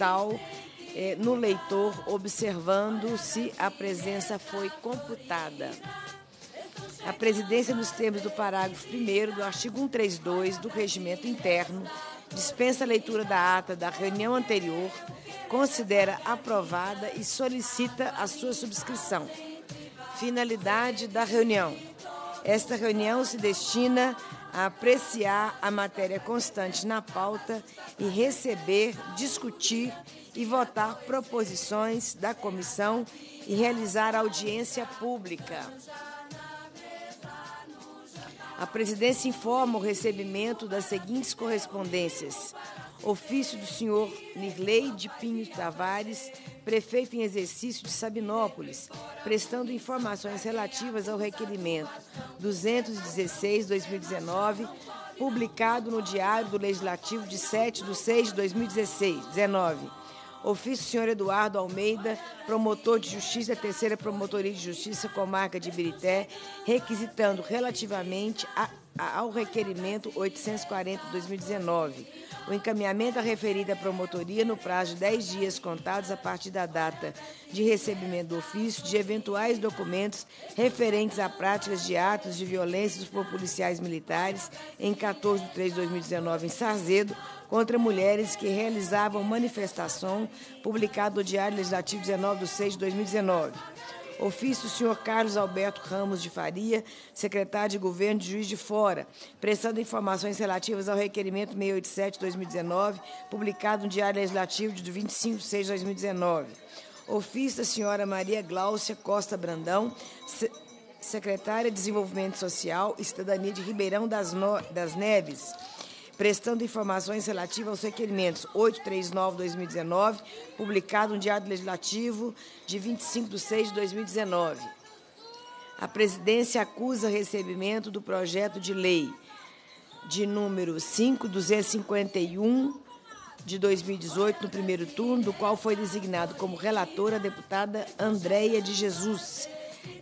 digital é, no leitor, observando se a presença foi computada. A presidência, nos termos do parágrafo 1 do artigo 132 do Regimento Interno, dispensa a leitura da ata da reunião anterior, considera aprovada e solicita a sua subscrição. Finalidade da reunião: Esta reunião se destina a apreciar a matéria constante na pauta e receber, discutir e votar proposições da comissão e realizar audiência pública. A presidência informa o recebimento das seguintes correspondências: ofício do senhor Nirley de Pinho Tavares, prefeito em exercício de Sabinópolis, prestando informações relativas ao requerimento 216-2019, publicado no Diário do Legislativo de 7 de 6 de 2016, 19. Ofício do senhor Eduardo Almeida, promotor de justiça, terceira promotoria de justiça, comarca de Ibirité, requisitando relativamente a ao requerimento 840-2019. O encaminhamento à referida promotoria no prazo de 10 dias contados a partir da data de recebimento do ofício de eventuais documentos referentes a práticas de atos de violência por policiais militares em 14 de 3 de 2019 em Sarzedo, contra mulheres que realizavam manifestação, publicado no Diário Legislativo 19 de 6 de 2019. Ofício do senhor Carlos Alberto Ramos de Faria, secretário de Governo de Juiz de Fora, prestando informações relativas ao requerimento 687-2019, publicado no Diário Legislativo de 25 de 6 de 2019. Ofício da senhora Maria Gláucia Costa Brandão, secretária de Desenvolvimento Social e Cidadania de Ribeirão das, no das Neves prestando informações relativas aos requerimentos 839-2019, publicado no Diário Legislativo de 25 de 6 de 2019. A presidência acusa recebimento do projeto de lei de número 5251 de 2018, no primeiro turno, do qual foi designado como relatora a deputada Andréia de Jesus.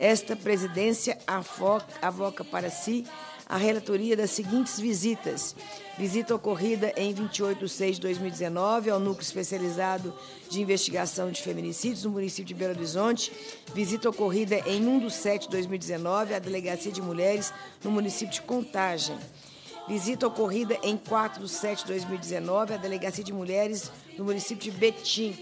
Esta presidência avoca para si a relatoria das seguintes visitas. Visita ocorrida em 28 de 6 de 2019 ao Núcleo Especializado de Investigação de Feminicídios no município de Belo Horizonte. Visita ocorrida em 1 de 7 de 2019 à Delegacia de Mulheres no município de Contagem. Visita ocorrida em 4 de 7 de 2019 à Delegacia de Mulheres no município de Betim.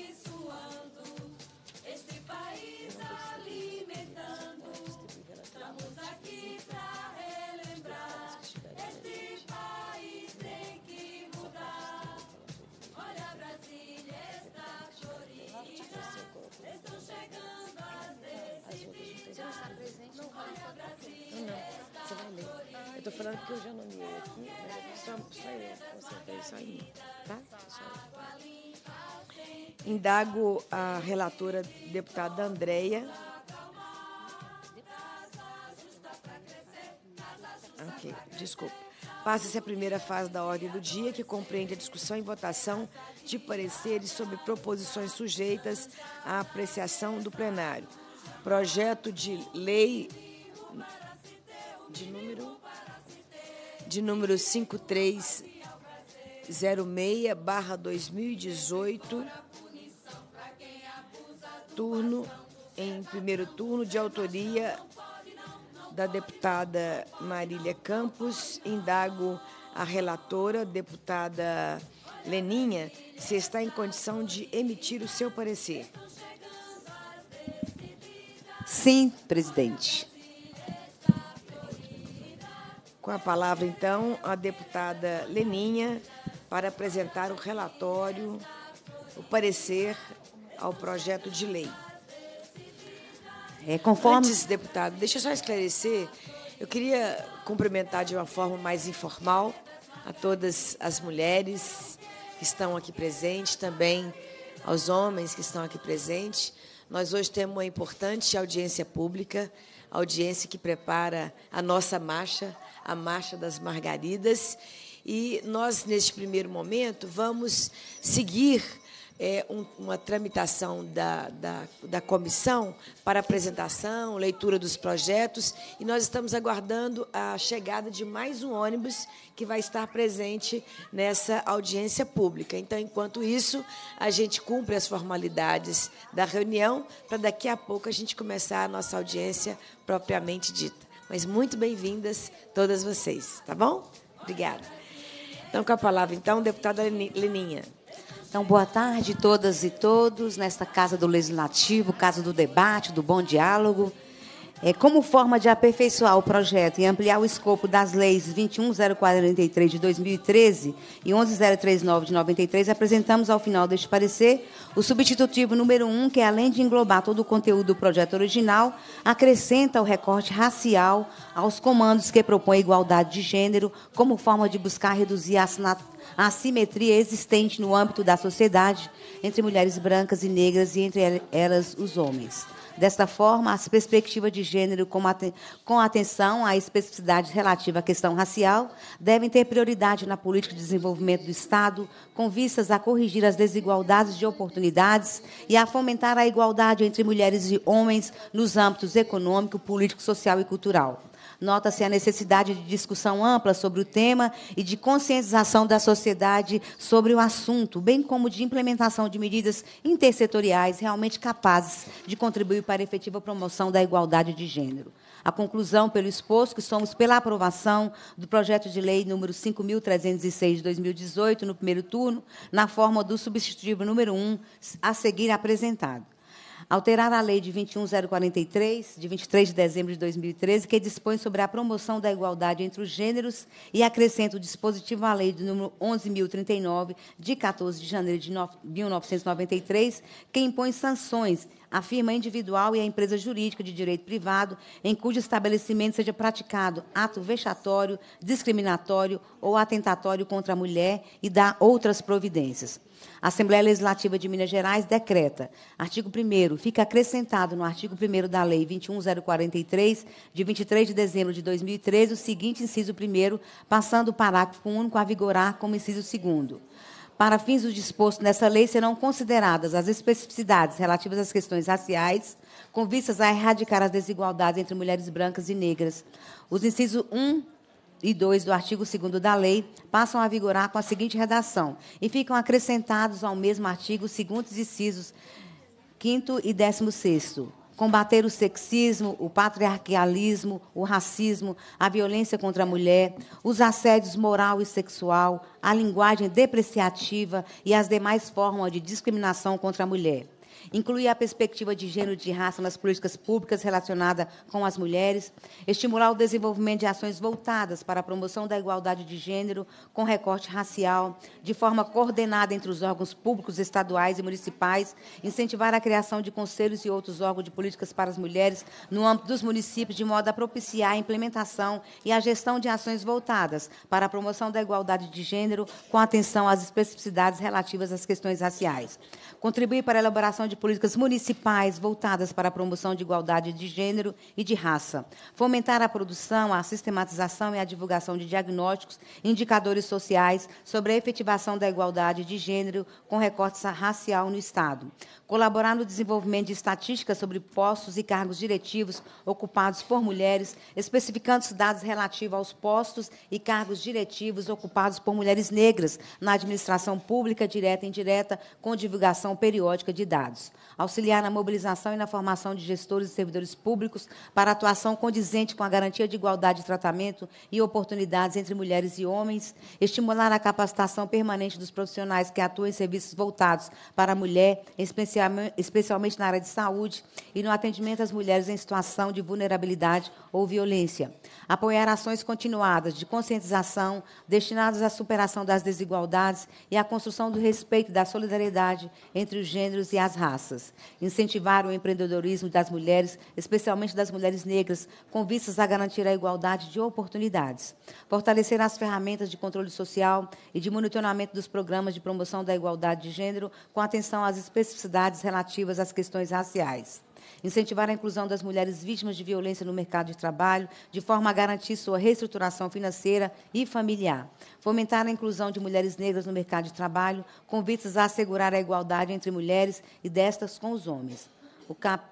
que eu já nomeei aqui, mas só, só eu só em mim, tá? Só, Indago a relatora deputada Andréia. Ok, desculpa. Passa-se a primeira fase da ordem do dia, que compreende a discussão e votação de pareceres sobre proposições sujeitas à apreciação do plenário. Projeto de lei de número de número 5306-2018, turno, em primeiro turno, de autoria da deputada Marília Campos. Indago a relatora, deputada Leninha, se está em condição de emitir o seu parecer. Sim, presidente. Com a palavra, então, a deputada Leninha para apresentar o relatório, o parecer ao projeto de lei. É conforme. Antes, deputado, deixa eu só esclarecer. Eu queria cumprimentar de uma forma mais informal a todas as mulheres que estão aqui presentes, também aos homens que estão aqui presentes. Nós hoje temos uma importante audiência pública, audiência que prepara a nossa marcha a Marcha das Margaridas. E nós, neste primeiro momento, vamos seguir é, um, uma tramitação da, da, da, comissão para apresentação, leitura dos projetos, e nós estamos aguardando a chegada de mais um ônibus que vai estar presente nessa audiência pública. Então, enquanto isso, a gente cumpre as formalidades da reunião para daqui a pouco a gente começar a nossa audiência propriamente dita. Mas muito bem-vindas todas vocês, tá bom? Obrigada. Então, com a palavra, então, deputada Leninha. Então, boa tarde todas e todos nesta Casa do Legislativo, Casa do Debate, do Bom Diálogo. É como forma de aperfeiçoar o projeto e ampliar o escopo das leis 21043 de 2013 e 11039 de 93, apresentamos ao final deste parecer o substitutivo número 1, que além de englobar todo o conteúdo do projeto original, acrescenta o recorte racial aos comandos que propõe igualdade de gênero como forma de buscar reduzir a assimetria existente no âmbito da sociedade entre mulheres brancas e negras e entre elas os homens. Desta forma, as perspectivas de gênero com, atenção à especificidade relativa à questão racial devem ter prioridade na política de desenvolvimento do Estado, com vistas a corrigir as desigualdades de oportunidades e a fomentar a igualdade entre mulheres e homens nos âmbitos econômico, político, social e cultural. Nota-se a necessidade de discussão ampla sobre o tema e de conscientização da sociedade sobre o assunto, bem como de implementação de medidas intersetoriais realmente capazes de contribuir para a efetiva promoção da igualdade de gênero. A conclusão pelo exposto que somos pela aprovação do projeto de lei número 5306 de 2018 no primeiro turno, na forma do substitutivo número 1 a seguir apresentado alterar a Lei de 21043, de 23 de dezembro de 2013, que dispõe sobre a promoção da igualdade entre os gêneros e acrescenta o dispositivo à Lei de número 11.039, de 14 de janeiro de 1993, que impõe sanções à firma individual e à empresa jurídica de direito privado em cujo estabelecimento seja praticado ato vexatório, discriminatório ou atentatório contra a mulher e dá outras providências. A Assembleia Legislativa de Minas Gerais decreta, artigo 1 fica acrescentado no artigo 1 da Lei 21043, de 23 de dezembro de 2013, o seguinte inciso 1 passando o parágrafo único a vigorar como inciso 2 para fins do disposto nessa lei serão consideradas as especificidades relativas às questões raciais, com vistas a erradicar as desigualdades entre mulheres brancas e negras. Os incisos 1 e 2 do artigo 2 da lei passam a vigorar com a seguinte redação e ficam acrescentados ao mesmo artigo segundos incisos 5 e 16 combater o sexismo, o patriarcalismo, o racismo, a violência contra a mulher, os assédios moral e sexual, a linguagem depreciativa e as demais formas de discriminação contra a mulher incluir a perspectiva de gênero e de raça nas políticas públicas relacionadas com as mulheres, estimular o desenvolvimento de ações voltadas para a promoção da igualdade de gênero com recorte racial, de forma coordenada entre os órgãos públicos estaduais e municipais, incentivar a criação de conselhos e outros órgãos de políticas para as mulheres no âmbito dos municípios, de modo a propiciar a implementação e a gestão de ações voltadas para a promoção da igualdade de gênero com atenção às especificidades relativas às questões raciais. Contribuir para a elaboração de de políticas municipais voltadas para a promoção de igualdade de gênero e de raça, fomentar a produção, a sistematização e a divulgação de diagnósticos, indicadores sociais sobre a efetivação da igualdade de gênero com recorte racial no Estado, colaborar no desenvolvimento de estatísticas sobre postos e cargos diretivos ocupados por mulheres, especificando os dados relativos aos postos e cargos diretivos ocupados por mulheres negras na administração pública direta e indireta, com divulgação periódica de dados house auxiliar na mobilização e na formação de gestores e servidores públicos para atuação condizente com a garantia de igualdade de tratamento e oportunidades entre mulheres e homens, estimular a capacitação permanente dos profissionais que atuam em serviços voltados para a mulher, especialmente na área de saúde e no atendimento às mulheres em situação de vulnerabilidade ou violência, apoiar ações continuadas de conscientização destinadas à superação das desigualdades e à construção do respeito e da solidariedade entre os gêneros e as raças mulheres, incentivar o empreendedorismo das mulheres, especialmente das mulheres negras, com vistas a garantir a igualdade de oportunidades, fortalecer as ferramentas de controle social e de monitoramento dos programas de promoção da igualdade de gênero, com atenção às especificidades relativas às questões raciais incentivar a inclusão das mulheres vítimas de violência no mercado de trabalho, de forma a garantir sua reestruturação financeira e familiar, fomentar a inclusão de mulheres negras no mercado de trabalho, com vistas a assegurar a igualdade entre mulheres e destas com os homens. O CAP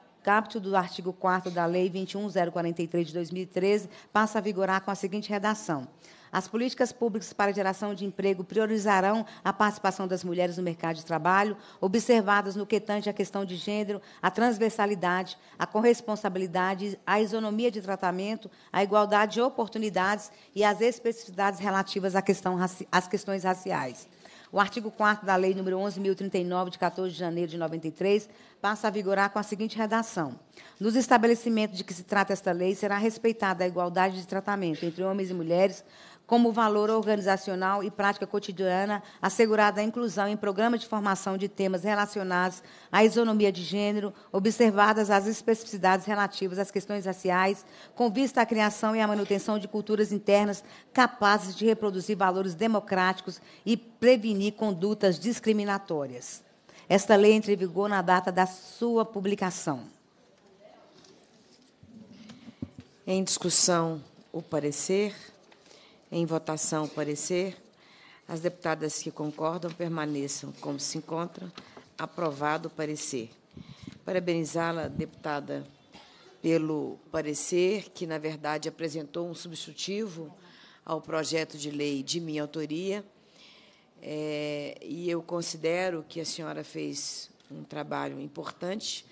do artigo 4 da Lei 21043 de 2013 passa a vigorar com a seguinte redação: as políticas públicas para geração de emprego priorizarão a participação das mulheres no mercado de trabalho, observadas no que tange à questão de gênero, a transversalidade, a corresponsabilidade, a isonomia de tratamento, a igualdade de oportunidades e as especificidades relativas à questão, às questões raciais. O artigo 4 da Lei nº 11.039, de 14 de janeiro de 93, passa a vigorar com a seguinte redação. Nos estabelecimentos de que se trata esta lei, será respeitada a igualdade de tratamento entre homens e mulheres, como valor organizacional e prática cotidiana, assegurada a inclusão em programas de formação de temas relacionados à isonomia de gênero, observadas as especificidades relativas às questões raciais, com vista à criação e à manutenção de culturas internas capazes de reproduzir valores democráticos e prevenir condutas discriminatórias. Esta lei entra em vigor na data da sua publicação. Em discussão, o parecer. Em votação, o parecer. As deputadas que concordam permaneçam como se encontram. Aprovado o parecer. Parabenizá-la, deputada, pelo parecer, que, na verdade, apresentou um substitutivo ao projeto de lei de minha autoria. É, e eu considero que a senhora fez um trabalho importante,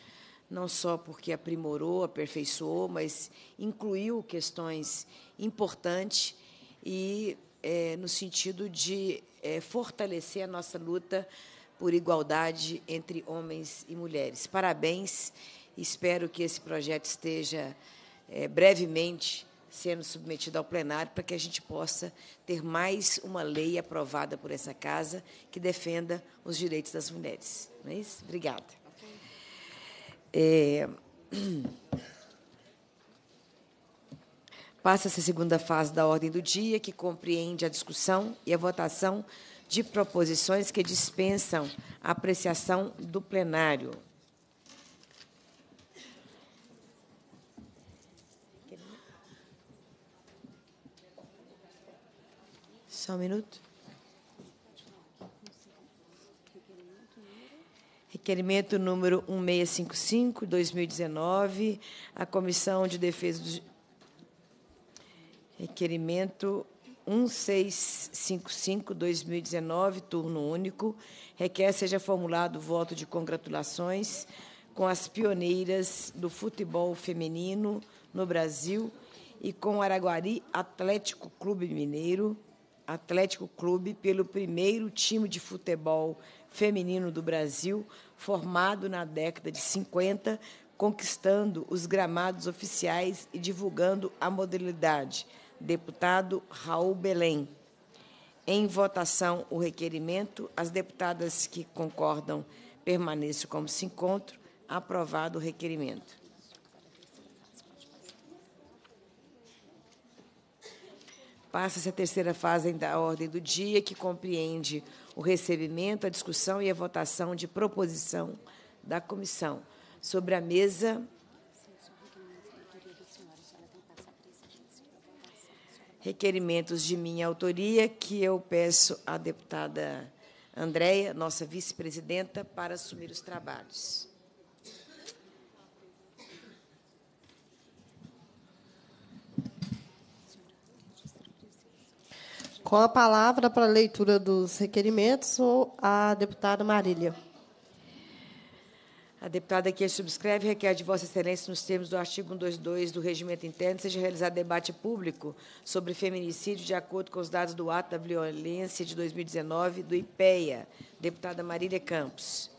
não só porque aprimorou, aperfeiçoou, mas incluiu questões importantes e é, no sentido de é, fortalecer a nossa luta por igualdade entre homens e mulheres. Parabéns, espero que esse projeto esteja é, brevemente sendo submetido ao plenário para que a gente possa ter mais uma lei aprovada por essa casa que defenda os direitos das mulheres. Não é isso? Obrigada. É, passa se a segunda fase da ordem do dia, que compreende a discussão e a votação de proposições que dispensam a apreciação do plenário. Só um minuto. Requerimento número 1655, 2019. A Comissão de Defesa dos Requerimento 1655-2019, turno único, requer seja formulado voto de congratulações com as pioneiras do futebol feminino no Brasil e com o Araguari Atlético Clube Mineiro, Atlético Clube, pelo primeiro time de futebol feminino do Brasil, formado na década de 50, conquistando os gramados oficiais e divulgando a modalidade deputado Raul Belém. Em votação, o requerimento. As deputadas que concordam permaneçam como se encontram. Aprovado o requerimento. Passa-se a terceira fase da ordem do dia, que compreende o recebimento, a discussão e a votação de proposição da comissão. Sobre a mesa, requerimentos de minha autoria que eu peço à deputada Andréia, nossa vice-presidenta, para assumir os trabalhos. Com a palavra para a leitura dos requerimentos, a deputada Marília. A deputada que subscreve requer de Vossa Excelência, nos termos do artigo 122 do Regimento Interno, seja realizado debate público sobre feminicídio de acordo com os dados do Ato da Violência de 2019 do IPEA. Deputada Marília Campos.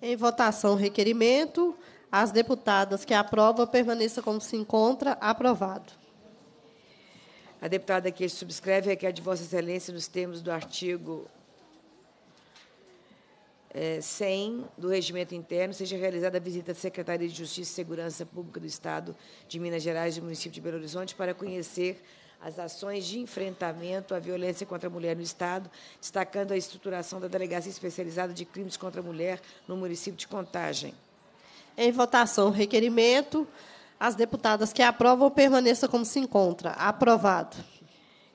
Em votação, requerimento. As deputadas que aprovam permaneçam como se encontra. Aprovado. A deputada que subscreve requer de Vossa Excelência, nos termos do artigo 100 é, sem do regimento interno, seja realizada a visita à Secretaria de Justiça e Segurança Pública do Estado de Minas Gerais e do município de Belo Horizonte para conhecer as ações de enfrentamento à violência contra a mulher no Estado, destacando a estruturação da Delegacia Especializada de Crimes contra a Mulher no município de Contagem. Em votação, o requerimento. As deputadas que aprovam permaneçam como se encontra. Aprovado.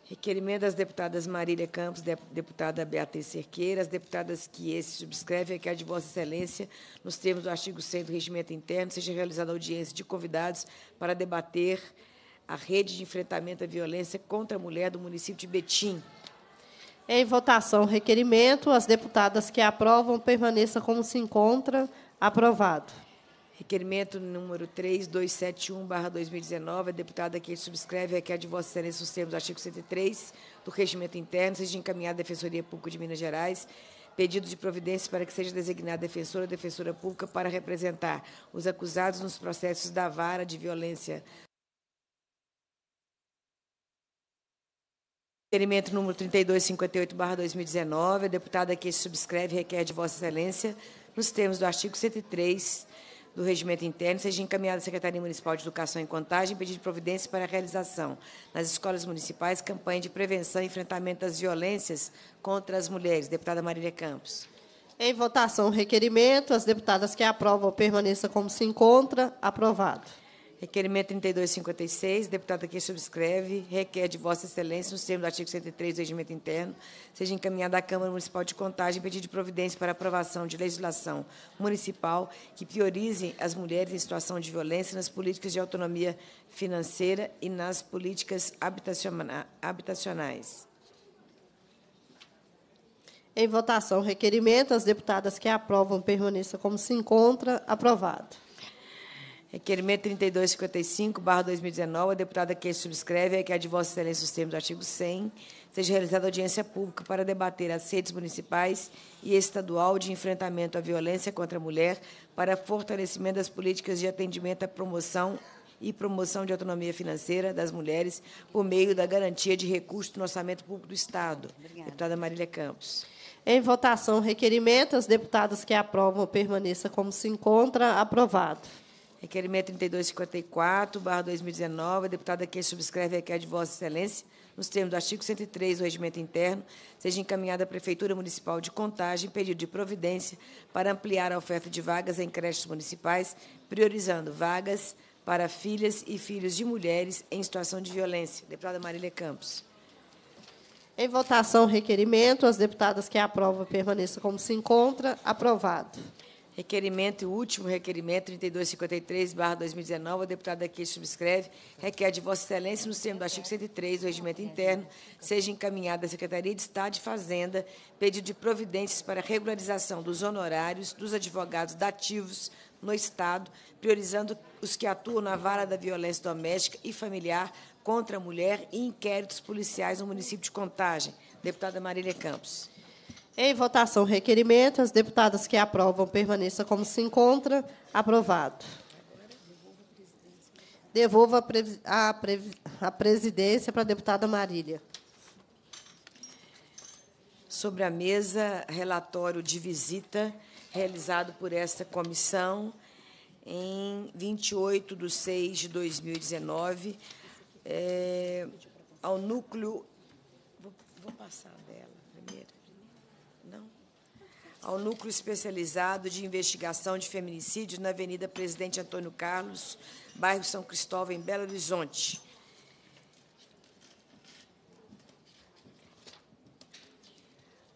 Requerimento das deputadas Marília Campos, deputada Beatriz Cerqueira, as deputadas que esse subscrevem, é que a de Vossa Excelência, nos termos do artigo 100 do Regimento Interno, seja realizada audiência de convidados para debater a rede de enfrentamento à violência contra a mulher do município de Betim. Em votação, requerimento. As deputadas que aprovam permaneça como se encontra. Aprovado. Requerimento número 3271-2019, a deputada que subscreve requer é é de Vossa Excelência os termos do artigo 103 do Regimento Interno, seja encaminhada à Defensoria Pública de Minas Gerais, pedido de providência para que seja designada defensora ou defensora pública para representar os acusados nos processos da vara de violência. Requerimento número 3258-2019, a deputada que subscreve requer de Vossa Excelência, nos termos do artigo 103 do Regimento Interno seja encaminhada à Secretaria Municipal de Educação e Contagem pedido de providência para a realização nas escolas municipais campanha de prevenção e enfrentamento das violências contra as mulheres. Deputada Marília Campos. Em votação, requerimento. As deputadas que aprovam permaneçam como se encontra. Aprovado. Requerimento 3256, deputada que subscreve, requer de Vossa Excelência, no termos do artigo 103 do Regimento Interno, seja encaminhada à Câmara Municipal de Contagem pedido de providência para aprovação de legislação municipal que priorize as mulheres em situação de violência nas políticas de autonomia financeira e nas políticas habitacionais. Em votação, requerimento, as deputadas que aprovam permaneçam como se encontra. Aprovado. Requerimento é é 3255-2019, a deputada que subscreve é que, a é de Vossa Excelência, os termos do artigo 100, seja realizada audiência pública para debater as redes municipais e estadual de enfrentamento à violência contra a mulher para fortalecimento das políticas de atendimento à promoção e promoção de autonomia financeira das mulheres por meio da garantia de recursos no orçamento público do Estado. Obrigada. Deputada Marília Campos. Em votação, requerimento. As deputadas que aprovam permaneça como se encontra. Aprovado. Requerimento 3254, barra 2019, a deputada que subscreve requer de Vossa Excelência, nos termos do artigo 103 do Regimento Interno, seja encaminhada à Prefeitura Municipal de Contagem pedido de providência para ampliar a oferta de vagas em creches municipais, priorizando vagas para filhas e filhos de mulheres em situação de violência. Deputada Marília Campos. Em votação, requerimento. As deputadas que aprovam permaneçam como se encontra. Aprovado. Requerimento, último requerimento, 3253-2019, a deputada que subscreve, requer de Vossa Excelência, no termos do artigo 103 do Regimento Interno, seja encaminhada à Secretaria de Estado de Fazenda pedido de providências para regularização dos honorários dos advogados dativos no Estado, priorizando os que atuam na vara da violência doméstica e familiar contra a mulher e inquéritos policiais no município de Contagem. Deputada Marília Campos. Em votação, requerimento. As deputadas que aprovam permaneçam como se encontra. Aprovado. Devolvo a, pre... a, pre... a presidência para a deputada Marília. Sobre a mesa, relatório de visita realizado por esta comissão em 28 de 6 de 2019 é, eh, ao núcleo. Vou, vou passar dela primeiro ao Núcleo Especializado de Investigação de Feminicídios na Avenida Presidente Antônio Carlos, bairro São Cristóvão, em Belo Horizonte.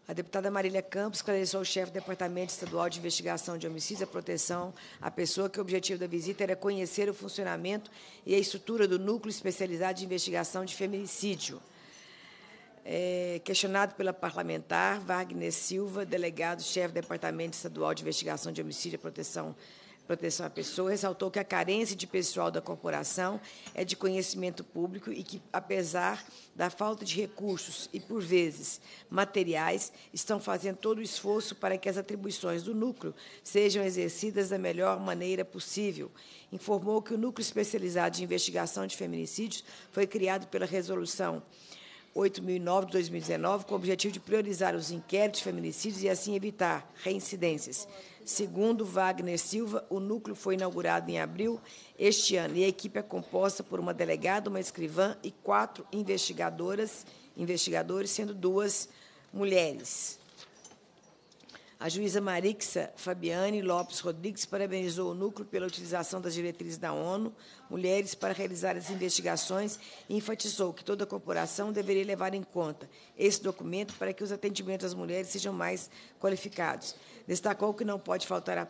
A deputada Marília Campos esclareceu ao chefe do Departamento Estadual de Investigação de Homicídios e proteção à pessoa que o objetivo da visita era conhecer o funcionamento e a estrutura do Núcleo Especializado de Investigação de Feminicídio é, questionado pela parlamentar Wagner Silva, delegado-chefe do Departamento Estadual de Investigação de Homicídio e Proteção, Proteção à Pessoa, ressaltou que a carência de pessoal da corporação é de conhecimento público e que, apesar da falta de recursos e, por vezes, materiais, estão fazendo todo o esforço para que as atribuições do núcleo sejam exercidas da melhor maneira possível. Informou que o Núcleo Especializado de Investigação de Feminicídios foi criado pela Resolução 8009 de 2019, com o objetivo de priorizar os inquéritos de feminicídios e assim evitar reincidências. Segundo Wagner Silva, o núcleo foi inaugurado em abril este ano e a equipe é composta por uma delegada, uma escrivã e quatro investigadoras, investigadores, sendo duas mulheres. A juíza Marixa Fabiane Lopes Rodrigues parabenizou o núcleo pela utilização das diretrizes da ONU Mulheres para realizar as investigações e enfatizou que toda a corporação deveria levar em conta esse documento para que os atendimentos às mulheres sejam mais qualificados. Destacou que não pode faltar a,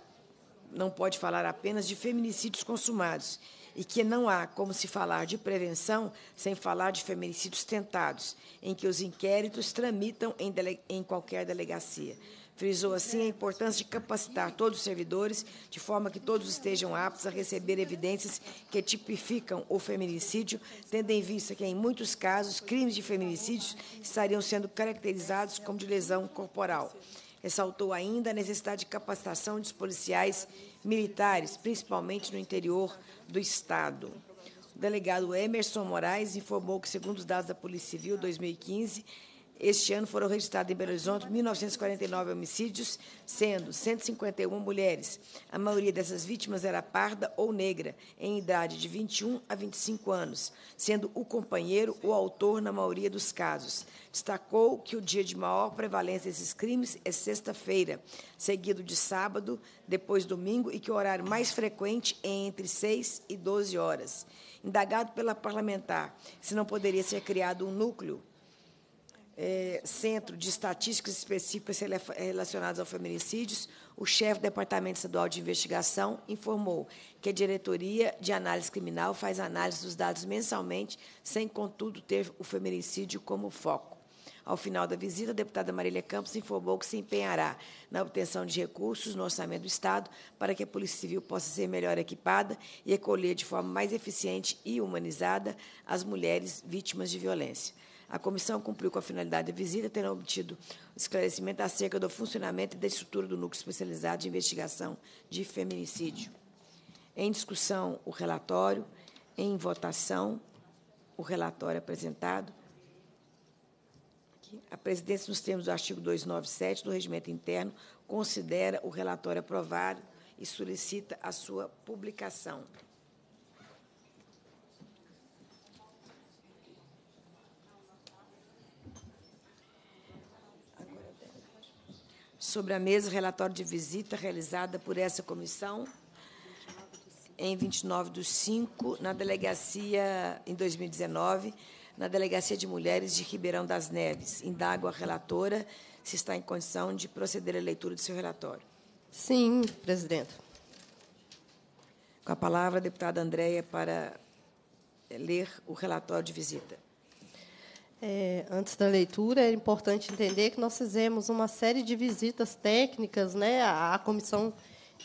não pode falar apenas de feminicídios consumados e que não há como se falar de prevenção sem falar de feminicídios tentados, em que os inquéritos tramitam em, dele, em qualquer delegacia. Frisou assim a importância de capacitar todos os servidores, de forma que todos estejam aptos a receber evidências que tipificam o feminicídio, tendo em vista que, em muitos casos, crimes de feminicídio estariam sendo caracterizados como de lesão corporal. Ressaltou ainda a necessidade de capacitação dos policiais militares, principalmente no interior do Estado. O delegado Emerson Moraes informou que, segundo os dados da Polícia Civil 2015, este ano foram registrados em Belo Horizonte 1.949 homicídios, sendo 151 mulheres. A maioria dessas vítimas era parda ou negra, em idade de 21 a 25 anos, sendo o companheiro o autor na maioria dos casos. Destacou que o dia de maior prevalência desses crimes é sexta-feira, seguido de sábado, depois domingo, e que o horário mais frequente é entre 6 e 12 horas. Indagado pela parlamentar se não poderia ser criado um núcleo é, Centro de Estatísticas Específicas Relacionadas ao Feminicídios, o chefe do Departamento Estadual de Investigação informou que a Diretoria de Análise Criminal faz análise dos dados mensalmente, sem, contudo, ter o feminicídio como foco. Ao final da visita, a deputada Marília Campos informou que se empenhará na obtenção de recursos no orçamento do Estado para que a Polícia Civil possa ser melhor equipada e acolher de forma mais eficiente e humanizada as mulheres vítimas de violência. A comissão cumpriu com a finalidade da visita, terá obtido esclarecimento acerca do funcionamento e da estrutura do núcleo especializado de investigação de feminicídio. Em discussão, o relatório. Em votação, o relatório apresentado. A presidência, nos termos do artigo 297 do Regimento Interno, considera o relatório aprovado e solicita a sua publicação. sobre a mesa relatório de visita realizada por essa comissão em 29 de 5, na delegacia, em 2019, na Delegacia de Mulheres de Ribeirão das Neves. Indago a relatora se está em condição de proceder à leitura do seu relatório. Sim, presidente. Com a palavra, a deputada Andréia, para ler o relatório de visita. É, antes da leitura, é importante entender que nós fizemos uma série de visitas técnicas né, à Comissão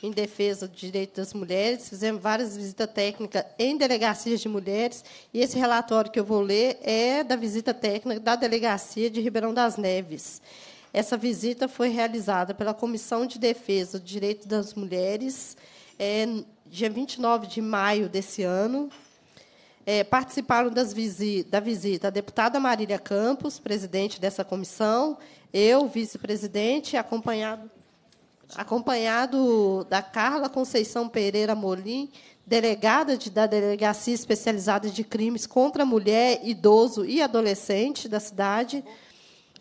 em Defesa do Direito das Mulheres, fizemos várias visitas técnicas em delegacias de mulheres, e esse relatório que eu vou ler é da visita técnica da Delegacia de Ribeirão das Neves. Essa visita foi realizada pela Comissão de Defesa do Direito das Mulheres, é, dia 29 de maio desse ano, é, participaram visi da visita a deputada Marília Campos, presidente dessa comissão, eu, vice-presidente, acompanhado, acompanhado da Carla Conceição Pereira Molim, delegada de, da Delegacia Especializada de Crimes contra Mulher, Idoso e Adolescente da cidade,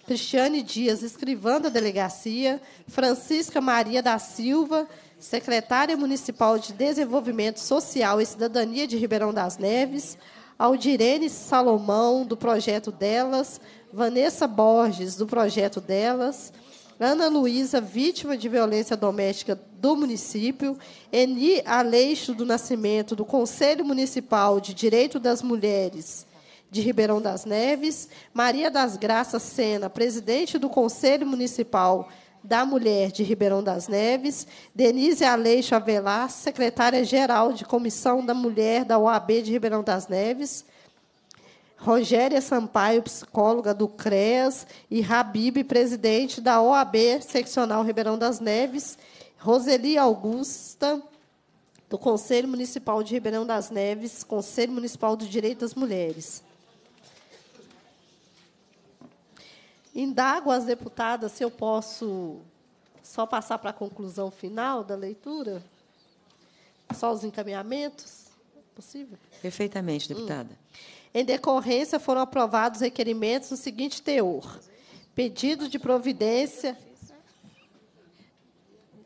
Cristiane Dias, escrivã da delegacia, Francisca Maria da Silva, secretária municipal de Desenvolvimento Social e Cidadania de Ribeirão das Neves, Aldirene Salomão, do projeto Delas, Vanessa Borges, do projeto Delas, Ana Luísa, vítima de violência doméstica do município, Eni Aleixo do Nascimento, do Conselho Municipal de Direito das Mulheres de Ribeirão das Neves, Maria das Graças Sena, presidente do Conselho Municipal de da Mulher de Ribeirão das Neves, Denise Aleixo Avelar, secretária-geral de Comissão da Mulher da OAB de Ribeirão das Neves, Rogéria Sampaio, psicóloga do CREAS, e Rabib, presidente da OAB Seccional Ribeirão das Neves, Roseli Augusta, do Conselho Municipal de Ribeirão das Neves, Conselho Municipal do Direito das Mulheres. Indago as deputadas se eu posso só passar para a conclusão final da leitura? Só os encaminhamentos? Possível? Perfeitamente, deputada. Hum. Em decorrência, foram aprovados requerimentos no seguinte teor: pedido de providência.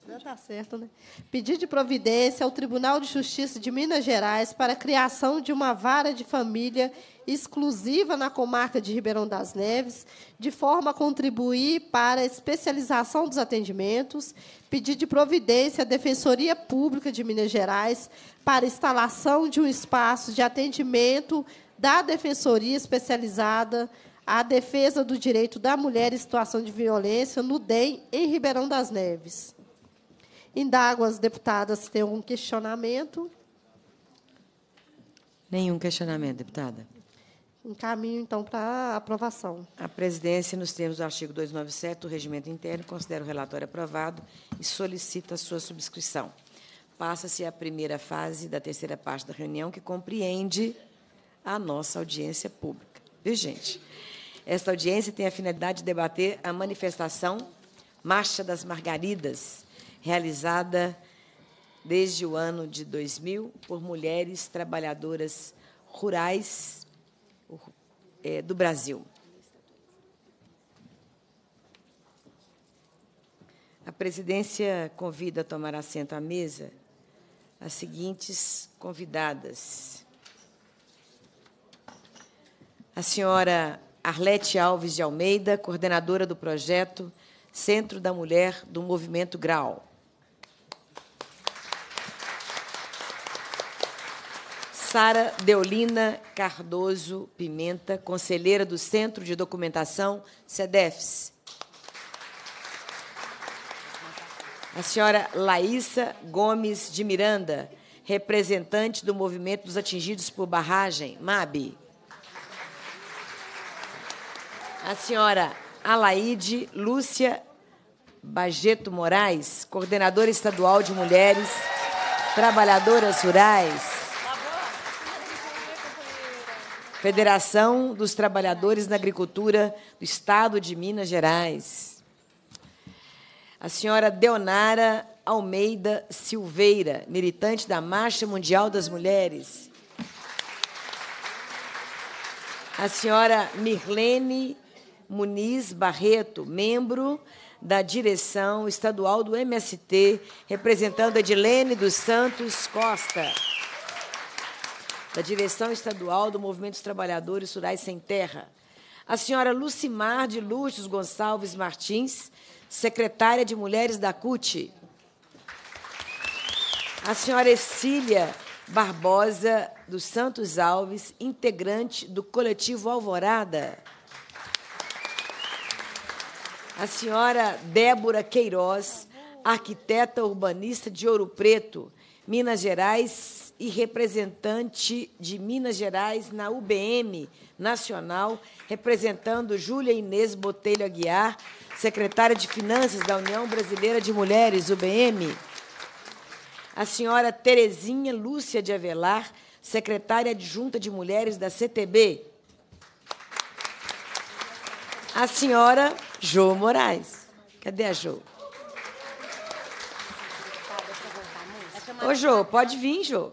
Já tá certo, né? Pedido de providência ao Tribunal de Justiça de Minas Gerais para a criação de uma vara de família exclusiva na comarca de Ribeirão das Neves, de forma a contribuir para a especialização dos atendimentos, pedir de providência à Defensoria Pública de Minas Gerais para instalação de um espaço de atendimento da Defensoria Especializada à Defesa do Direito da Mulher em Situação de Violência no DEM, em Ribeirão das Neves. Indago as deputadas se tem algum questionamento. Nenhum questionamento, deputada. Encaminho, então, para aprovação. A presidência, nos termos do artigo 297 do Regimento Interno, considera o relatório aprovado e solicita sua subscrição. Passa-se a primeira fase da terceira parte da reunião, que compreende a nossa audiência pública. Viu, gente? Esta audiência tem a finalidade de debater a manifestação Marcha das Margaridas, realizada desde o ano de 2000 por mulheres trabalhadoras rurais é, do Brasil. A presidência convida a tomar assento à mesa as seguintes convidadas. A senhora Arlete Alves de Almeida, coordenadora do projeto Centro da Mulher do Movimento Grau. Sara Deolina Cardoso Pimenta, conselheira do Centro de Documentação SEDEFS. A senhora Laísa Gomes de Miranda, representante do Movimento dos Atingidos por Barragem, MAB. A senhora Alaide Lúcia Bageto Moraes, coordenadora estadual de mulheres trabalhadoras rurais. Federação dos Trabalhadores na Agricultura do Estado de Minas Gerais. A senhora Deonara Almeida Silveira, militante da Marcha Mundial das Mulheres. A senhora Mirlene Muniz Barreto, membro da direção estadual do MST, representando a Edilene dos Santos Costa da direção estadual do Movimento dos Trabalhadores Rurais Sem Terra. A senhora Lucimar de Lúcio Gonçalves Martins, secretária de Mulheres da CUT. A senhora Cecília Barbosa dos Santos Alves, integrante do coletivo Alvorada. A senhora Débora Queiroz, arquiteta urbanista de Ouro Preto, Minas Gerais, e representante de Minas Gerais na UBM Nacional, representando Júlia Inês Botelho Aguiar, secretária de Finanças da União Brasileira de Mulheres, UBM. A senhora Terezinha Lúcia de Avelar, secretária adjunta de Mulheres da CTB. A senhora Jo Moraes. Cadê a Jo? Ô, Jo, pode vir, Jo.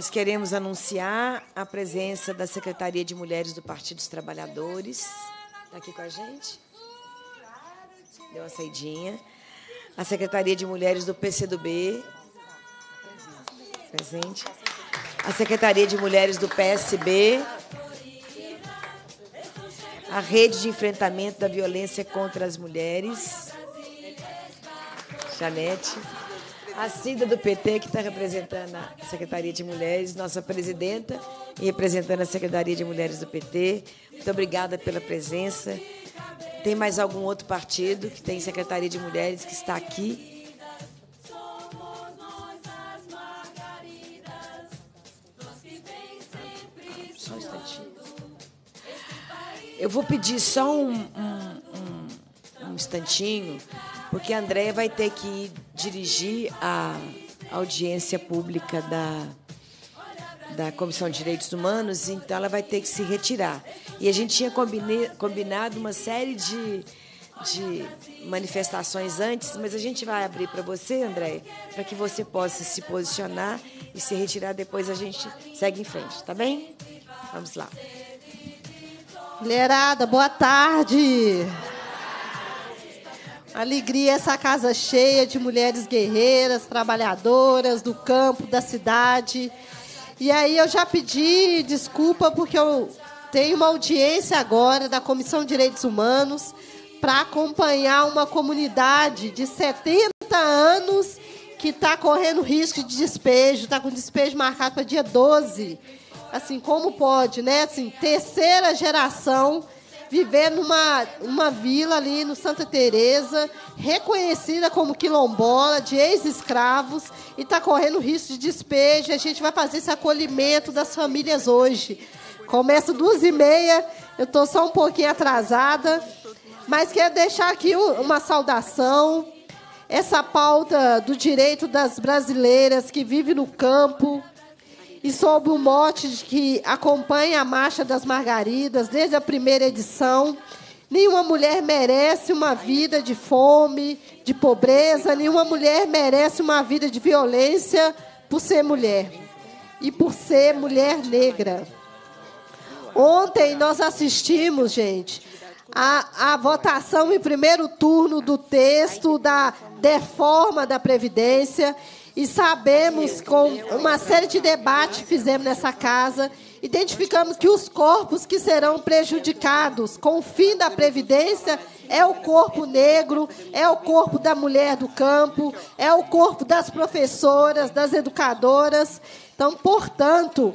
Nós queremos anunciar a presença da Secretaria de Mulheres do Partido dos Trabalhadores. Está aqui com a gente? Deu uma saidinha. A Secretaria de Mulheres do PCdoB. Presente. A Secretaria de Mulheres do PSB. A Rede de Enfrentamento da Violência contra as Mulheres. Janete a Cida do PT, que está representando a Secretaria de Mulheres, nossa presidenta, e representando a Secretaria de Mulheres do PT. Muito obrigada pela presença. Tem mais algum outro partido que tem Secretaria de Mulheres que está aqui? Eu vou pedir só um, um, um, um instantinho porque a Andréia vai ter que dirigir a audiência pública da, da Comissão de Direitos Humanos, então ela vai ter que se retirar. E a gente tinha combine, combinado uma série de, de manifestações antes, mas a gente vai abrir para você, André, para que você possa se posicionar e se retirar. Depois a gente segue em frente, tá bem? Vamos lá. Mulherada, boa tarde! Alegria essa casa cheia de mulheres guerreiras, trabalhadoras do campo, da cidade. E aí eu já pedi desculpa porque eu tenho uma audiência agora da Comissão de Direitos Humanos para acompanhar uma comunidade de 70 anos que está correndo risco de despejo, está com despejo marcado para dia 12. Assim, como pode, né? Assim, terceira geração viver numa, uma vila ali no Santa Teresa, reconhecida como quilombola, de ex-escravos, e está correndo risco de despejo. E a gente vai fazer esse acolhimento das famílias hoje. Começa duas e meia, eu estou só um pouquinho atrasada, mas quero deixar aqui uma saudação. Essa pauta do direito das brasileiras que vivem no campo, e sob o mote de que acompanha a Marcha das Margaridas desde a primeira edição. Nenhuma mulher merece uma vida de fome, de pobreza, nenhuma mulher merece uma vida de violência por ser mulher e por ser mulher negra. Ontem nós assistimos, gente, a, a votação em primeiro turno do texto da reforma da Previdência e sabemos, com uma série de debates que fizemos nessa casa, identificamos que os corpos que serão prejudicados com o fim da Previdência é o corpo negro, é o corpo da mulher do campo, é o corpo das professoras, das educadoras. Então, portanto,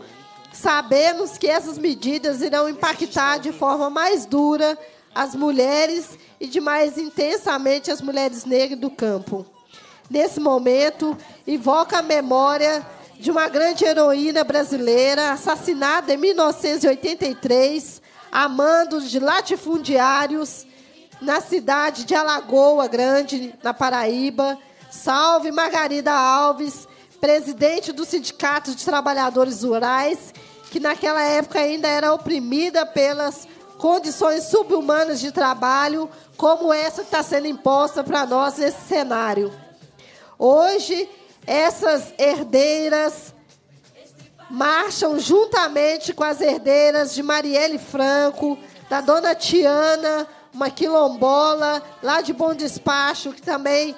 sabemos que essas medidas irão impactar de forma mais dura as mulheres e de mais intensamente as mulheres negras do campo nesse momento, invoca a memória de uma grande heroína brasileira assassinada em 1983 amando de latifundiários na cidade de Alagoa Grande, na Paraíba. Salve Margarida Alves, presidente do Sindicato de Trabalhadores Rurais, que naquela época ainda era oprimida pelas condições subhumanas de trabalho, como essa que está sendo imposta para nós nesse cenário. Hoje, essas herdeiras marcham juntamente com as herdeiras de Marielle Franco, da dona Tiana, uma quilombola lá de Bom Despacho, que também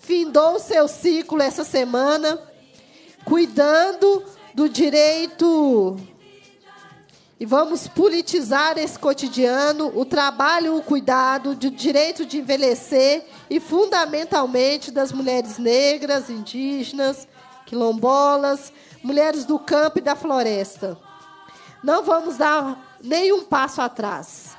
findou o seu ciclo essa semana, cuidando do direito e vamos politizar esse cotidiano, o trabalho, o cuidado, do direito de envelhecer e, fundamentalmente, das mulheres negras, indígenas, quilombolas, mulheres do campo e da floresta. Não vamos dar nenhum passo atrás.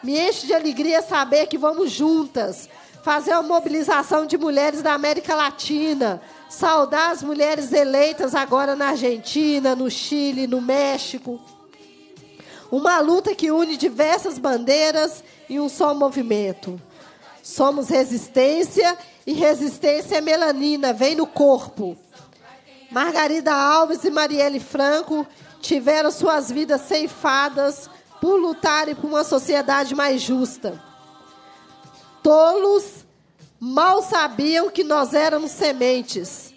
Me enche de alegria saber que vamos juntas fazer uma mobilização de mulheres da América Latina, saudar as mulheres eleitas agora na Argentina, no Chile, no México, uma luta que une diversas bandeiras em um só movimento. Somos resistência e resistência é melanina, vem no corpo. Margarida Alves e Marielle Franco tiveram suas vidas ceifadas por lutarem por uma sociedade mais justa. Tolos mal sabiam que nós éramos sementes.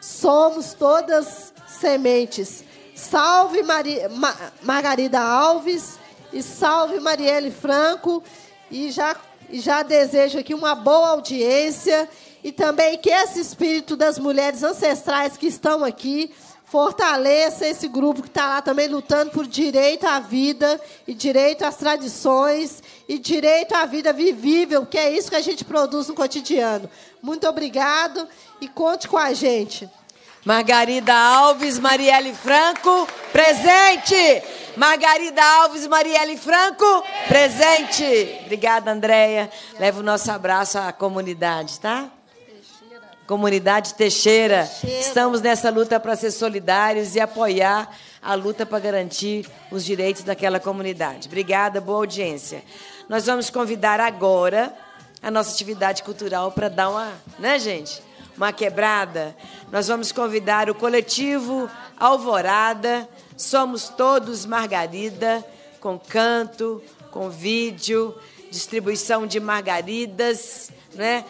Somos todas sementes. Salve Mari, Ma, Margarida Alves e salve Marielle Franco. E já, já desejo aqui uma boa audiência e também que esse espírito das mulheres ancestrais que estão aqui fortaleça esse grupo que está lá também lutando por direito à vida e direito às tradições e direito à vida vivível, que é isso que a gente produz no cotidiano. Muito obrigado e conte com a gente. Margarida Alves, Marielle Franco, presente. Margarida Alves, Marielle Franco, presente. Obrigada, Andréia. Leva o nosso abraço à comunidade, tá? Comunidade Teixeira. Teixeira. Estamos nessa luta para ser solidários e apoiar a luta para garantir os direitos daquela comunidade. Obrigada, boa audiência. Nós vamos convidar agora a nossa atividade cultural para dar uma, né, gente? uma quebrada, nós vamos convidar o coletivo Alvorada, Somos Todos Margarida, com canto, com vídeo, distribuição de margaridas, né?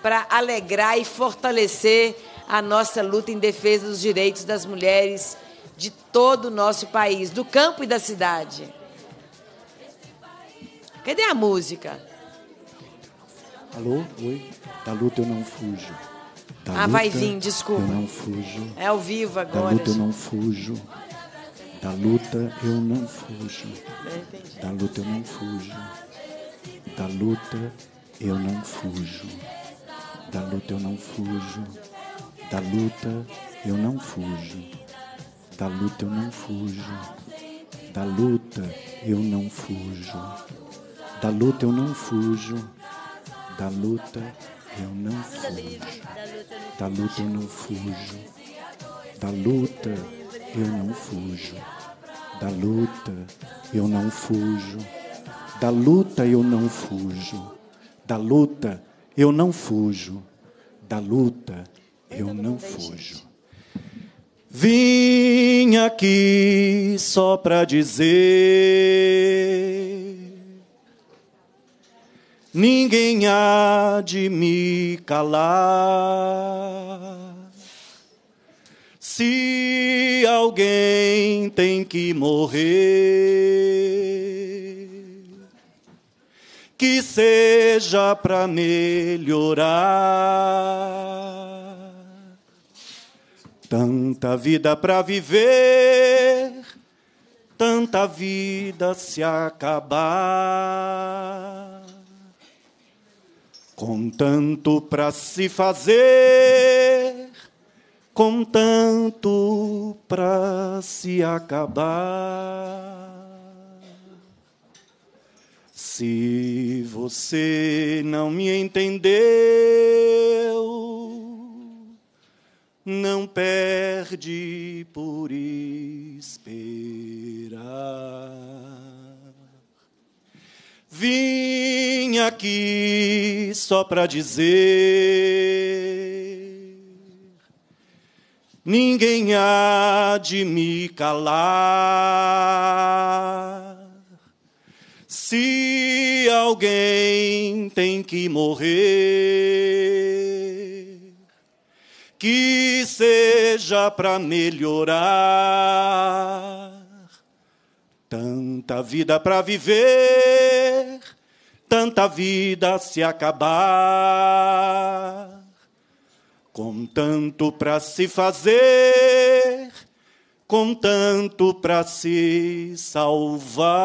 Para alegrar e fortalecer a nossa luta em defesa dos direitos das mulheres de todo o nosso país, do campo e da cidade. Cadê a música? Alô? Oi? Da luta eu não fujo. Da ah, vai vir, desculpa. Eu não fujo. É ao vivo agora. Da luta eu não fujo. Da luta eu não fujo. Da luta eu não fujo. Da luta eu não fujo. Da luta eu não fujo. Da luta eu não fujo. Da luta eu não fujo. Da luta eu não fujo. Da luta eu não fujo. Da luta eu não fujo. Da luta eu não fujo. Da luta eu não fujo. Da luta eu não fujo. Da luta eu não fujo. Da luta eu não fujo. Da luta eu não fujo. Vim aqui só para dizer ninguém há de me calar. Se alguém tem que morrer, que seja para melhorar. Tanta vida para viver, tanta vida se acabar. Com tanto para se fazer, com tanto para se acabar. Se você não me entendeu, não perde por esperar. Vim aqui só para dizer: ninguém há de me calar. Se alguém tem que morrer, que seja para melhorar Tanta vida para viver, tanta vida se acabar, com tanto para se fazer, com tanto para se salvar.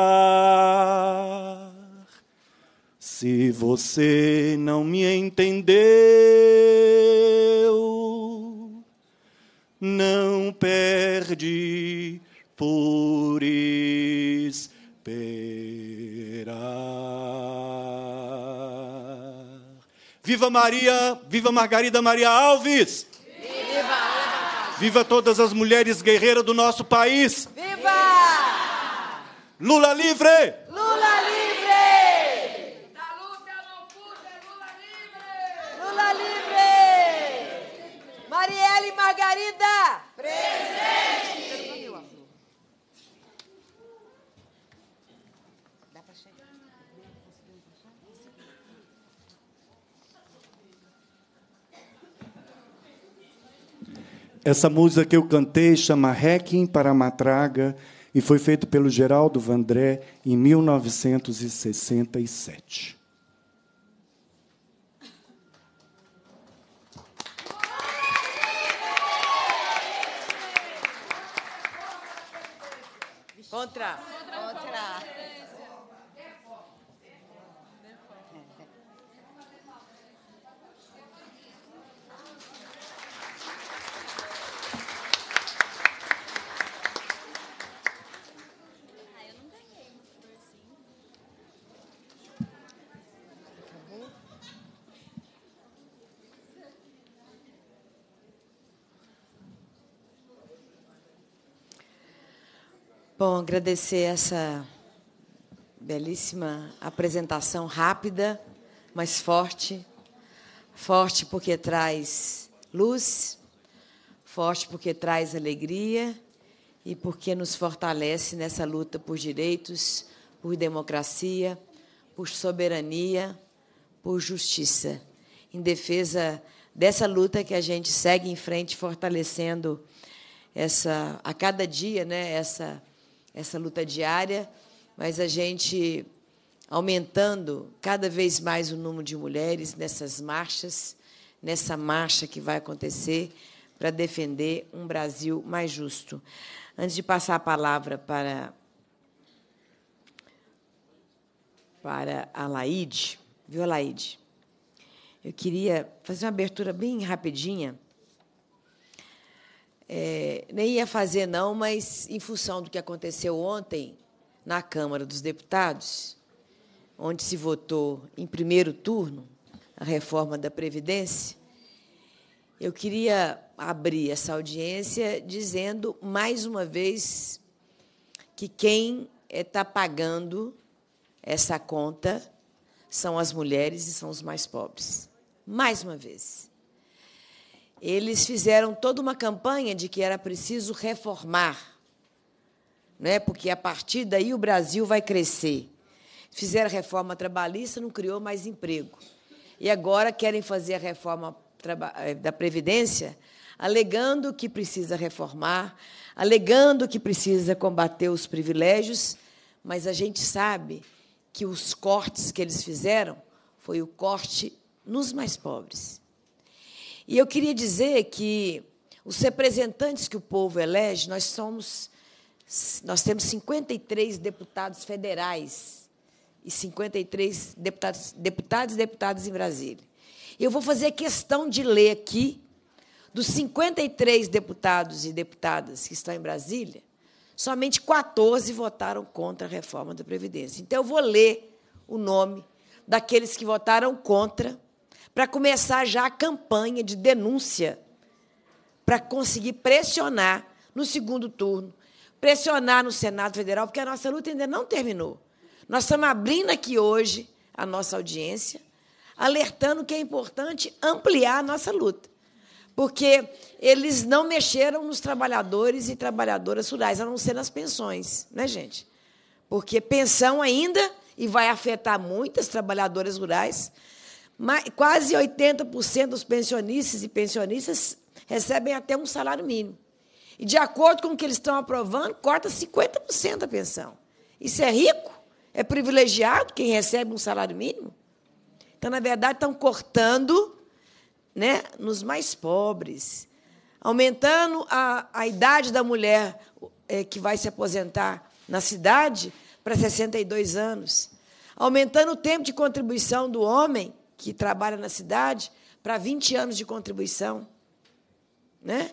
Se você não me entendeu, não perde por esperar. Viva Maria, viva Margarida Maria Alves. Viva! Viva todas as mulheres guerreiras do nosso país. Viva! Lula livre! Lula livre! Da luta não fuja, Lula livre! Lula livre! Marielle Margarida! Presente! Essa música que eu cantei chama Requiem para Matraga e foi feita pelo Geraldo Vandré em 1967. Contra. Bom, agradecer essa belíssima apresentação rápida, mas forte. Forte porque traz luz, forte porque traz alegria e porque nos fortalece nessa luta por direitos, por democracia, por soberania, por justiça. Em defesa dessa luta que a gente segue em frente fortalecendo essa a cada dia, né, essa essa luta diária, mas a gente aumentando cada vez mais o número de mulheres nessas marchas, nessa marcha que vai acontecer para defender um Brasil mais justo. Antes de passar a palavra para para a Laide, viu, Laide? Eu queria fazer uma abertura bem rapidinha é, nem ia fazer, não, mas em função do que aconteceu ontem na Câmara dos Deputados, onde se votou em primeiro turno a reforma da Previdência, eu queria abrir essa audiência dizendo, mais uma vez, que quem está é pagando essa conta são as mulheres e são os mais pobres. Mais uma vez eles fizeram toda uma campanha de que era preciso reformar, né? porque a partir daí o Brasil vai crescer. Fizeram a reforma trabalhista, não criou mais emprego. E agora querem fazer a reforma eh, da Previdência, alegando que precisa reformar, alegando que precisa combater os privilégios, mas a gente sabe que os cortes que eles fizeram foi o corte nos mais pobres. E eu queria dizer que os representantes que o povo elege, nós somos nós temos 53 deputados federais e 53 deputados deputados e deputadas em Brasília. Eu vou fazer questão de ler aqui dos 53 deputados e deputadas que estão em Brasília, somente 14 votaram contra a reforma da Previdência. Então, eu vou ler o nome daqueles que votaram contra para começar já a campanha de denúncia para conseguir pressionar no segundo turno, pressionar no Senado Federal, porque a nossa luta ainda não terminou. Nós estamos abrindo aqui hoje a nossa audiência, alertando que é importante ampliar a nossa luta, porque eles não mexeram nos trabalhadores e trabalhadoras rurais, a não ser nas pensões, né, gente? Porque pensão ainda, e vai afetar muitas trabalhadoras rurais, quase 80% dos pensionistas e pensionistas recebem até um salário mínimo. E, de acordo com o que eles estão aprovando, corta 50% da pensão. Isso é rico? É privilegiado quem recebe um salário mínimo? Então, na verdade, estão cortando né, nos mais pobres, aumentando a, a idade da mulher é, que vai se aposentar na cidade para 62 anos, aumentando o tempo de contribuição do homem que trabalha na cidade para 20 anos de contribuição. Né?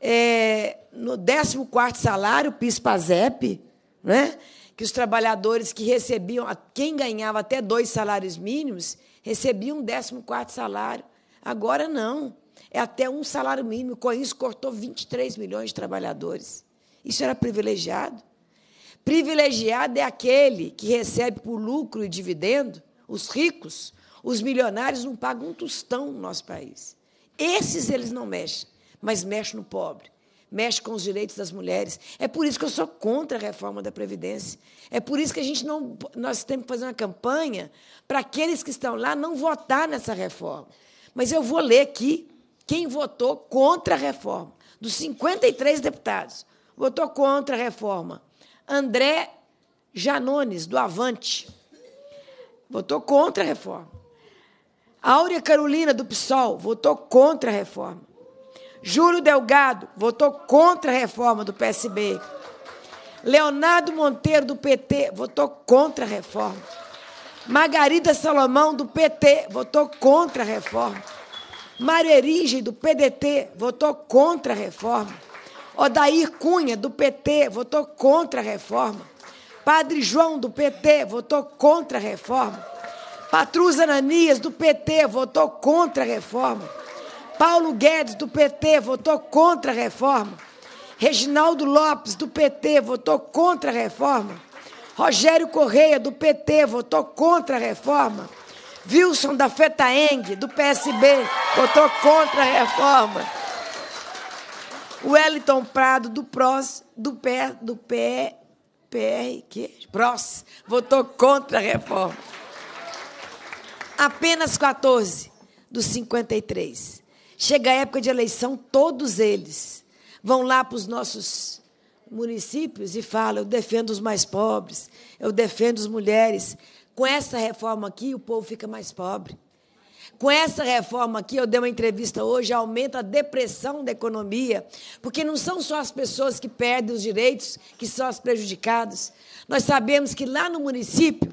É, no 14º salário, PIS-PASEP, né? que os trabalhadores que recebiam, quem ganhava até dois salários mínimos, recebiam um 14 salário. Agora não, é até um salário mínimo. Com isso, cortou 23 milhões de trabalhadores. Isso era privilegiado. Privilegiado é aquele que recebe por lucro e dividendo, os ricos, os milionários não pagam um tostão no nosso país. Esses eles não mexem, mas mexem no pobre, mexem com os direitos das mulheres. É por isso que eu sou contra a reforma da Previdência. É por isso que a gente não. Nós temos que fazer uma campanha para aqueles que estão lá não votar nessa reforma. Mas eu vou ler aqui quem votou contra a reforma. Dos 53 deputados, votou contra a reforma. André Janones, do Avante, votou contra a reforma. Áurea Carolina do PSOL votou contra a reforma. Júlio Delgado votou contra a reforma do PSB. Leonardo Monteiro do PT votou contra a reforma. Margarida Salomão do PT votou contra a reforma. Mário Erige, do PDT, votou contra a reforma. Odair Cunha, do PT, votou contra a reforma. Padre João, do PT, votou contra a reforma. Patrus Ananias, do PT, votou contra a reforma. Paulo Guedes, do PT, votou contra a reforma. Reginaldo Lopes, do PT, votou contra a reforma. Rogério Correia, do PT, votou contra a reforma. Wilson da Fetaeng, do PSB, votou contra a reforma. Wellington Prado, do PROS, do, do PR, que? PROS, votou contra a reforma apenas 14 dos 53. Chega a época de eleição, todos eles vão lá para os nossos municípios e falam: eu defendo os mais pobres, eu defendo as mulheres. Com essa reforma aqui, o povo fica mais pobre. Com essa reforma aqui, eu dei uma entrevista hoje, aumenta a depressão da economia, porque não são só as pessoas que perdem os direitos que são as prejudicadas. Nós sabemos que lá no município,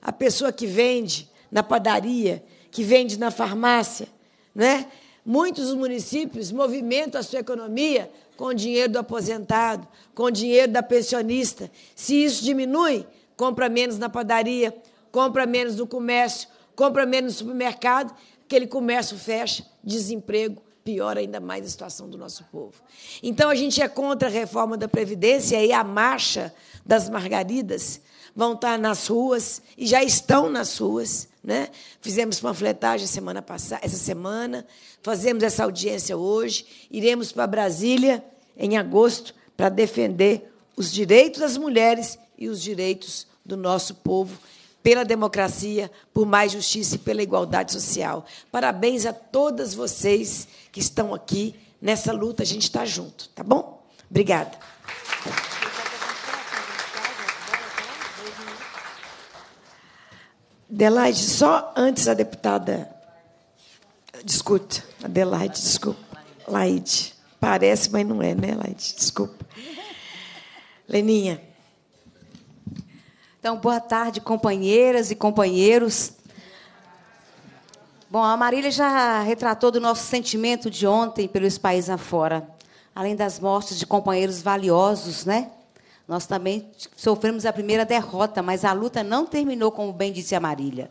a pessoa que vende na padaria, que vende na farmácia, né? Muitos municípios movimentam a sua economia com o dinheiro do aposentado, com o dinheiro da pensionista. Se isso diminui, compra menos na padaria, compra menos no comércio, compra menos no supermercado, aquele comércio fecha, desemprego, piora ainda mais a situação do nosso povo. Então a gente é contra a reforma da Previdência e a marcha das Margaridas vão estar nas ruas e já estão nas ruas. Né? Fizemos panfletagem semana passada, essa semana, fazemos essa audiência hoje, iremos para Brasília em agosto para defender os direitos das mulheres e os direitos do nosso povo pela democracia, por mais justiça e pela igualdade social. Parabéns a todas vocês que estão aqui nessa luta, a gente está junto, tá bom? Obrigada. Adelaide, só antes a deputada. Desculpa, Adelaide, desculpa. Laide. Parece, mas não é, né, Laide? Desculpa. Leninha. Então, boa tarde, companheiras e companheiros. Bom, a Marília já retratou do nosso sentimento de ontem pelos países afora, além das mortes de companheiros valiosos, né? Nós também sofremos a primeira derrota, mas a luta não terminou, como bem disse a Marília.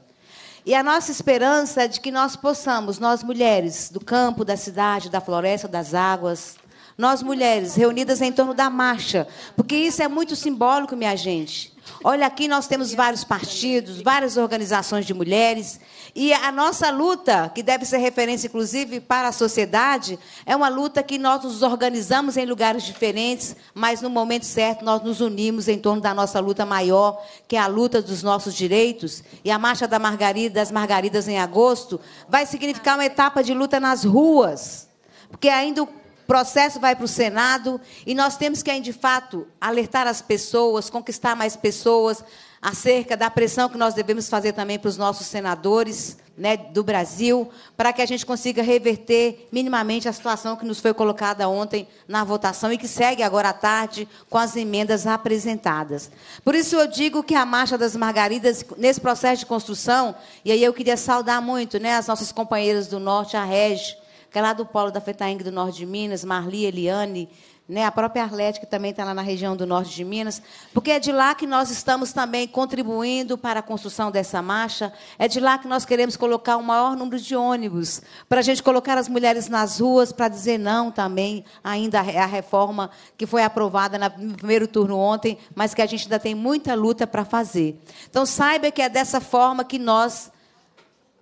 E a nossa esperança é de que nós possamos, nós mulheres do campo, da cidade, da floresta, das águas, nós mulheres reunidas em torno da marcha, porque isso é muito simbólico, minha gente. Olha, aqui nós temos vários partidos, várias organizações de mulheres, e a nossa luta, que deve ser referência, inclusive, para a sociedade, é uma luta que nós nos organizamos em lugares diferentes, mas no momento certo nós nos unimos em torno da nossa luta maior, que é a luta dos nossos direitos. E a Marcha da Margarida, das Margaridas em agosto vai significar uma etapa de luta nas ruas, porque ainda o processo vai para o Senado e nós temos que, de fato, alertar as pessoas, conquistar mais pessoas acerca da pressão que nós devemos fazer também para os nossos senadores né, do Brasil, para que a gente consiga reverter minimamente a situação que nos foi colocada ontem na votação e que segue agora à tarde com as emendas apresentadas. Por isso eu digo que a Marcha das Margaridas, nesse processo de construção, e aí eu queria saudar muito né, as nossas companheiras do Norte, a Regi, que é lá do Polo da Fetaeng do Norte de Minas, Marli, Eliane, né, a própria Arlete, que também está lá na região do norte de Minas, porque é de lá que nós estamos também contribuindo para a construção dessa marcha, é de lá que nós queremos colocar o maior número de ônibus, para a gente colocar as mulheres nas ruas, para dizer não também ainda é a reforma que foi aprovada no primeiro turno ontem, mas que a gente ainda tem muita luta para fazer. Então, saiba que é dessa forma que nós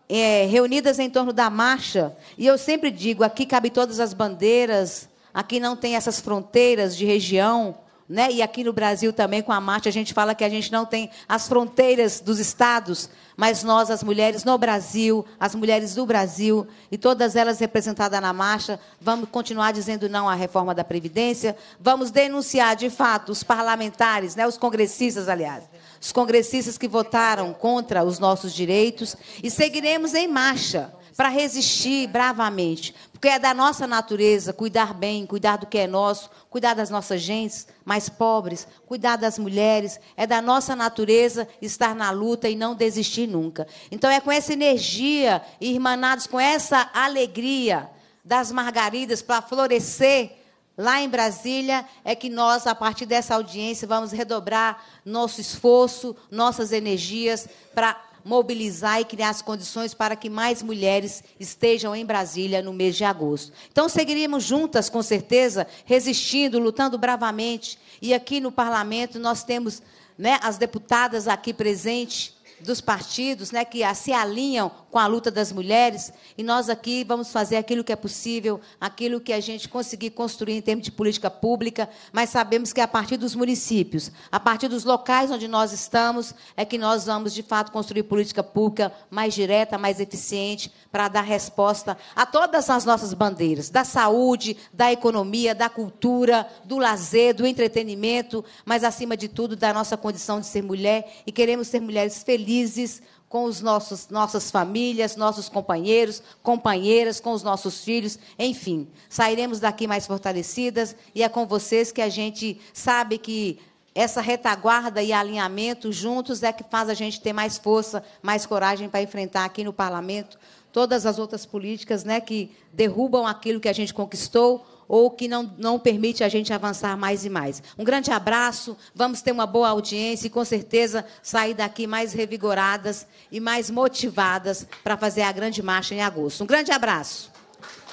é, reunidas em torno da marcha. E eu sempre digo: aqui cabe todas as bandeiras, aqui não tem essas fronteiras de região. Né? E aqui no Brasil também, com a marcha, a gente fala que a gente não tem as fronteiras dos estados, mas nós, as mulheres no Brasil, as mulheres do Brasil, e todas elas representadas na marcha, vamos continuar dizendo não à reforma da Previdência, vamos denunciar, de fato, os parlamentares, né? os congressistas, aliás, os congressistas que votaram contra os nossos direitos e seguiremos em marcha para resistir bravamente, porque é da nossa natureza cuidar bem, cuidar do que é nosso, cuidar das nossas gentes mais pobres, cuidar das mulheres, é da nossa natureza estar na luta e não desistir nunca. Então é com essa energia, irmanados com essa alegria das margaridas para florescer lá em Brasília, é que nós, a partir dessa audiência, vamos redobrar nosso esforço, nossas energias para mobilizar e criar as condições para que mais mulheres estejam em Brasília no mês de agosto. Então, seguiríamos juntas, com certeza, resistindo, lutando bravamente. E aqui no parlamento nós temos né, as deputadas aqui presentes dos partidos, né, que se alinham com a luta das mulheres, e nós aqui vamos fazer aquilo que é possível, aquilo que a gente conseguir construir em termos de política pública, mas sabemos que é a partir dos municípios, a partir dos locais onde nós estamos, é que nós vamos, de fato, construir política pública mais direta, mais eficiente, para dar resposta a todas as nossas bandeiras, da saúde, da economia, da cultura, do lazer, do entretenimento, mas, acima de tudo, da nossa condição de ser mulher, e queremos ser mulheres felizes felizes com os nossos, nossas famílias, nossos companheiros, companheiras, com os nossos filhos, enfim. Sairemos daqui mais fortalecidas e é com vocês que a gente sabe que essa retaguarda e alinhamento juntos é que faz a gente ter mais força, mais coragem para enfrentar aqui no parlamento todas as outras políticas, né, que derrubam aquilo que a gente conquistou ou que não, não permite a gente avançar mais e mais. Um grande abraço, vamos ter uma boa audiência e com certeza sair daqui mais revigoradas e mais motivadas para fazer a grande marcha em agosto. Um grande abraço.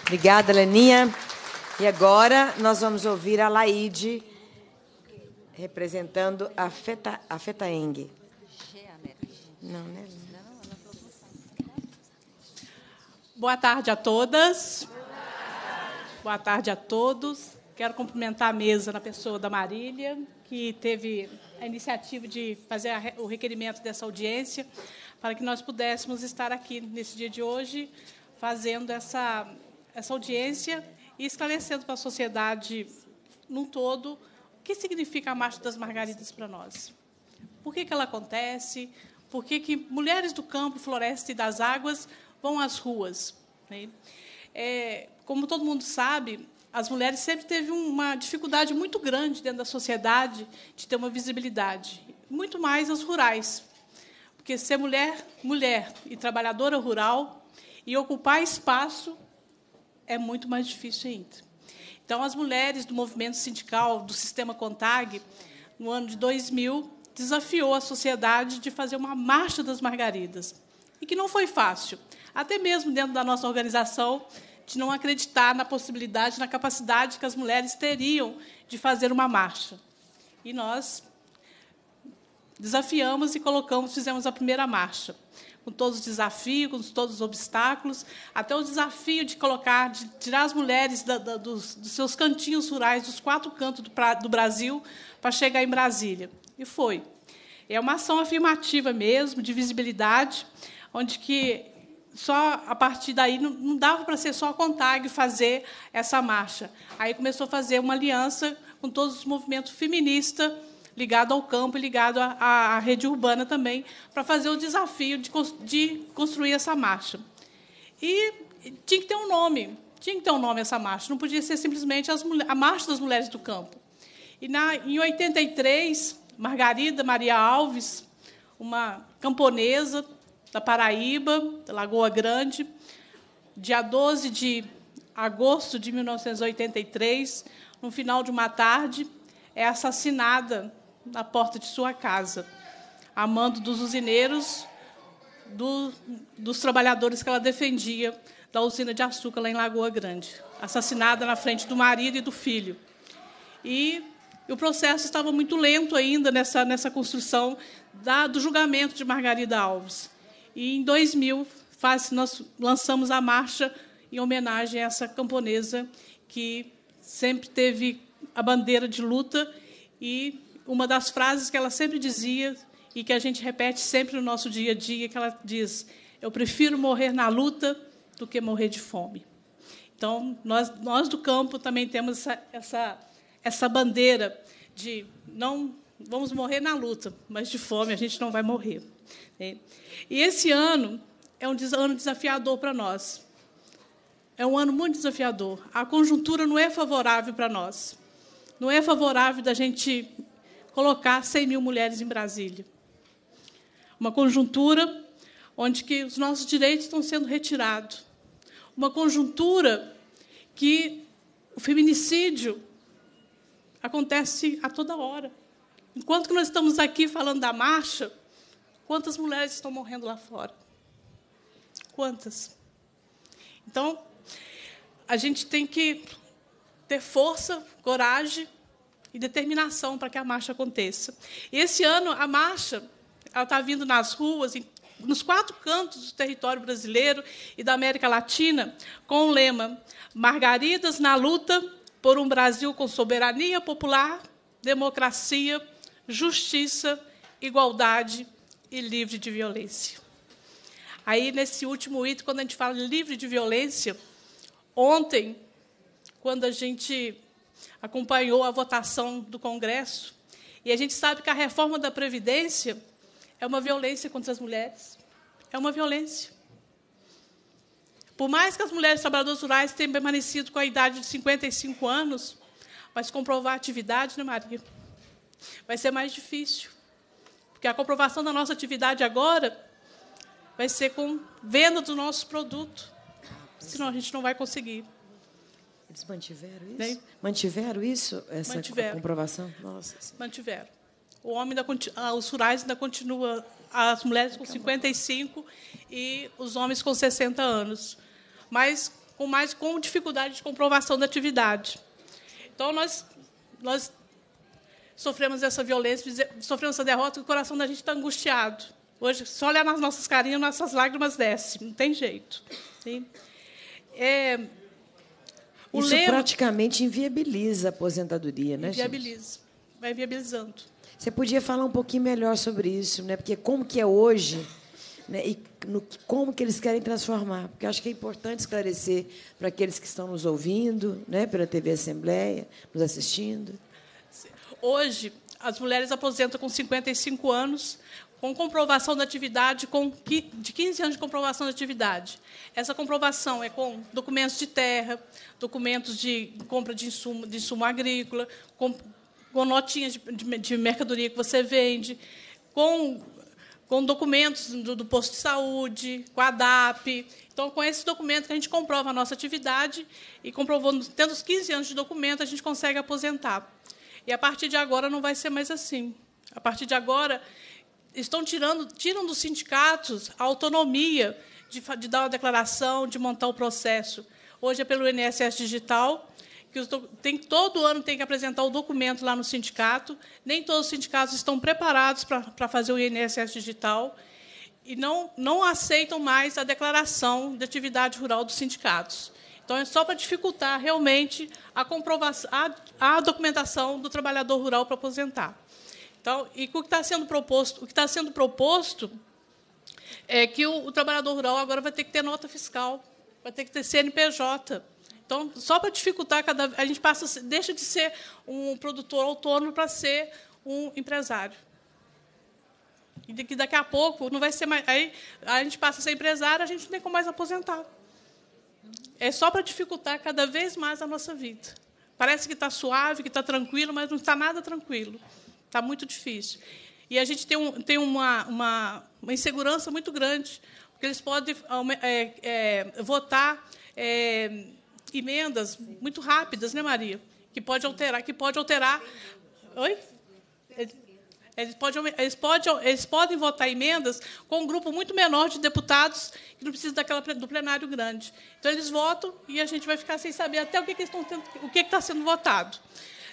Obrigada, Leninha. E agora nós vamos ouvir a Laide representando a Feta, a Fetaeng. Não, né? Boa tarde a todas. Boa tarde a todos. Quero cumprimentar a mesa na pessoa da Marília, que teve a iniciativa de fazer o requerimento dessa audiência para que nós pudéssemos estar aqui nesse dia de hoje fazendo essa, essa audiência e esclarecendo para a sociedade num todo o que significa a Marcha das Margaridas para nós. Por que, que ela acontece? Por que, que mulheres do campo, floresta e das águas vão às ruas? Né? É, como todo mundo sabe, as mulheres sempre teve uma dificuldade muito grande dentro da sociedade de ter uma visibilidade, muito mais as rurais. Porque ser mulher, mulher e trabalhadora rural e ocupar espaço é muito mais difícil ainda. Então, as mulheres do movimento sindical, do sistema CONTAG, no ano de 2000, desafiou a sociedade de fazer uma marcha das margaridas. E que não foi fácil. Até mesmo dentro da nossa organização, de não acreditar na possibilidade, na capacidade que as mulheres teriam de fazer uma marcha. E nós desafiamos e colocamos, fizemos a primeira marcha, com todos os desafios, com todos os obstáculos, até o desafio de colocar, de tirar as mulheres da, da, dos, dos, seus cantinhos rurais, dos quatro cantos do, do Brasil, para chegar em Brasília. E foi. É uma ação afirmativa mesmo, de visibilidade, onde que só a partir daí não, não dava para ser só a Contag fazer essa marcha. Aí começou a fazer uma aliança com todos os movimentos feministas ligado ao campo e ligado à, à rede urbana também, para fazer o desafio de, de construir essa marcha. E tinha que ter um nome, tinha que ter um nome essa marcha, não podia ser simplesmente as, a Marcha das Mulheres do Campo. E na, em 83, Margarida Maria Alves, uma camponesa, da Paraíba, Lagoa Grande, dia 12 de agosto de 1983, no final de uma tarde, é assassinada na porta de sua casa, a mando dos usineiros, do, dos trabalhadores que ela defendia da usina de açúcar lá em Lagoa Grande, assassinada na frente do marido e do filho. E, e o processo estava muito lento ainda nessa, nessa construção da, do julgamento de Margarida Alves. E em 2000 faz, nós lançamos a marcha em homenagem a essa camponesa que sempre teve a bandeira de luta e uma das frases que ela sempre dizia e que a gente repete sempre no nosso dia a dia, que ela diz: "Eu prefiro morrer na luta do que morrer de fome". Então, nós, nós do campo também temos essa, essa, essa bandeira de não vamos morrer na luta, mas de fome a gente não vai morrer. Né? E esse ano é um ano desafiador para nós. É um ano muito desafiador. A conjuntura não é favorável para nós. Não é favorável da gente colocar 100 mil mulheres em Brasília. Uma conjuntura onde que os nossos direitos estão sendo retirados. Uma conjuntura que o feminicídio acontece a toda hora. Enquanto que nós estamos aqui falando da marcha, Quantas mulheres estão morrendo lá fora? Quantas? Então, a gente tem que ter força, coragem e determinação para que a marcha aconteça. E esse ano, a marcha está vindo nas ruas, nos quatro cantos do território brasileiro e da América Latina, com o lema Margaridas na luta por um Brasil com soberania popular, democracia, justiça, igualdade e livre de violência. Aí, nesse último item, quando a gente fala livre de violência, ontem, quando a gente acompanhou a votação do Congresso, e a gente sabe que a reforma da Previdência é uma violência contra as mulheres. É uma violência. Por mais que as mulheres trabalhadoras rurais tenham permanecido com a idade de 55 anos, mas comprovar a atividade, né, Maria? Vai ser mais difícil. Porque a comprovação da nossa atividade agora vai ser com venda do nosso produto, senão a gente não vai conseguir. Eles mantiveram isso? Mantiveram isso, essa mantiveram. comprovação? Nossa. Sim. Mantiveram. O homem da, ah, os rurais ainda continuam, as mulheres com 55 e os homens com 60 anos. Mas com mais com dificuldade de comprovação da atividade. Então nós nós sofremos essa violência, sofremos essa derrota, o coração da gente está angustiado. Hoje, só olhar nas nossas carinhas, nossas lágrimas descem, não tem jeito. Sim? É, o Isso lema, praticamente inviabiliza a aposentadoria, né, Inviabiliza, gente? vai inviabilizando. Você podia falar um pouquinho melhor sobre isso, né? Porque como que é hoje né? e no, como que eles querem transformar. Porque acho que é importante esclarecer para aqueles que estão nos ouvindo, né? pela TV Assembleia, nos assistindo. Hoje, as mulheres aposentam com 55 anos, com comprovação da atividade, com de 15 anos de comprovação da atividade. Essa comprovação é com documentos de terra, documentos de compra de insumo, de insumo agrícola, com, com notinhas de, de, de, mercadoria que você vende, com, com documentos do, do, posto de saúde, com a DAP. Então, com esses documentos que a gente comprova a nossa atividade e comprovou tendo os 15 anos de documento, a gente consegue aposentar. E a partir de agora não vai ser mais assim. A partir de agora estão tirando, tiram dos sindicatos a autonomia de, de dar uma declaração, de montar o processo. Hoje é pelo INSS digital, que tem, todo ano tem que apresentar o documento lá no sindicato. Nem todos os sindicatos estão preparados para, fazer o INSS digital e não, não aceitam mais a declaração de atividade rural dos sindicatos. Então, é só para dificultar realmente a, comprovação, a, a documentação do trabalhador rural para aposentar. Então, e o que está sendo proposto, o que está sendo proposto é que o, o trabalhador rural agora vai ter que ter nota fiscal, vai ter que ter CNPJ. Então, só para dificultar, cada, a gente passa, deixa de ser um produtor autônomo para ser um empresário. E que daqui a pouco não vai ser mais. Aí a gente passa a ser empresário, a gente não tem como mais aposentar é só para dificultar cada vez mais a nossa vida. Parece que está suave, que está tranquilo, mas não está nada tranquilo. Está muito difícil. E a gente tem, um, tem uma, uma, uma, insegurança muito grande, porque eles podem é, é, votar é, emendas muito rápidas, né, Maria? Que pode alterar, que pode alterar. Oi? Eles podem, eles, podem, eles podem votar emendas com um grupo muito menor de deputados que não precisa daquela, do plenário grande. Então, eles votam e a gente vai ficar sem saber até o que, que estão tendo, o que está sendo votado.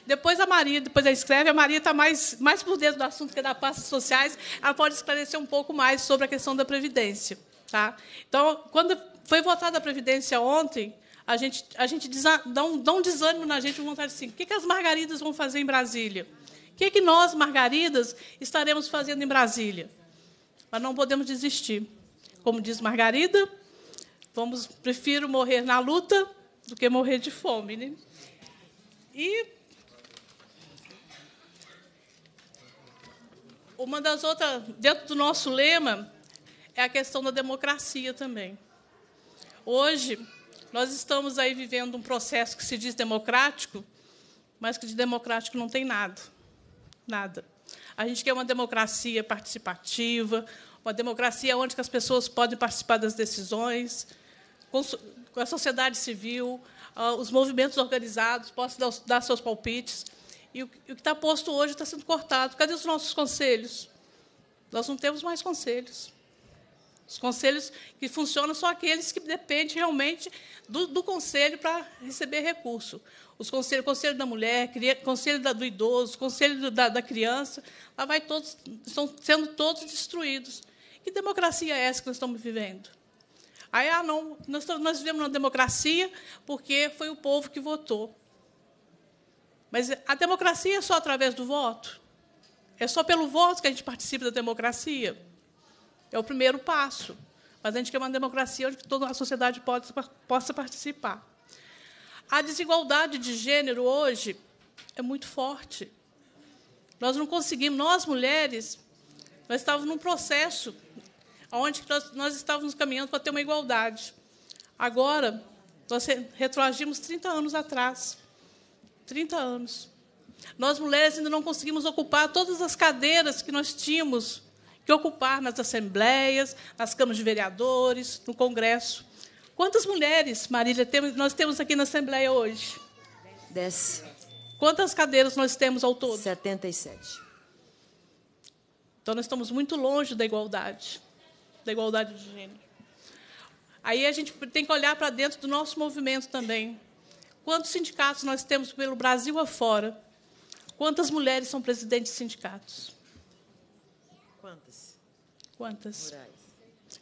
Depois a Maria, depois ela escreve, a Maria está mais, mais por dentro do assunto que é da pastas sociais, ela pode esclarecer um pouco mais sobre a questão da Previdência. Tá? Então, quando foi votada a Previdência ontem, a gente, a gente dá, um, dá um desânimo na gente, vontade assim, o que, que as margaridas vão fazer em Brasília? que, que nós, Margaridas, estaremos fazendo em Brasília? Mas não podemos desistir. Como diz Margarida, vamos, prefiro morrer na luta do que morrer de fome. Né? E uma das outras, dentro do nosso lema, é a questão da democracia também. Hoje, nós estamos aí vivendo um processo que se diz democrático, mas que de democrático não tem nada. Nada. A gente quer uma democracia participativa, uma democracia onde as pessoas podem participar das decisões, com a sociedade civil, ah, os movimentos organizados possam dar seus palpites. E o que está posto hoje está sendo cortado. Cadê os nossos conselhos? Nós não temos mais conselhos. Os conselhos que funcionam são aqueles que dependem realmente do, do conselho para receber recurso os conselhos, conselho da mulher, conselho da, do idoso, conselho da, da criança, lá vai todos, estão sendo todos destruídos. Que democracia é essa que nós estamos vivendo? Aí, ah, não, nós, nós vivemos uma democracia porque foi o povo que votou. Mas a democracia é só através do voto? É só pelo voto que a gente participa da democracia? É o primeiro passo. Mas a gente quer uma democracia onde toda a sociedade possa participar. A desigualdade de gênero hoje é muito forte. Nós não conseguimos, nós mulheres, nós estávamos num processo onde nós, nós estávamos caminhando para ter uma igualdade. Agora, nós retroagimos 30 anos atrás. 30 anos. Nós, mulheres, ainda não conseguimos ocupar todas as cadeiras que nós tínhamos que ocupar nas assembleias, nas câmaras de vereadores, no Congresso. Quantas mulheres, Marília, temos, nós temos aqui na Assembleia hoje? Dez. Quantas cadeiras nós temos ao todo? 77. Então, nós estamos muito longe da igualdade, da igualdade de gênero. Aí a gente tem que olhar para dentro do nosso movimento também. Quantos sindicatos nós temos pelo Brasil afora? Quantas mulheres são presidentes de sindicatos? Quantas? Quantas?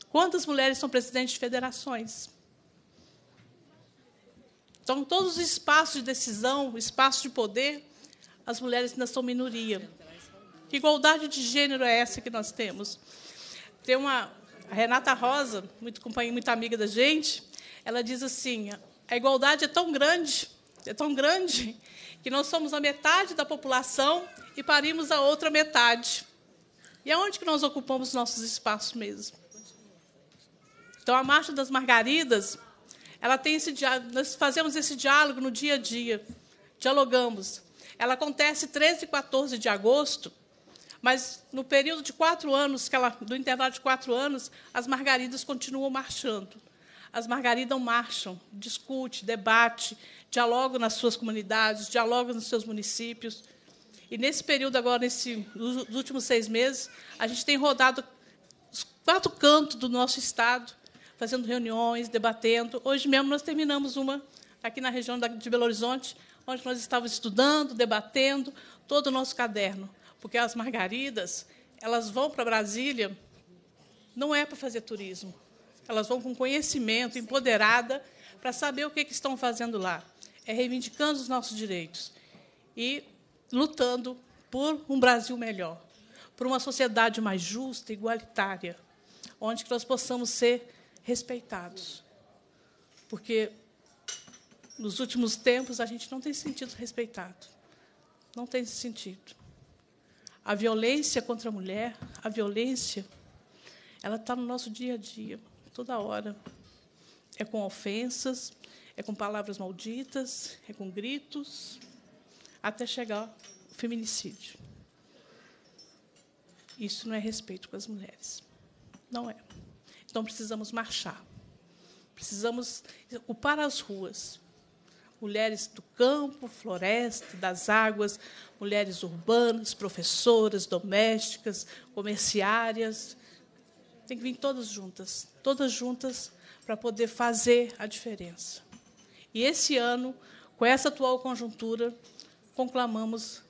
Quantas mulheres são presidentes de federações? Então, todos os espaços de decisão, espaços de poder, as mulheres ainda são minoria. Que igualdade de gênero é essa que nós temos? Tem uma a Renata Rosa, muito companheira, muito amiga da gente, ela diz assim: a igualdade é tão grande, é tão grande que nós somos a metade da população e parimos a outra metade. E aonde que nós ocupamos nossos espaços mesmo? Então, a Marcha das Margaridas ela tem esse diálogo, nós fazemos esse diálogo no dia a dia, dialogamos. Ela acontece 13 e 14 de agosto, mas no período de quatro anos, que ela, do intervalo de quatro anos, as margaridas continuam marchando. As margaridas marcham, discute, debate, dialogam nas suas comunidades, dialogam nos seus municípios. E nesse período agora, nesse, nos últimos seis meses, a gente tem rodado os quatro cantos do nosso estado fazendo reuniões, debatendo. Hoje mesmo nós terminamos uma aqui na região de Belo Horizonte, onde nós estávamos estudando, debatendo todo o nosso caderno, porque as margaridas elas vão para Brasília não é para fazer turismo, elas vão com conhecimento, empoderada para saber o que, que estão fazendo lá, é reivindicando os nossos direitos e lutando por um Brasil melhor, por uma sociedade mais justa, igualitária, onde nós possamos ser respeitados. Porque nos últimos tempos a gente não tem sentido respeitado. Não tem sentido. A violência contra a mulher, a violência, ela está no nosso dia a dia, toda hora. É com ofensas, é com palavras malditas, é com gritos, até chegar o feminicídio. Isso não é respeito com as mulheres. Não é. Então precisamos marchar. Precisamos ocupar as ruas. Mulheres do campo, floresta, das águas, mulheres urbanas, professoras, domésticas, comerciárias. Tem que vir todas juntas, todas juntas para poder fazer a diferença. E esse ano, com essa atual conjuntura, conclamamos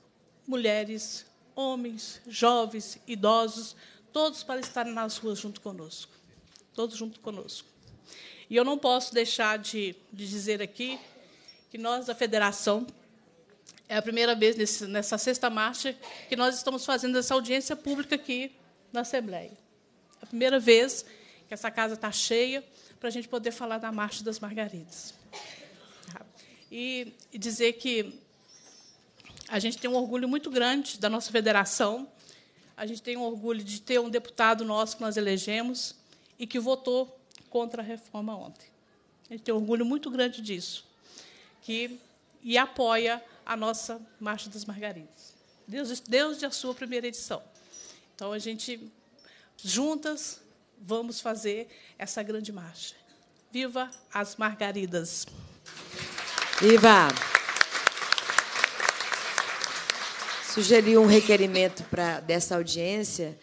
mulheres, homens, jovens, idosos, todos para estarem nas ruas junto conosco todos junto conosco. E eu não posso deixar de, de dizer aqui que nós, da Federação, é a primeira vez nesse, nessa sexta marcha que nós estamos fazendo essa audiência pública aqui na Assembleia. É a primeira vez que essa casa está cheia para a gente poder falar da Marcha das Margaridas. E, e dizer que a gente tem um orgulho muito grande da nossa federação. A gente tem um orgulho de ter um deputado nosso que nós elegemos, e que votou contra a reforma ontem. Ele tem um orgulho muito grande disso, que e apoia a nossa Marcha das Margaridas, desde, desde a sua primeira edição. Então, a gente, juntas, vamos fazer essa grande marcha. Viva as Margaridas! Viva! Sugeri um requerimento para dessa audiência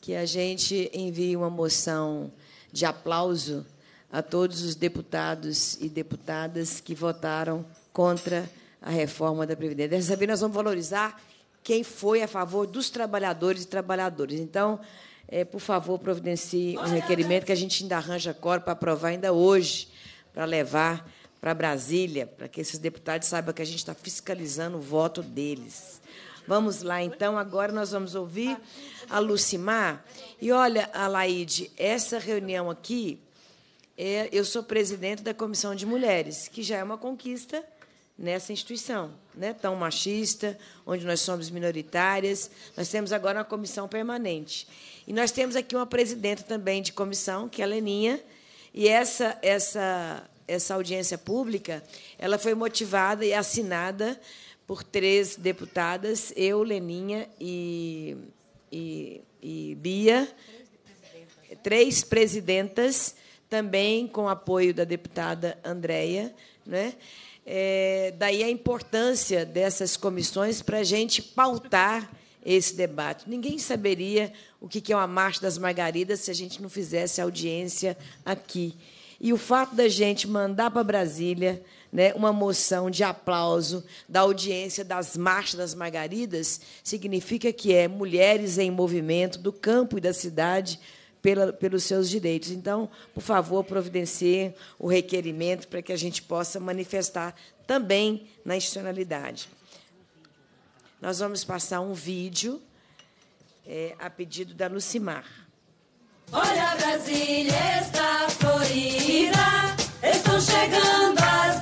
que a gente envie uma moção de aplauso a todos os deputados e deputadas que votaram contra a reforma da Previdência. Dessa vez, nós vamos valorizar quem foi a favor dos trabalhadores e trabalhadoras. Então, é, por favor, providencie um requerimento que a gente ainda arranja cor para aprovar ainda hoje, para levar para Brasília, para que esses deputados saibam que a gente está fiscalizando o voto deles. Vamos lá, então, agora nós vamos ouvir a Lucimar. E olha, Alaide, essa reunião aqui, é, eu sou presidente da Comissão de Mulheres, que já é uma conquista nessa instituição, né, tão machista, onde nós somos minoritárias. Nós temos agora uma comissão permanente. E nós temos aqui uma presidenta também de comissão, que é a Leninha, e essa essa essa audiência pública, ela foi motivada e assinada por três deputadas, eu, Leninha e, e, e Bia, três presidentas, também com apoio da deputada Andréia. Né? É, daí a importância dessas comissões para a gente pautar esse debate. Ninguém saberia o que é uma Marcha das Margaridas se a gente não fizesse audiência aqui. E o fato da gente mandar para Brasília né, uma moção de aplauso da audiência das Marchas das Margaridas, significa que é mulheres em movimento do campo e da cidade pela, pelos seus direitos. Então, por favor, providencie o requerimento para que a gente possa manifestar também na institucionalidade. Nós vamos passar um vídeo é, a pedido da Lucimar. Olha, Brasília está florida, estão chegando as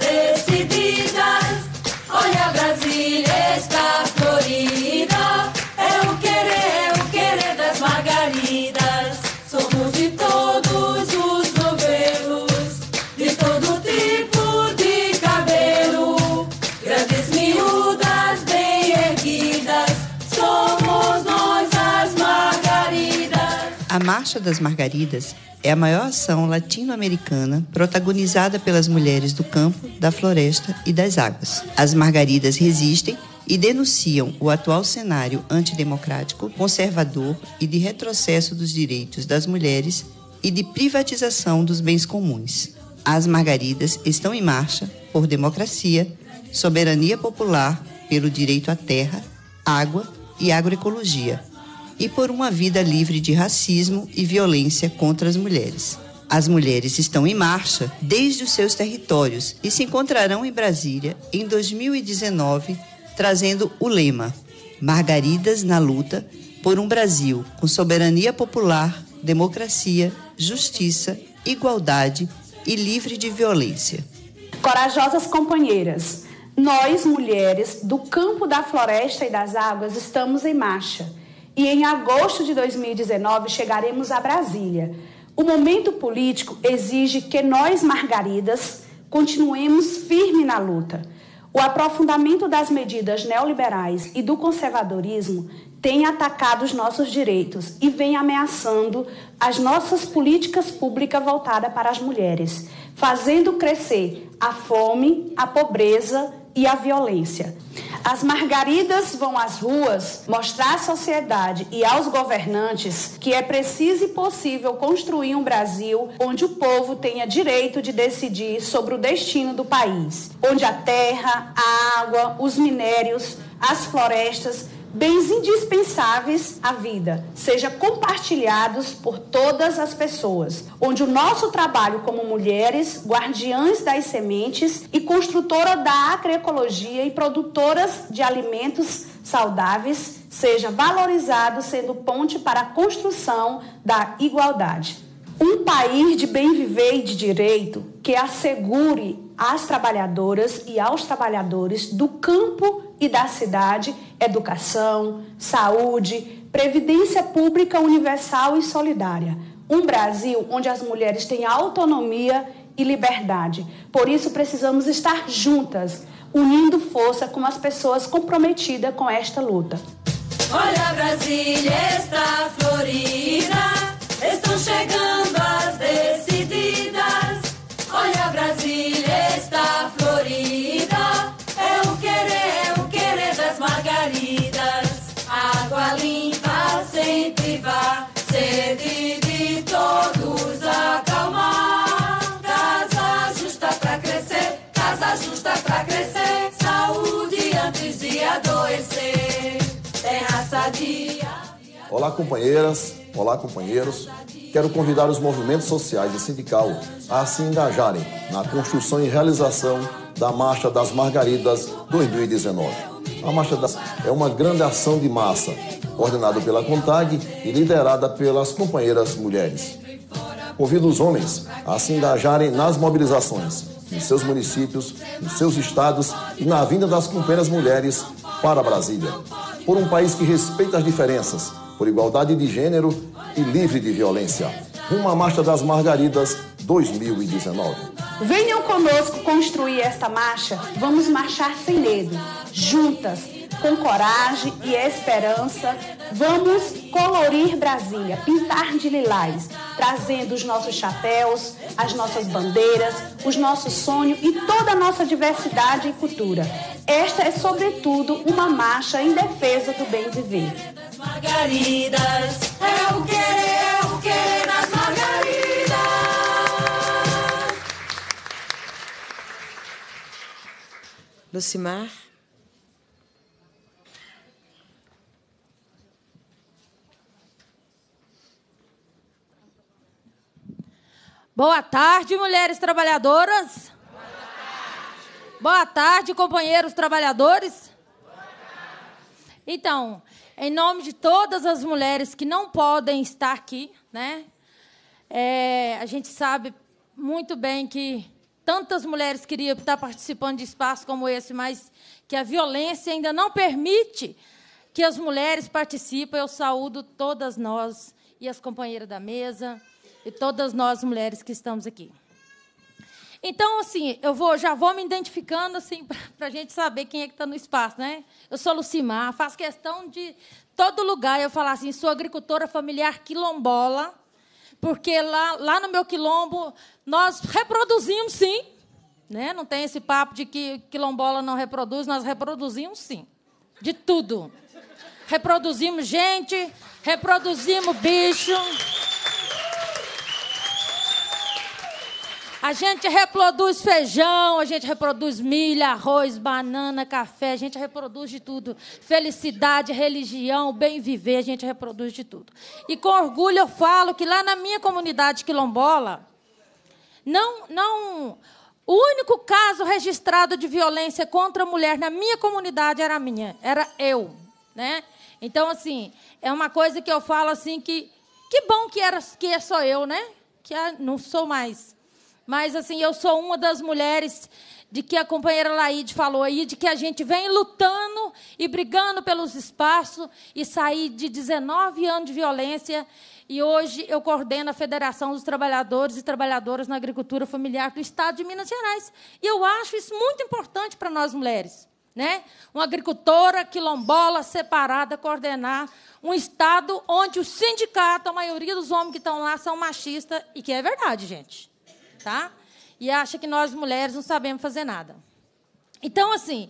das Margaridas é a maior ação latino-americana protagonizada pelas mulheres do campo, da floresta e das águas. As Margaridas resistem e denunciam o atual cenário antidemocrático, conservador e de retrocesso dos direitos das mulheres e de privatização dos bens comuns. As Margaridas estão em marcha por democracia, soberania popular, pelo direito à terra, água e agroecologia e por uma vida livre de racismo e violência contra as mulheres. As mulheres estão em marcha desde os seus territórios e se encontrarão em Brasília em 2019, trazendo o lema Margaridas na luta por um Brasil com soberania popular, democracia, justiça, igualdade e livre de violência. Corajosas companheiras, nós mulheres do campo da floresta e das águas estamos em marcha e em agosto de 2019 chegaremos a Brasília. O momento político exige que nós, Margaridas, continuemos firme na luta. O aprofundamento das medidas neoliberais e do conservadorismo tem atacado os nossos direitos e vem ameaçando as nossas políticas públicas voltadas para as mulheres, fazendo crescer a fome, a pobreza e a violência. As margaridas vão às ruas mostrar à sociedade e aos governantes que é preciso e possível construir um Brasil onde o povo tenha direito de decidir sobre o destino do país, onde a terra, a água, os minérios, as florestas bens indispensáveis à vida, sejam compartilhados por todas as pessoas, onde o nosso trabalho como mulheres, guardiãs das sementes e construtora da agroecologia e produtoras de alimentos saudáveis seja valorizado, sendo ponte para a construção da igualdade. Um país de bem viver e de direito que assegure às trabalhadoras e aos trabalhadores do campo e da cidade, educação, saúde, previdência pública universal e solidária. Um Brasil onde as mulheres têm autonomia e liberdade. Por isso, precisamos estar juntas, unindo força com as pessoas comprometidas com esta luta. Olha, Brasília está florida, estão chegando. Olá, companheiras, olá, companheiros. Quero convidar os movimentos sociais e sindical a se engajarem na construção e realização da Marcha das Margaridas 2019. A Marcha das é uma grande ação de massa, coordenada pela CONTAG e liderada pelas companheiras mulheres. Convido os homens a se engajarem nas mobilizações, em seus municípios, nos seus estados e na vinda das companheiras mulheres para Brasília. Por um país que respeita as diferenças, por igualdade de gênero e livre de violência. Uma Marcha das Margaridas 2019. Venham conosco construir esta marcha. Vamos marchar sem medo, juntas com coragem e esperança, vamos colorir Brasília, pintar de lilás, trazendo os nossos chapéus, as nossas bandeiras, os nossos sonhos e toda a nossa diversidade e cultura. Esta é, sobretudo, uma marcha em defesa do bem viver. Margaridas, é o querer, é o querer das margaridas. Lucimar? Boa tarde, mulheres trabalhadoras. Boa tarde, Boa tarde companheiros trabalhadores. Tarde. Então, em nome de todas as mulheres que não podem estar aqui, né? É, a gente sabe muito bem que tantas mulheres queriam estar participando de espaços como esse, mas que a violência ainda não permite que as mulheres participem. Eu saúdo todas nós e as companheiras da mesa e todas nós mulheres que estamos aqui. Então, assim, eu vou, já vou me identificando, assim, para a gente saber quem é que está no espaço, né? Eu sou Lucimar, faço questão de todo lugar eu falar assim, sou agricultora familiar quilombola, porque lá, lá no meu quilombo nós reproduzimos, sim, né? Não tem esse papo de que quilombola não reproduz, nós reproduzimos, sim, de tudo. Reproduzimos gente, reproduzimos bicho. A gente reproduz feijão, a gente reproduz milho, arroz, banana, café, a gente reproduz de tudo. Felicidade, religião, bem viver, a gente reproduz de tudo. E com orgulho eu falo que lá na minha comunidade quilombola, não, não, o único caso registrado de violência contra a mulher na minha comunidade era a minha, era eu, né? Então assim, é uma coisa que eu falo assim que que bom que era que é só eu, né? Que ah, não sou mais. Mas assim, eu sou uma das mulheres de que a companheira Laide falou aí, de que a gente vem lutando e brigando pelos espaços e sair de 19 anos de violência. E hoje eu coordeno a Federação dos Trabalhadores e Trabalhadoras na Agricultura Familiar do Estado de Minas Gerais. E eu acho isso muito importante para nós mulheres. Né? Uma agricultora quilombola separada coordenar um estado onde o sindicato, a maioria dos homens que estão lá são machistas e que é verdade, gente tá? E acha que nós mulheres não sabemos fazer nada. Então, assim,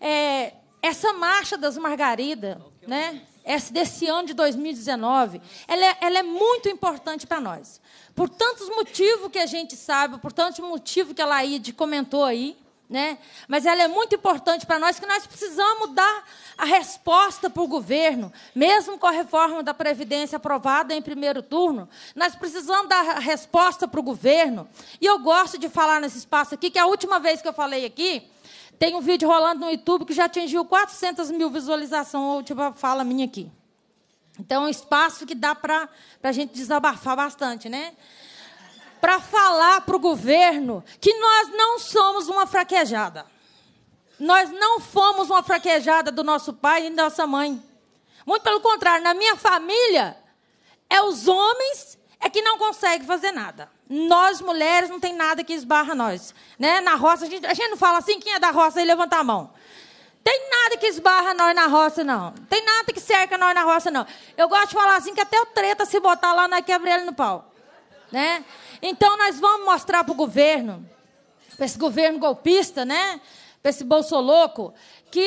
é, essa marcha das Margaridas, né? Esse, desse ano de 2019, ela é, ela é muito importante para nós. Por tantos motivos que a gente sabe, por tantos motivos que a Laide comentou aí, né? Mas ela é muito importante para nós que nós precisamos dar a resposta para o governo, mesmo com a reforma da previdência aprovada em primeiro turno, nós precisamos dar a resposta para o governo. E eu gosto de falar nesse espaço aqui que é a última vez que eu falei aqui tem um vídeo rolando no YouTube que já atingiu 400 mil visualizações, a última fala minha aqui. Então, é um espaço que dá para a gente desabafar bastante, né? para falar para o governo que nós não somos uma fraquejada. Nós não fomos uma fraquejada do nosso pai e da nossa mãe. Muito pelo contrário, na minha família, é os homens é que não conseguem fazer nada. Nós, mulheres, não tem nada que esbarra nós. Né? Na roça, a gente, a gente não fala assim, quem é da roça aí levanta a mão. Tem nada que esbarra nós na roça, não. Tem nada que cerca nós na roça, não. Eu gosto de falar assim que até o treta se botar lá na quebra ele no pau né? Então nós vamos mostrar para o governo, para esse governo golpista, né? Para esse bolsoloco, que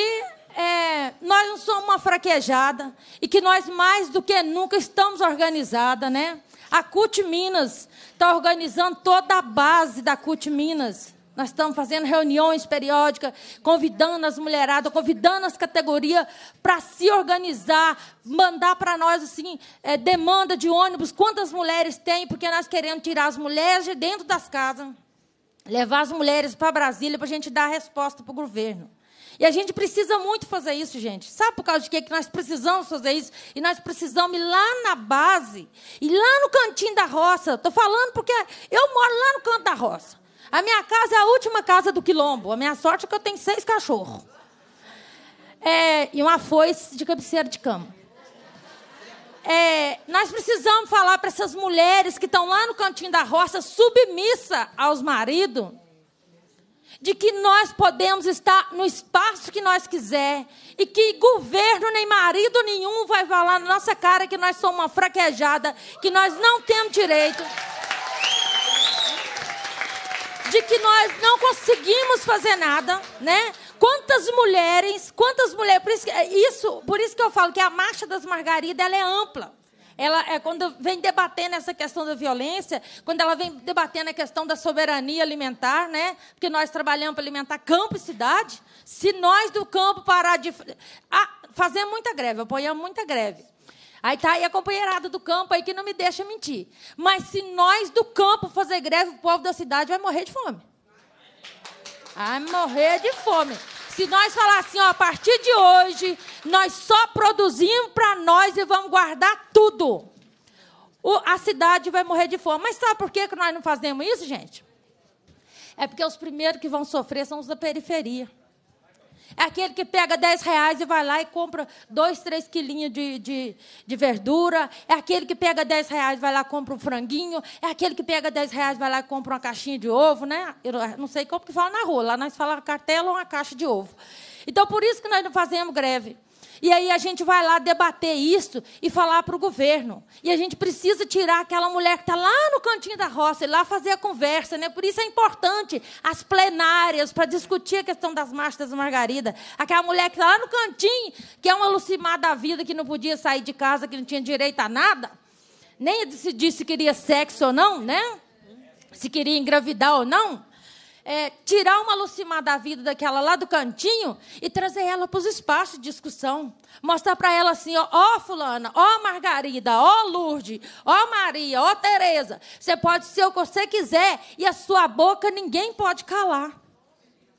é, nós não somos uma fraquejada e que nós mais do que nunca estamos organizada, né? A CUT Minas está organizando toda a base da CUT Minas nós estamos fazendo reuniões periódicas, convidando as mulheradas, convidando as categorias para se organizar, mandar para nós assim é, demanda de ônibus, quantas mulheres tem, porque nós queremos tirar as mulheres de dentro das casas, levar as mulheres para Brasília para a gente dar a resposta para o governo. E a gente precisa muito fazer isso, gente. Sabe por causa de quê? que nós precisamos fazer isso? E nós precisamos ir lá na base, e lá no cantinho da roça. Estou falando porque eu moro lá no canto da roça. A minha casa é a última casa do quilombo. A minha sorte é que eu tenho seis cachorros. É, e uma foice de cabeceira de cama. É, nós precisamos falar para essas mulheres que estão lá no cantinho da roça, submissa aos maridos, de que nós podemos estar no espaço que nós quiser e que governo nem marido nenhum vai falar na nossa cara que nós somos uma fraquejada, que nós não temos direito de que nós não conseguimos fazer nada, né? Quantas mulheres, quantas mulheres, por isso, é isso, por isso que eu falo que a marcha das margaridas ela é ampla. Ela é quando vem debatendo essa questão da violência, quando ela vem debatendo a questão da soberania alimentar, né? Porque nós trabalhamos para alimentar campo e cidade. Se nós do campo parar de ah, fazer muita greve, apoiamos muita greve. Aí tá aí a companheirada do campo aí que não me deixa mentir. Mas se nós do campo fazer greve, o povo da cidade vai morrer de fome. Vai morrer de fome. Se nós falar assim, ó, a partir de hoje, nós só produzimos para nós e vamos guardar tudo. O, a cidade vai morrer de fome. Mas sabe por que, que nós não fazemos isso, gente? É porque os primeiros que vão sofrer são os da periferia. É aquele que pega 10 reais e vai lá e compra 2, 3 quilinhos de, de, de, verdura. É aquele que pega 10 reais e vai lá e compra um franguinho. É aquele que pega 10 reais e vai lá e compra uma caixinha de ovo, né? Eu não sei como que fala na rua. Lá nós falamos cartela ou uma caixa de ovo. Então, por isso que nós não fazemos greve. E aí a gente vai lá debater isso e falar para o governo. E a gente precisa tirar aquela mulher que está lá no cantinho da roça e lá fazer a conversa. Né? Por isso é importante as plenárias para discutir a questão das marchas Margarida. Aquela mulher que está lá no cantinho, que é uma alucinada da vida, que não podia sair de casa, que não tinha direito a nada. Nem decidir se queria sexo ou não, né? Se queria engravidar ou não é, tirar uma Lucimar da vida daquela lá do cantinho e trazer ela para os espaços de discussão. Mostrar para ela assim, ó, ó fulana, ó Margarida, ó Lourdes, ó Maria, ó Tereza. Você pode ser o que você quiser e a sua boca ninguém pode calar.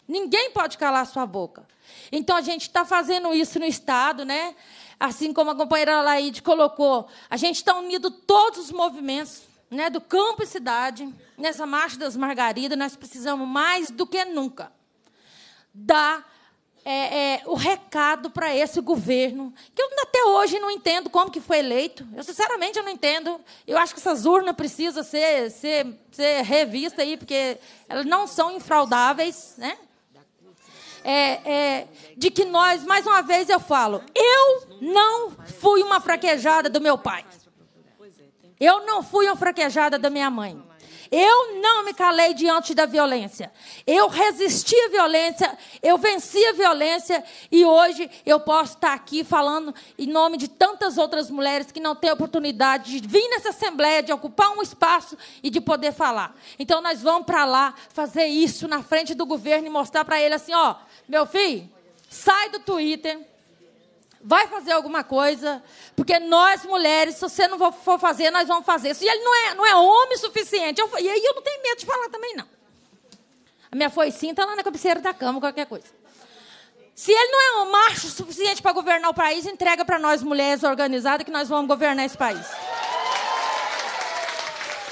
Ninguém pode calar a sua boca. Então a gente está fazendo isso no Estado, né? Assim como a companheira Laide colocou, a gente está unido todos os movimentos né, do campo e cidade, nessa Marcha das Margaridas, nós precisamos mais do que nunca dar é, é, o recado para esse governo, que eu até hoje não entendo como que foi eleito. Eu, sinceramente, eu não entendo. Eu acho que essas urnas precisam ser, ser, ser revistas aí, porque elas não são infraudáveis, né? É, é, de que nós, mais uma vez eu falo, eu não fui uma fraquejada do meu pai. Eu não fui uma fraquejada da minha mãe. Eu não me calei diante da violência. Eu resisti à violência, eu venci a violência e hoje eu posso estar aqui falando em nome de tantas outras mulheres que não têm oportunidade de vir nessa assembleia, de ocupar um espaço e de poder falar. Então nós vamos para lá fazer isso na frente do governo e mostrar para ele assim, ó, meu filho, sai do Twitter Vai fazer alguma coisa, porque nós mulheres, se você não for fazer, nós vamos fazer. Se ele não é, não é homem suficiente, eu, e aí eu não tenho medo de falar também, não. A minha foicinha está lá na cabeceira da cama, qualquer coisa. Se ele não é um macho suficiente para governar o país, entrega para nós mulheres organizadas que nós vamos governar esse país.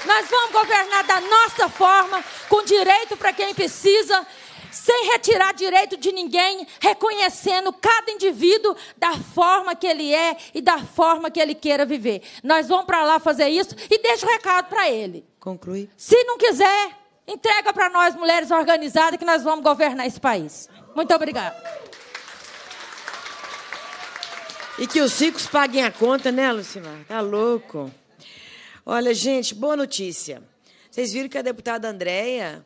Nós vamos governar da nossa forma, com direito para quem precisa sem retirar direito de ninguém, reconhecendo cada indivíduo da forma que ele é e da forma que ele queira viver. Nós vamos para lá fazer isso e deixa o recado para ele. Conclui. Se não quiser, entrega para nós, mulheres organizadas, que nós vamos governar esse país. Muito obrigada. E que os ricos paguem a conta, né, Lucimar? Tá louco. Olha, gente, boa notícia. Vocês viram que a deputada Andréia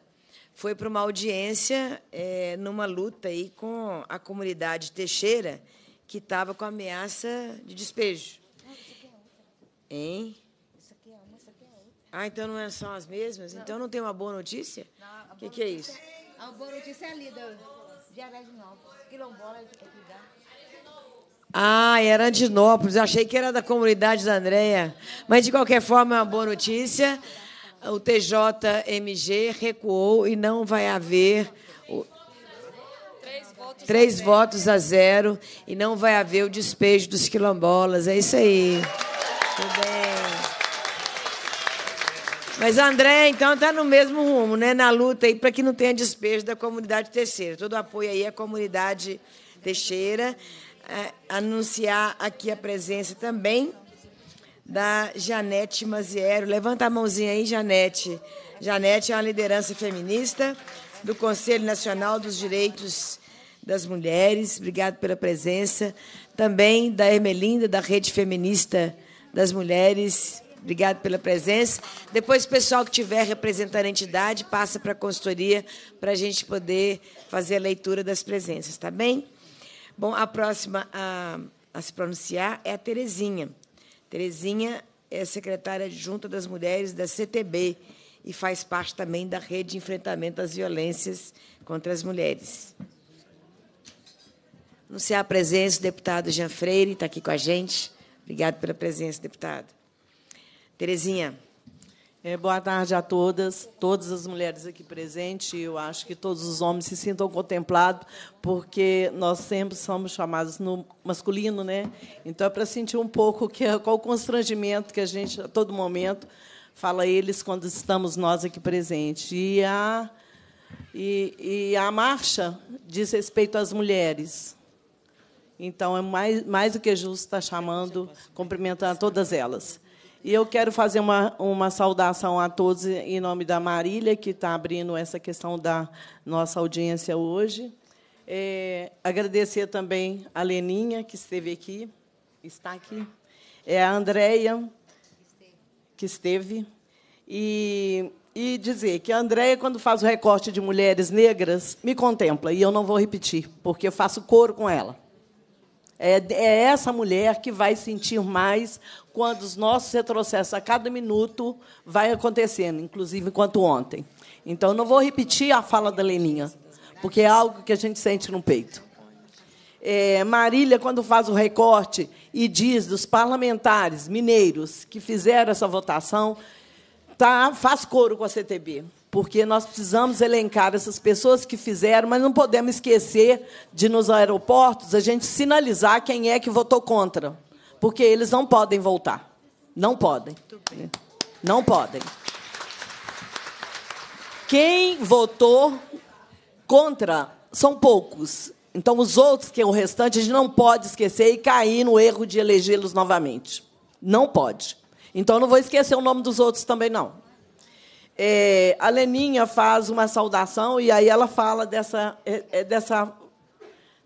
foi para uma audiência é, numa luta aí com a comunidade Teixeira, que estava com ameaça de despejo. Ah, isso aqui é outra. Hein? Isso aqui é outra. Ah, então não é são as mesmas? Então não tem uma boa notícia? O que, que é isso? É- a boa notícia é ali, do, de Araginópolis. Quilombola é Ah, era Andinópolis. Achei que era da comunidade da Andréia. Mas, de qualquer forma, é uma boa notícia o TJMG recuou e não vai haver três votos a zero e não vai haver o despejo dos quilombolas. É isso aí. Tudo bem. Mas André, então, está no mesmo rumo, né? Na luta para que não tenha despejo da comunidade terceira. Todo apoio aí à comunidade Teixeira. É, anunciar aqui a presença também da Janete Maziero. Levanta a mãozinha aí, Janete. Janete é uma liderança feminista do Conselho Nacional dos Direitos das Mulheres. Obrigado pela presença. Também da Ermelinda, da Rede Feminista das Mulheres. Obrigado pela presença. Depois, o pessoal que tiver representando a entidade passa para a consultoria para a gente poder fazer a leitura das presenças, tá bem? Bom, a próxima a, a se pronunciar é a Terezinha. Terezinha é secretária adjunta das mulheres da CTB e faz parte também da rede de enfrentamento às violências contra as mulheres. Anunciar a presença do deputado Jean Freire, está aqui com a gente. Obrigado pela presença, deputado. Terezinha. É, boa tarde a todas, todas as mulheres aqui presentes. Eu acho que todos os homens se sintam contemplados, porque nós sempre somos chamados no masculino, né? Então é para sentir um pouco que, é, qual o constrangimento que a gente, a todo momento, fala a eles quando estamos nós aqui presentes. E a, e, e a marcha diz respeito às mulheres. Então é mais, mais do que justo estar tá chamando, cumprimentando todas elas. E eu quero fazer uma, uma saudação a todos em nome da Marília, que está abrindo essa questão da nossa audiência hoje. É, agradecer também a Leninha, que esteve aqui, está aqui, é a Andréia, que esteve, e, e dizer que a Andréia, quando faz o recorte de mulheres negras, me contempla, e eu não vou repetir, porque eu faço coro com ela. É, é essa mulher que vai sentir mais quando os nossos retrocessos a cada minuto vai acontecendo, inclusive enquanto ontem. Então, não vou repetir a fala da Leninha, porque é algo que a gente sente no peito. É, Marília, quando faz o recorte e diz dos parlamentares mineiros que fizeram essa votação, tá, faz coro com a CTB porque nós precisamos elencar essas pessoas que fizeram, mas não podemos esquecer de, nos aeroportos, a gente sinalizar quem é que votou contra, porque eles não podem voltar. Não podem. Não podem. Quem votou contra são poucos. Então, os outros, que é o restante, a gente não pode esquecer e cair no erro de elegê-los novamente. Não pode. Então, não vou esquecer o nome dos outros também, não. É, a Leninha faz uma saudação e aí ela fala dessa, é, é dessa,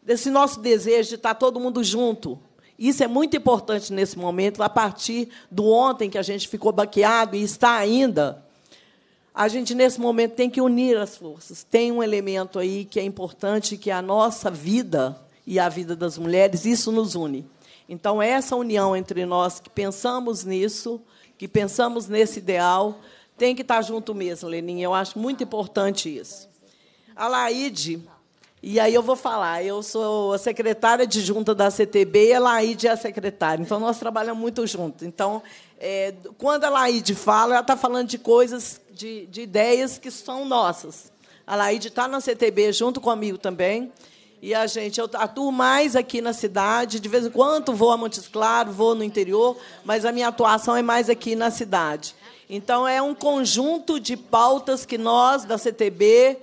desse nosso desejo de estar tá todo mundo junto. Isso é muito importante nesse momento, a partir do ontem que a gente ficou baqueado e está ainda. A gente, nesse momento, tem que unir as forças. Tem um elemento aí que é importante, que é a nossa vida e a vida das mulheres, isso nos une. Então, essa união entre nós que pensamos nisso, que pensamos nesse ideal, tem que estar junto mesmo, Leninha. Eu acho muito importante isso. A Laide, e aí eu vou falar, eu sou a secretária de junta da CTB e a Laide é a secretária. Então, nós trabalhamos muito juntos. Então, é, quando a Laide fala, ela está falando de coisas, de, de ideias que são nossas. A Laide está na CTB junto comigo também. E a gente, eu atuo mais aqui na cidade, de vez em quando vou a Montes Claros, vou no interior, mas a minha atuação é mais aqui na cidade. Então, é um conjunto de pautas que nós, da CTB,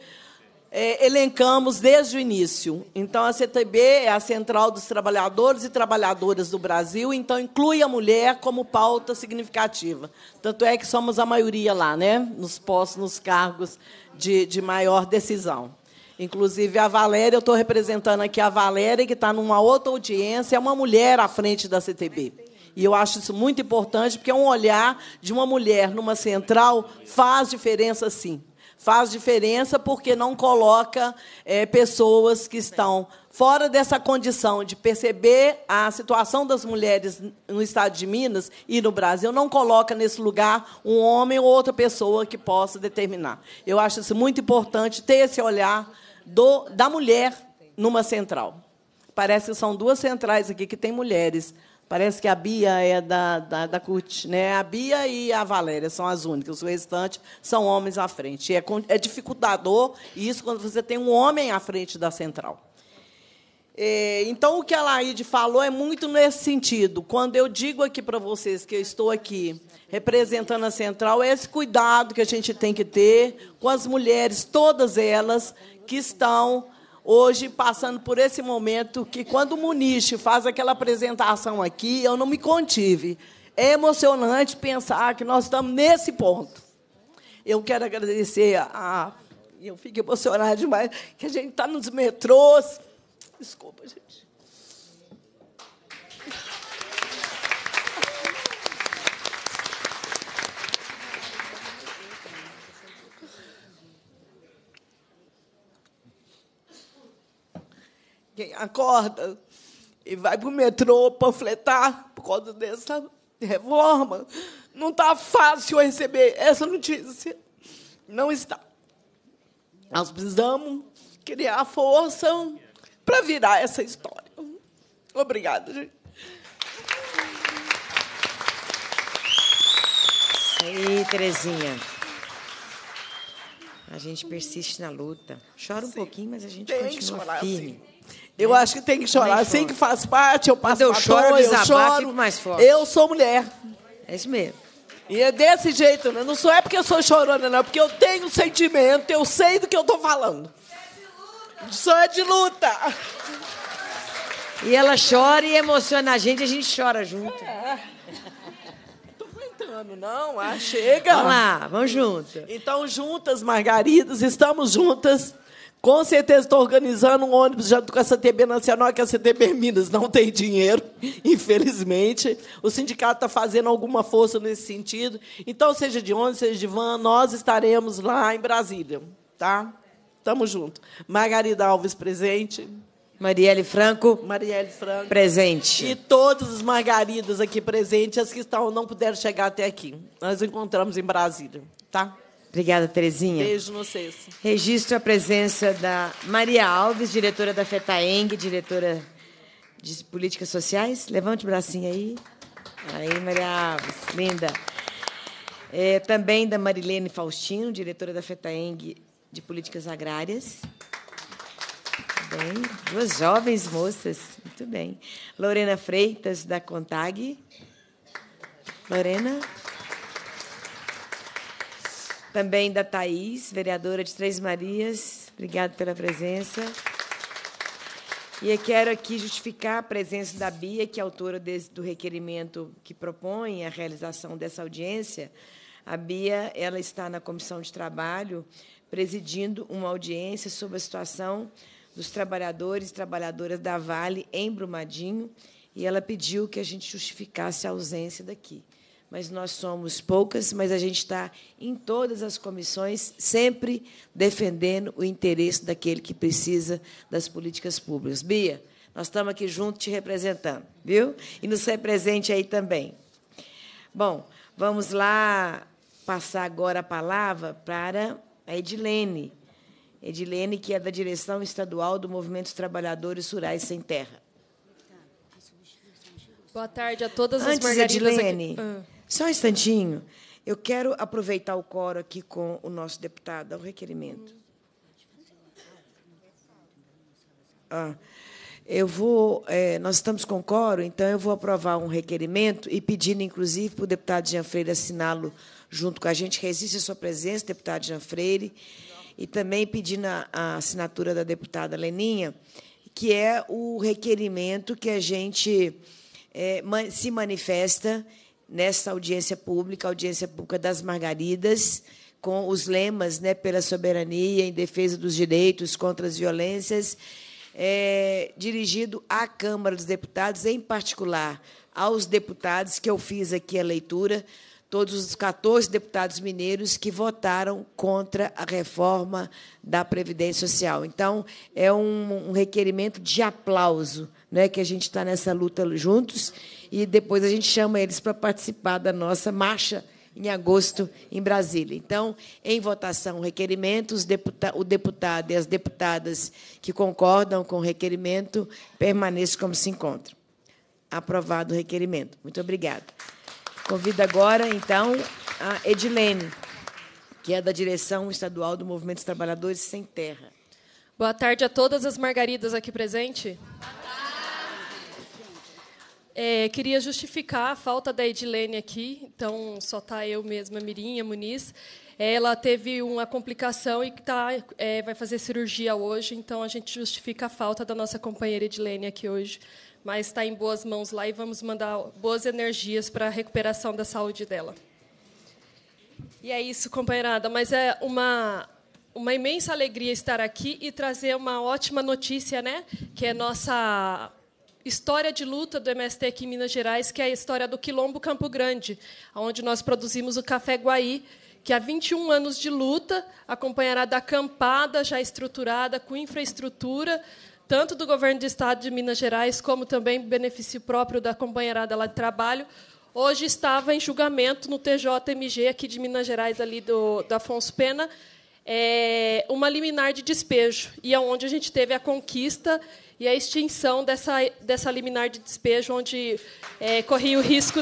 é, elencamos desde o início. Então, a CTB é a Central dos Trabalhadores e Trabalhadoras do Brasil, então inclui a mulher como pauta significativa. Tanto é que somos a maioria lá, né? nos postos, nos cargos de, de maior decisão. Inclusive, a Valéria, eu estou representando aqui a Valéria, que está numa outra audiência, é uma mulher à frente da CTB. E eu acho isso muito importante, porque um olhar de uma mulher numa central faz diferença, sim. Faz diferença porque não coloca é, pessoas que estão fora dessa condição de perceber a situação das mulheres no estado de Minas e no Brasil, não coloca nesse lugar um homem ou outra pessoa que possa determinar. Eu acho isso muito importante ter esse olhar do, da mulher numa central. Parece que são duas centrais aqui que têm mulheres, Parece que a Bia é da, da, da CUT, né? A Bia e a Valéria são as únicas, o restante são homens à frente. é, é dificultador isso quando você tem um homem à frente da central. É, então, o que a Laide falou é muito nesse sentido. Quando eu digo aqui para vocês que eu estou aqui representando a central, é esse cuidado que a gente tem que ter com as mulheres, todas elas que estão hoje passando por esse momento que quando o Muniz faz aquela apresentação aqui, eu não me contive. É emocionante pensar que nós estamos nesse ponto. Eu quero agradecer a eu fico emocionada demais, que a gente está nos metrôs. Desculpa, gente. quem acorda e vai para o metrô panfletar por causa dessa reforma. Não está fácil receber essa notícia. Não está. Nós precisamos criar força para virar essa história. Obrigada, gente. Isso aí, Terezinha. A gente persiste na luta. Chora um sim. pouquinho, mas a gente continua firme. Assim. Eu né? acho que tem que chorar. assim que faz parte, eu passo eu choro, eu choro. Fico mais forte. Eu sou mulher. É isso mesmo. E é desse jeito, né? Não só é porque eu sou chorona, não. É porque eu tenho sentimento, eu sei do que eu tô falando. Só é de luta. E ela chora e emociona a gente, a gente chora junto. É. Não tô aguentando, não. Ah, chega. Vamos lá, vamos juntas. Então, juntas, Margaridas, estamos juntas. Com certeza estou organizando um ônibus já com a CTB Nacional, que é a CTB Minas não tem dinheiro, infelizmente. O sindicato está fazendo alguma força nesse sentido. Então, seja de ônibus, seja de van, nós estaremos lá em Brasília. Tá? Tamo junto. Margarida Alves presente. Marielle Franco. Marielle Franco. Presente. E todas as Margaridas aqui presentes, as que estão, não puderam chegar até aqui. Nós encontramos em Brasília, tá? Obrigada, Terezinha. Beijo no sexto. Registro a presença da Maria Alves, diretora da FETAENG, diretora de Políticas Sociais. Levante o bracinho aí. Aí, Maria Alves, linda. É, também da Marilene Faustino, diretora da FETAENG de Políticas Agrárias. Bem, duas jovens moças, muito bem. Lorena Freitas, da CONTAG. Lorena. Também da Thaís, vereadora de Três Marias. Obrigado pela presença. E eu quero aqui justificar a presença da Bia, que é autora desse, do requerimento que propõe a realização dessa audiência. A Bia ela está na Comissão de Trabalho, presidindo uma audiência sobre a situação dos trabalhadores e trabalhadoras da Vale em Brumadinho, e ela pediu que a gente justificasse a ausência daqui mas nós somos poucas, mas a gente está em todas as comissões, sempre defendendo o interesse daquele que precisa das políticas públicas. Bia, nós estamos aqui juntos te representando, viu? E nos represente aí também. Bom, vamos lá passar agora a palavra para a Edilene. Edilene, que é da Direção Estadual do Movimento dos Trabalhadores Rurais Sem Terra. Boa tarde a todas Antes, as margaridas Edilene, aqui. Ah. Só um instantinho. Eu quero aproveitar o coro aqui com o nosso deputado. ao requerimento. Ah, eu vou. É, nós estamos com o coro, então eu vou aprovar um requerimento e pedindo, inclusive, para o deputado Jean Freire assiná-lo junto com a gente. Resiste a sua presença, deputado Jean Freire, e também pedindo a, a assinatura da deputada Leninha, que é o requerimento que a gente é, se manifesta nesta audiência pública, audiência pública das Margaridas, com os lemas né, pela soberania, em defesa dos direitos, contra as violências, é, dirigido à Câmara dos Deputados, em particular aos deputados, que eu fiz aqui a leitura, todos os 14 deputados mineiros que votaram contra a reforma da Previdência Social. Então, é um, um requerimento de aplauso né, que a gente está nessa luta juntos e depois a gente chama eles para participar da nossa marcha em agosto em Brasília. Então, em votação, requerimentos, deputa o deputado e as deputadas que concordam com o requerimento permaneçam como se encontram. Aprovado o requerimento. Muito obrigada. Convido agora, então, a Edilene, que é da Direção Estadual do Movimento dos Trabalhadores Sem Terra. Boa tarde a todas as margaridas aqui presentes. É, queria justificar a falta da Edilene aqui, então só está eu mesma, Mirinha Muniz. Ela teve uma complicação e tá, é, vai fazer cirurgia hoje, então a gente justifica a falta da nossa companheira Edilene aqui hoje. Mas está em boas mãos lá e vamos mandar boas energias para a recuperação da saúde dela. E é isso, companheirada. Mas é uma, uma imensa alegria estar aqui e trazer uma ótima notícia, né? Que é nossa história de luta do MST aqui em Minas Gerais, que é a história do Quilombo Campo Grande, onde nós produzimos o Café Guaí, que há 21 anos de luta acompanhará da acampada já estruturada, com infraestrutura, tanto do governo do estado de Minas Gerais, como também benefício próprio da companheirada lá de trabalho. Hoje estava em julgamento no TJMG aqui de Minas Gerais, ali do, do Afonso Pena, é, uma liminar de despejo, e é onde a gente teve a conquista e a extinção dessa, dessa liminar de despejo, onde é, corria o risco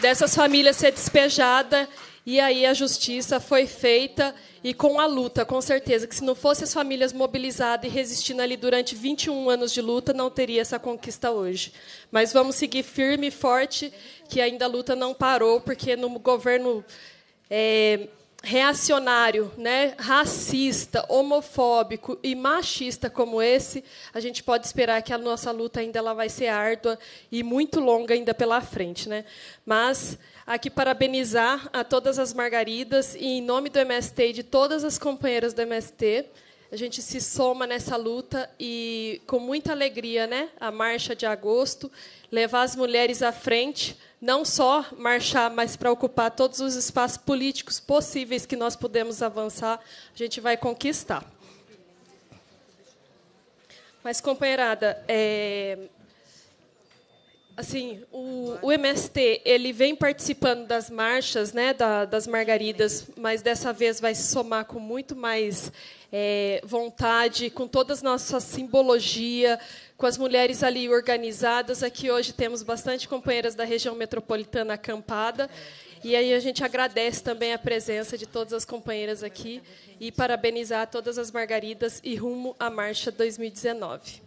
dessas famílias ser despejada e aí a justiça foi feita e com a luta, com certeza, que se não fosse as famílias mobilizadas e resistindo ali durante 21 anos de luta, não teria essa conquista hoje. Mas vamos seguir firme e forte, que ainda a luta não parou, porque no governo é, reacionário, né, racista, homofóbico e machista como esse, a gente pode esperar que a nossa luta ainda ela vai ser árdua e muito longa ainda pela frente, né? Mas aqui parabenizar a todas as margaridas e em nome do MST e de todas as companheiras do MST, a gente se soma nessa luta e com muita alegria, né? A marcha de agosto, levar as mulheres à frente, não só marchar, mas para ocupar todos os espaços políticos possíveis que nós podemos avançar, a gente vai conquistar. Mas companheirada, é... assim, o, o, MST ele vem participando das marchas, né, da, das margaridas, mas dessa vez vai se somar com muito mais é, vontade, com toda a nossa simbologia, com as mulheres ali organizadas. Aqui hoje temos bastante companheiras da região metropolitana acampada. E aí a gente agradece também a presença de todas as companheiras aqui e parabenizar todas as margaridas e rumo à marcha 2019.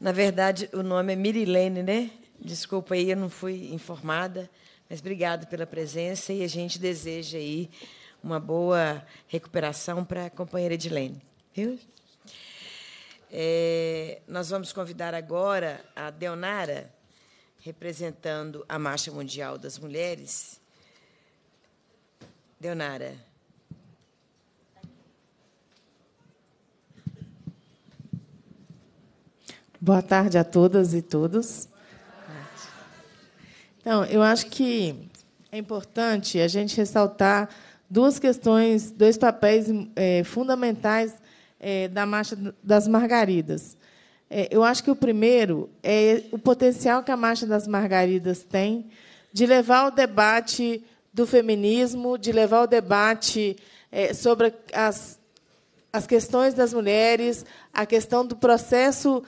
Na verdade, o nome é Mirilene, né? Desculpa aí, eu não fui informada, mas obrigado pela presença e a gente deseja aí uma boa recuperação para a companheira Edilene. Viu? É, nós vamos convidar agora a Deonara, representando a Marcha Mundial das Mulheres. Deonara. Boa tarde a todas e todos. Então, eu acho que é importante a gente ressaltar duas questões, dois papéis é, fundamentais é, da Marcha das Margaridas. É, eu acho que o primeiro é o potencial que a Marcha das Margaridas tem de levar o debate do feminismo, de levar o debate sobre as, as questões das mulheres, a questão do processo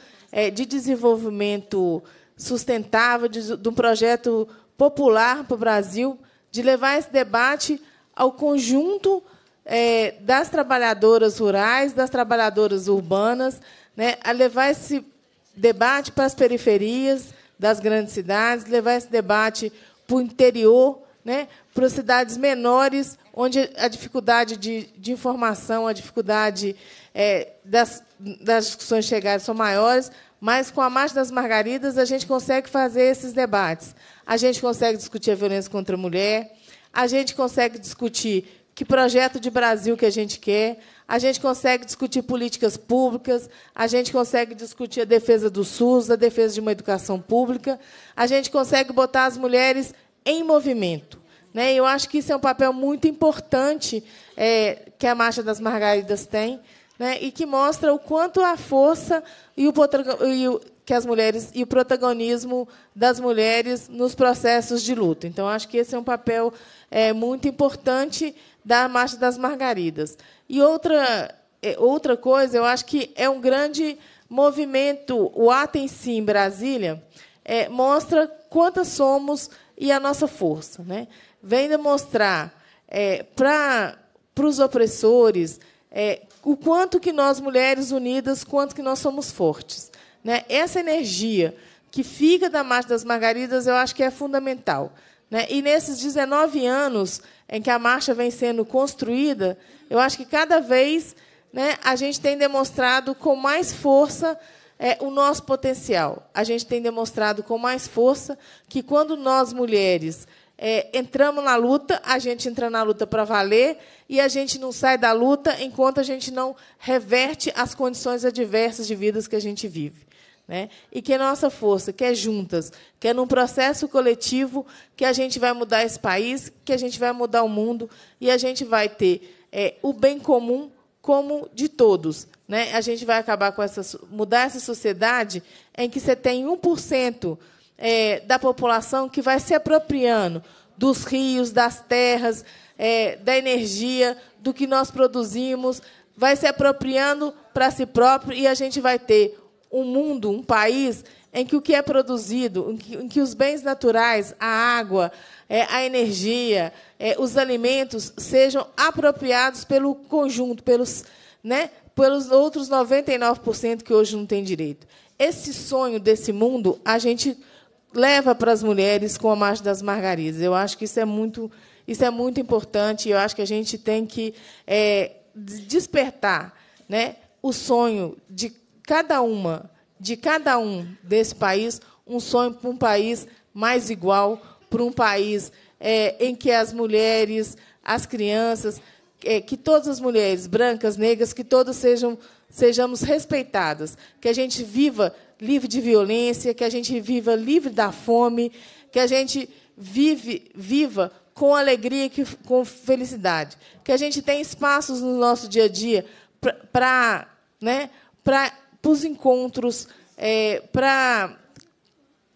de desenvolvimento sustentável, de, de um projeto popular para o Brasil, de levar esse debate ao conjunto é, das trabalhadoras rurais, das trabalhadoras urbanas, né, a levar esse debate para as periferias das grandes cidades, levar esse debate para o interior, né, para as cidades menores, onde a dificuldade de, de informação, a dificuldade é, das, das discussões chegarem são maiores, mas com a Marcha das Margaridas a gente consegue fazer esses debates. A gente consegue discutir a violência contra a mulher, a gente consegue discutir que projeto de Brasil que a gente quer, a gente consegue discutir políticas públicas, a gente consegue discutir a defesa do SUS, a defesa de uma educação pública, a gente consegue botar as mulheres em movimento. Né? Eu acho que isso é um papel muito importante eh, que a Marcha das Margaridas tem, né, e que mostra o quanto a força e o, e o, que as mulheres e o protagonismo das mulheres nos processos de luto. Então, acho que esse é um papel é, muito importante da Marcha das Margaridas. E outra é, outra coisa, eu acho que é um grande movimento, o Ata em Si em Brasília, é, mostra quantas somos e a nossa força. Né? Vem demonstrar é, para os opressores é, o quanto que nós, mulheres unidas, quanto que nós somos fortes. Né? Essa energia que fica da Marcha das Margaridas, eu acho que é fundamental. Né? E nesses 19 anos em que a marcha vem sendo construída, eu acho que cada vez né, a gente tem demonstrado com mais força é, o nosso potencial. A gente tem demonstrado com mais força que, quando nós, mulheres, é, entramos na luta, a gente entra na luta para valer e a gente não sai da luta enquanto a gente não reverte as condições adversas de vidas que a gente vive. Né? E que nossa força, que é juntas, que é num processo coletivo que a gente vai mudar esse país, que a gente vai mudar o mundo e a gente vai ter é, o bem comum como de todos. Né? A gente vai acabar com essa, mudar essa sociedade em que você tem 1% é, da população que vai se apropriando dos rios, das terras, é, da energia, do que nós produzimos, vai se apropriando para si próprio e a gente vai ter um mundo, um país em que o que é produzido, em que, em que os bens naturais, a água, é, a energia, é, os alimentos sejam apropriados pelo conjunto, pelos, né, pelos outros 99% que hoje não têm direito. Esse sonho desse mundo a gente leva para as mulheres com a marcha das margaridas. Eu acho que isso é muito, isso é muito importante. Eu acho que a gente tem que é, despertar, né, o sonho de cada uma, de cada um desse país, um sonho para um país mais igual, para um país é, em que as mulheres, as crianças, é, que todas as mulheres, brancas, negras, que todas sejam sejamos respeitadas, que a gente viva livre de violência, que a gente viva livre da fome, que a gente vive, viva com alegria, e com felicidade, que a gente tenha espaços no nosso dia a dia para né, os encontros, é, para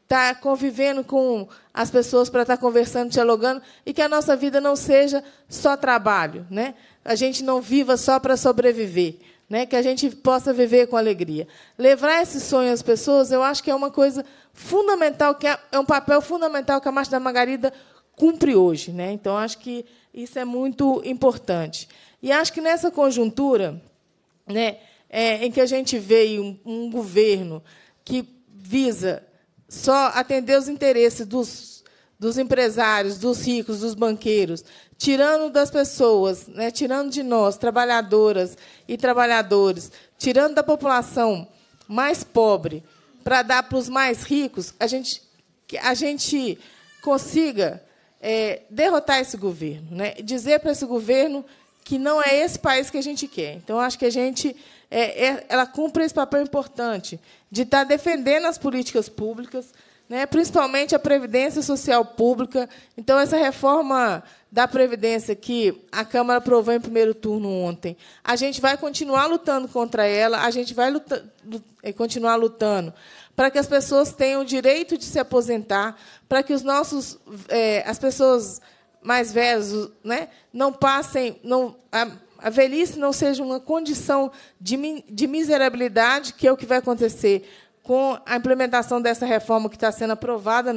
estar tá convivendo com as pessoas, para estar tá conversando, dialogando, e que a nossa vida não seja só trabalho. Né? A gente não viva só para sobreviver né, que a gente possa viver com alegria. Levar esse sonho às pessoas, eu acho que é uma coisa fundamental, que é, é um papel fundamental que a Marcha da Margarida cumpre hoje. Né? Então, acho que isso é muito importante. E acho que nessa conjuntura né, é, em que a gente vê um, um governo que visa só atender os interesses dos dos empresários, dos ricos, dos banqueiros, tirando das pessoas, né, tirando de nós, trabalhadoras e trabalhadores, tirando da população mais pobre para dar para os mais ricos, a gente, a gente consiga é, derrotar esse governo, né? dizer para esse governo que não é esse país que a gente quer. Então, acho que a gente é, é, ela cumpre esse papel importante de estar tá defendendo as políticas públicas, né, principalmente a Previdência Social Pública. Então, essa reforma da Previdência que a Câmara aprovou em primeiro turno ontem, a gente vai continuar lutando contra ela, a gente vai luta, eh, continuar lutando para que as pessoas tenham o direito de se aposentar, para que os nossos, é, as pessoas mais velhas né, não passem, não, a, a velhice não seja uma condição de, de miserabilidade, que é o que vai acontecer com a implementação dessa reforma que está sendo aprovada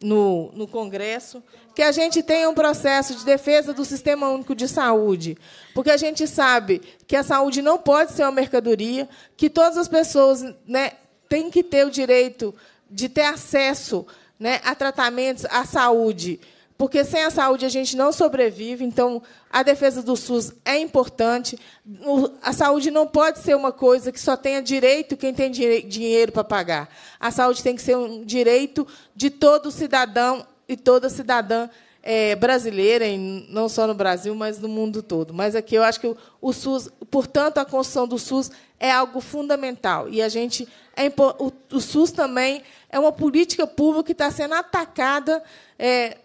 no, no Congresso, que a gente tenha um processo de defesa do Sistema Único de Saúde, porque a gente sabe que a saúde não pode ser uma mercadoria, que todas as pessoas né, têm que ter o direito de ter acesso né, a tratamentos, à saúde, porque sem a saúde a gente não sobrevive, então a defesa do SUS é importante. A saúde não pode ser uma coisa que só tenha direito quem tem dinheiro para pagar. A saúde tem que ser um direito de todo cidadão e toda cidadã é, brasileira, não só no Brasil, mas no mundo todo. Mas aqui eu acho que o, SUS, portanto, a construção do SUS é algo fundamental. E a gente. É, o, o, SUS também é uma política pública que está sendo atacada. É,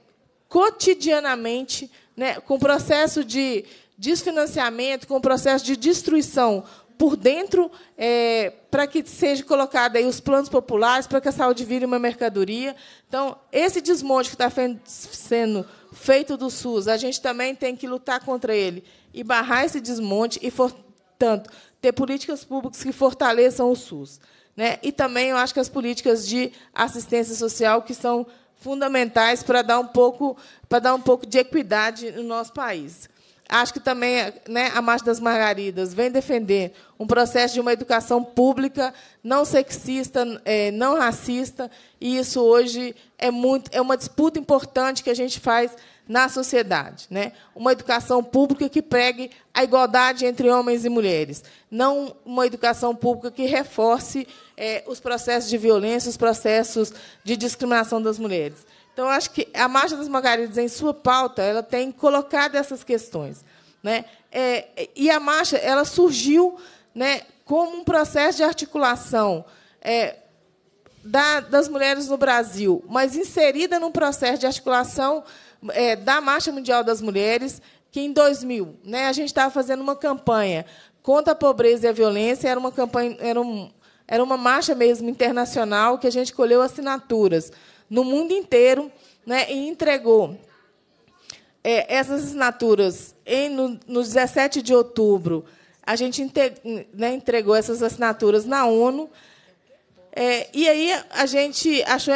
cotidianamente né, com o processo de desfinanciamento, com o processo de destruição por dentro, é, para que sejam colocados aí os planos populares, para que a saúde vire uma mercadoria. Então, esse desmonte que está sendo feito do SUS, a gente também tem que lutar contra ele e barrar esse desmonte e, portanto, ter políticas públicas que fortaleçam o SUS. Né? E também eu acho que as políticas de assistência social que são fundamentais para dar um pouco para dar um pouco de equidade no nosso país. Acho que também né, a Marcha das Margaridas vem defender um processo de uma educação pública não sexista, é, não racista, e isso hoje é, muito, é uma disputa importante que a gente faz na sociedade. Né? Uma educação pública que pregue a igualdade entre homens e mulheres, não uma educação pública que reforce é, os processos de violência, os processos de discriminação das mulheres. Então, acho que a Marcha das Margaridas, em sua pauta, ela tem colocado essas questões. Né? É, e a marcha ela surgiu né, como um processo de articulação é, da, das mulheres no Brasil, mas inserida num processo de articulação é, da Marcha Mundial das Mulheres, que em 2000 né, a gente estava fazendo uma campanha contra a pobreza e a violência, era uma campanha, era um, era uma marcha mesmo internacional que a gente colheu assinaturas no mundo inteiro né, e entregou é, essas assinaturas em, no, no 17 de outubro. A gente né, entregou essas assinaturas na ONU. É, e aí a gente achou,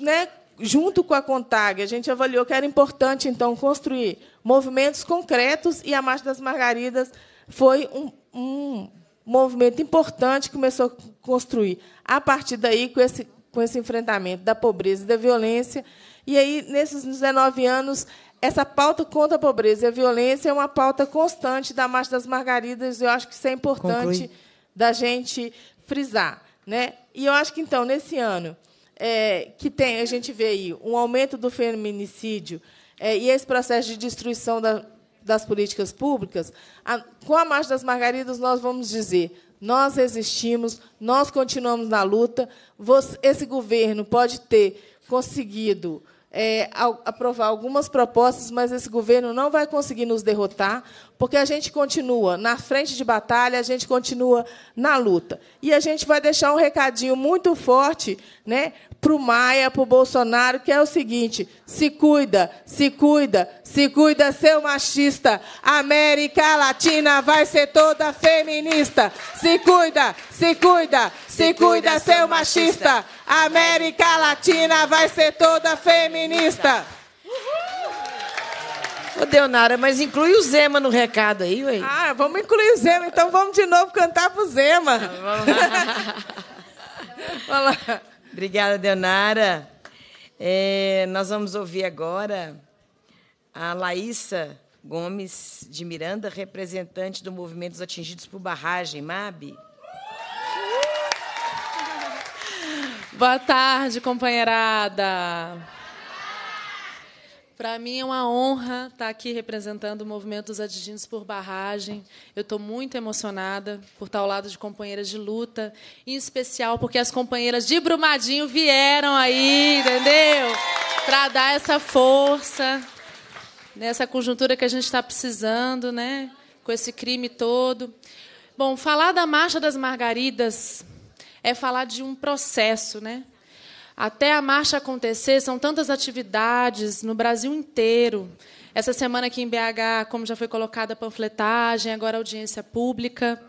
né, junto com a CONTAG, a gente avaliou que era importante, então, construir movimentos concretos e a Marcha das Margaridas foi um, um movimento importante começou a construir. A partir daí, com esse, com esse enfrentamento da pobreza e da violência. E aí, nesses 19 anos, essa pauta contra a pobreza e a violência é uma pauta constante da Marcha das Margaridas. Eu acho que isso é importante Conclui. da gente frisar. Né? E eu acho que, então, nesse ano, é, que tem, a gente vê aí um aumento do feminicídio é, e esse processo de destruição da, das políticas públicas, a, com a Marcha das Margaridas, nós vamos dizer: nós resistimos, nós continuamos na luta. Você, esse governo pode ter conseguido é, aprovar algumas propostas, mas esse governo não vai conseguir nos derrotar, porque a gente continua na frente de batalha, a gente continua na luta. E a gente vai deixar um recadinho muito forte né, para o Maia, para o Bolsonaro, que é o seguinte: se cuida, se cuida, se cuida, seu machista. América Latina vai ser toda feminista. Se cuida, se cuida, se, se cuida, cuida, seu machista. machista. América Latina vai ser toda feminista. Ô, Deonara, mas inclui o Zema no recado aí, ué. Ah, vamos incluir o Zema, então vamos de novo cantar pro Zema. Vamos lá. vamos lá. Obrigada, Deonara. É, nós vamos ouvir agora a Laísa Gomes de Miranda, representante do Movimento dos Atingidos por Barragem, MAB. Boa tarde, companheirada. Para mim é uma honra estar tá aqui representando o movimento dos atingidos por barragem. Eu estou muito emocionada por estar tá ao lado de companheiras de luta, em especial porque as companheiras de Brumadinho vieram aí, entendeu? Para dar essa força nessa conjuntura que a gente está precisando, né? Com esse crime todo. Bom, falar da Marcha das Margaridas é falar de um processo, né? Até a marcha acontecer, são tantas atividades no Brasil inteiro. Essa semana aqui em BH, como já foi colocada a panfletagem, agora a audiência pública.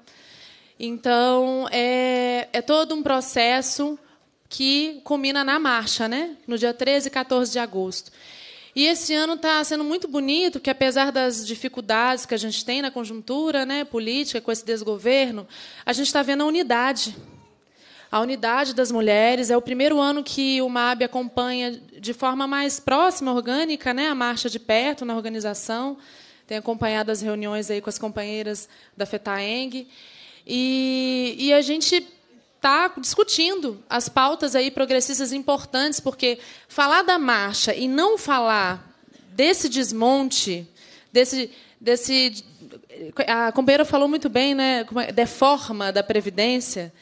Então, é, é todo um processo que culmina na marcha, né? no dia 13 e 14 de agosto. E esse ano está sendo muito bonito, que apesar das dificuldades que a gente tem na conjuntura né, política, com esse desgoverno, a gente está vendo a unidade a unidade das mulheres é o primeiro ano que o MAB acompanha de forma mais próxima, orgânica, né, a marcha de perto na organização. Tem acompanhado as reuniões aí com as companheiras da FETAENG. E, e a gente está discutindo as pautas aí progressistas importantes, porque falar da marcha e não falar desse desmonte, desse, desse a companheira falou muito bem, né, é, deforma da previdência.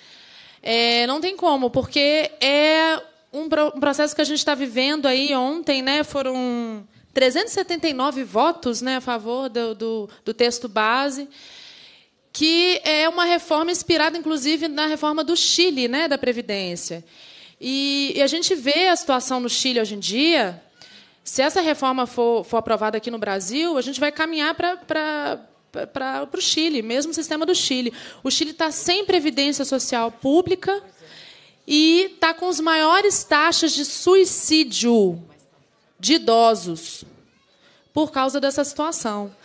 É, não tem como, porque é um, processo que a gente está vivendo aí ontem, né? Foram 379 votos né, a favor do, do, do texto base que é uma reforma inspirada, inclusive, na reforma do Chile, né, da Previdência. E, e, a gente vê a situação no Chile hoje em dia. Se essa reforma for, for aprovada aqui no Brasil, a gente vai caminhar para para o Chile, mesmo sistema do Chile. O Chile está sem previdência social pública e está com as maiores taxas de suicídio de idosos por causa dessa situação.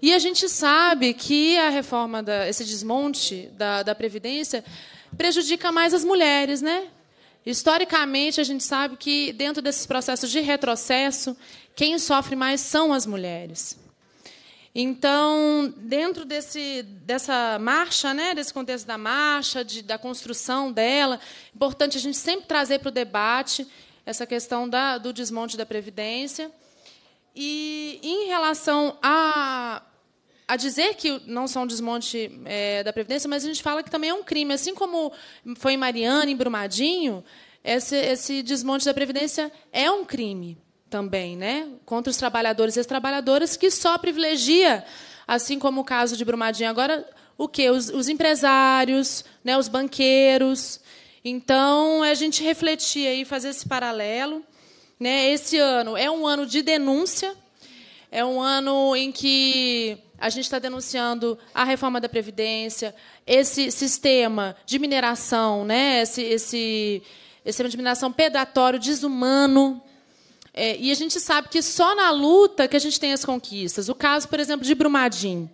E a gente sabe que a reforma, da, esse desmonte da, da Previdência, prejudica mais as mulheres, né? Historicamente, a gente sabe que, dentro desses processos de retrocesso, quem sofre mais são as mulheres. Então, dentro desse, dessa marcha, né, desse contexto da marcha, de, da construção dela, é importante a gente sempre trazer para o debate essa questão da, do desmonte da Previdência. E, em relação a, a dizer que não só um desmonte é, da Previdência, mas a gente fala que também é um crime. Assim como foi em Mariana, em Brumadinho, esse, esse desmonte da Previdência é um crime também, né? Contra os trabalhadores e as trabalhadoras, que só privilegia, assim como o caso de Brumadinho agora, o quê? Os, os empresários, né? os banqueiros. Então, é a gente refletir aí, fazer esse paralelo. Né? Esse ano é um ano de denúncia, é um ano em que a gente está denunciando a reforma da Previdência, esse sistema de mineração, né? esse, esse, esse sistema de mineração predatório, desumano, é, e a gente sabe que só na luta que a gente tem as conquistas. O caso, por exemplo, de Brumadinho.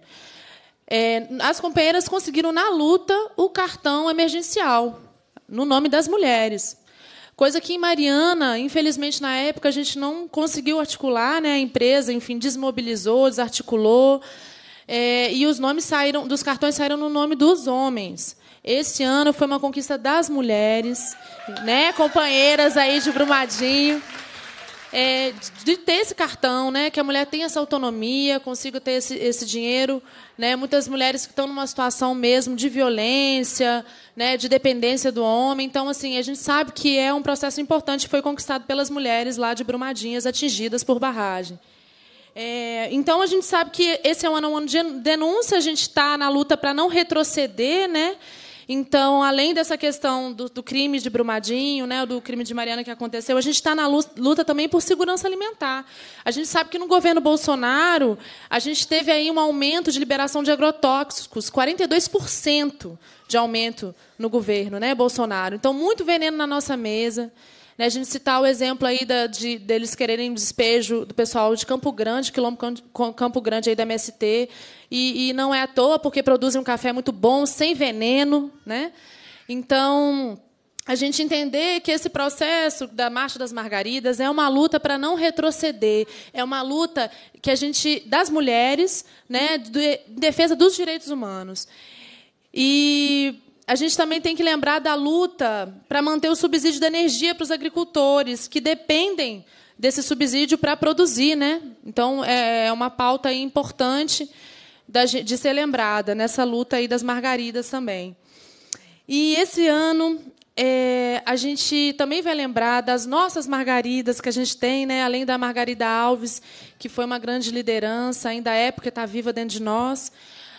É, as companheiras conseguiram, na luta, o cartão emergencial, no nome das mulheres. Coisa que em Mariana, infelizmente, na época, a gente não conseguiu articular, né? a empresa, enfim, desmobilizou, desarticulou. É, e os nomes saíram, dos cartões saíram no nome dos homens. Esse ano foi uma conquista das mulheres, né? Companheiras aí de Brumadinho é, de ter esse cartão, né? Que a mulher tenha essa autonomia, consiga ter esse, esse dinheiro, né? Muitas mulheres que estão numa situação mesmo de violência, né? De dependência do homem. Então, assim, a gente sabe que é um processo importante que foi conquistado pelas mulheres lá de Brumadinhas, atingidas por barragem. É, então a gente sabe que esse é um ano, um de denúncia, a gente está na luta para não retroceder, né? Então, além dessa questão do, do crime de Brumadinho, né, do crime de Mariana que aconteceu, a gente está na luta também por segurança alimentar. A gente sabe que no governo Bolsonaro a gente teve aí um aumento de liberação de agrotóxicos, 42% de aumento no governo, né, Bolsonaro. Então, muito veneno na nossa mesa. Né, a gente citar o exemplo aí da, de, deles quererem despejo do pessoal de Campo Grande, quilômetro Campo Grande aí da MST, e, e não é à toa, porque produzem um café muito bom, sem veneno. Né? Então, a gente entender que esse processo da Marcha das Margaridas é uma luta para não retroceder, é uma luta que a gente das mulheres, né, em defesa dos direitos humanos. E a gente também tem que lembrar da luta para manter o subsídio da energia para os agricultores, que dependem desse subsídio para produzir. Né? Então, é, é uma pauta importante de ser lembrada nessa luta aí das margaridas também. E esse ano é, a gente também vai lembrar das nossas margaridas que a gente tem, né? além da Margarida Alves, que foi uma grande liderança, ainda é porque está viva dentro de nós.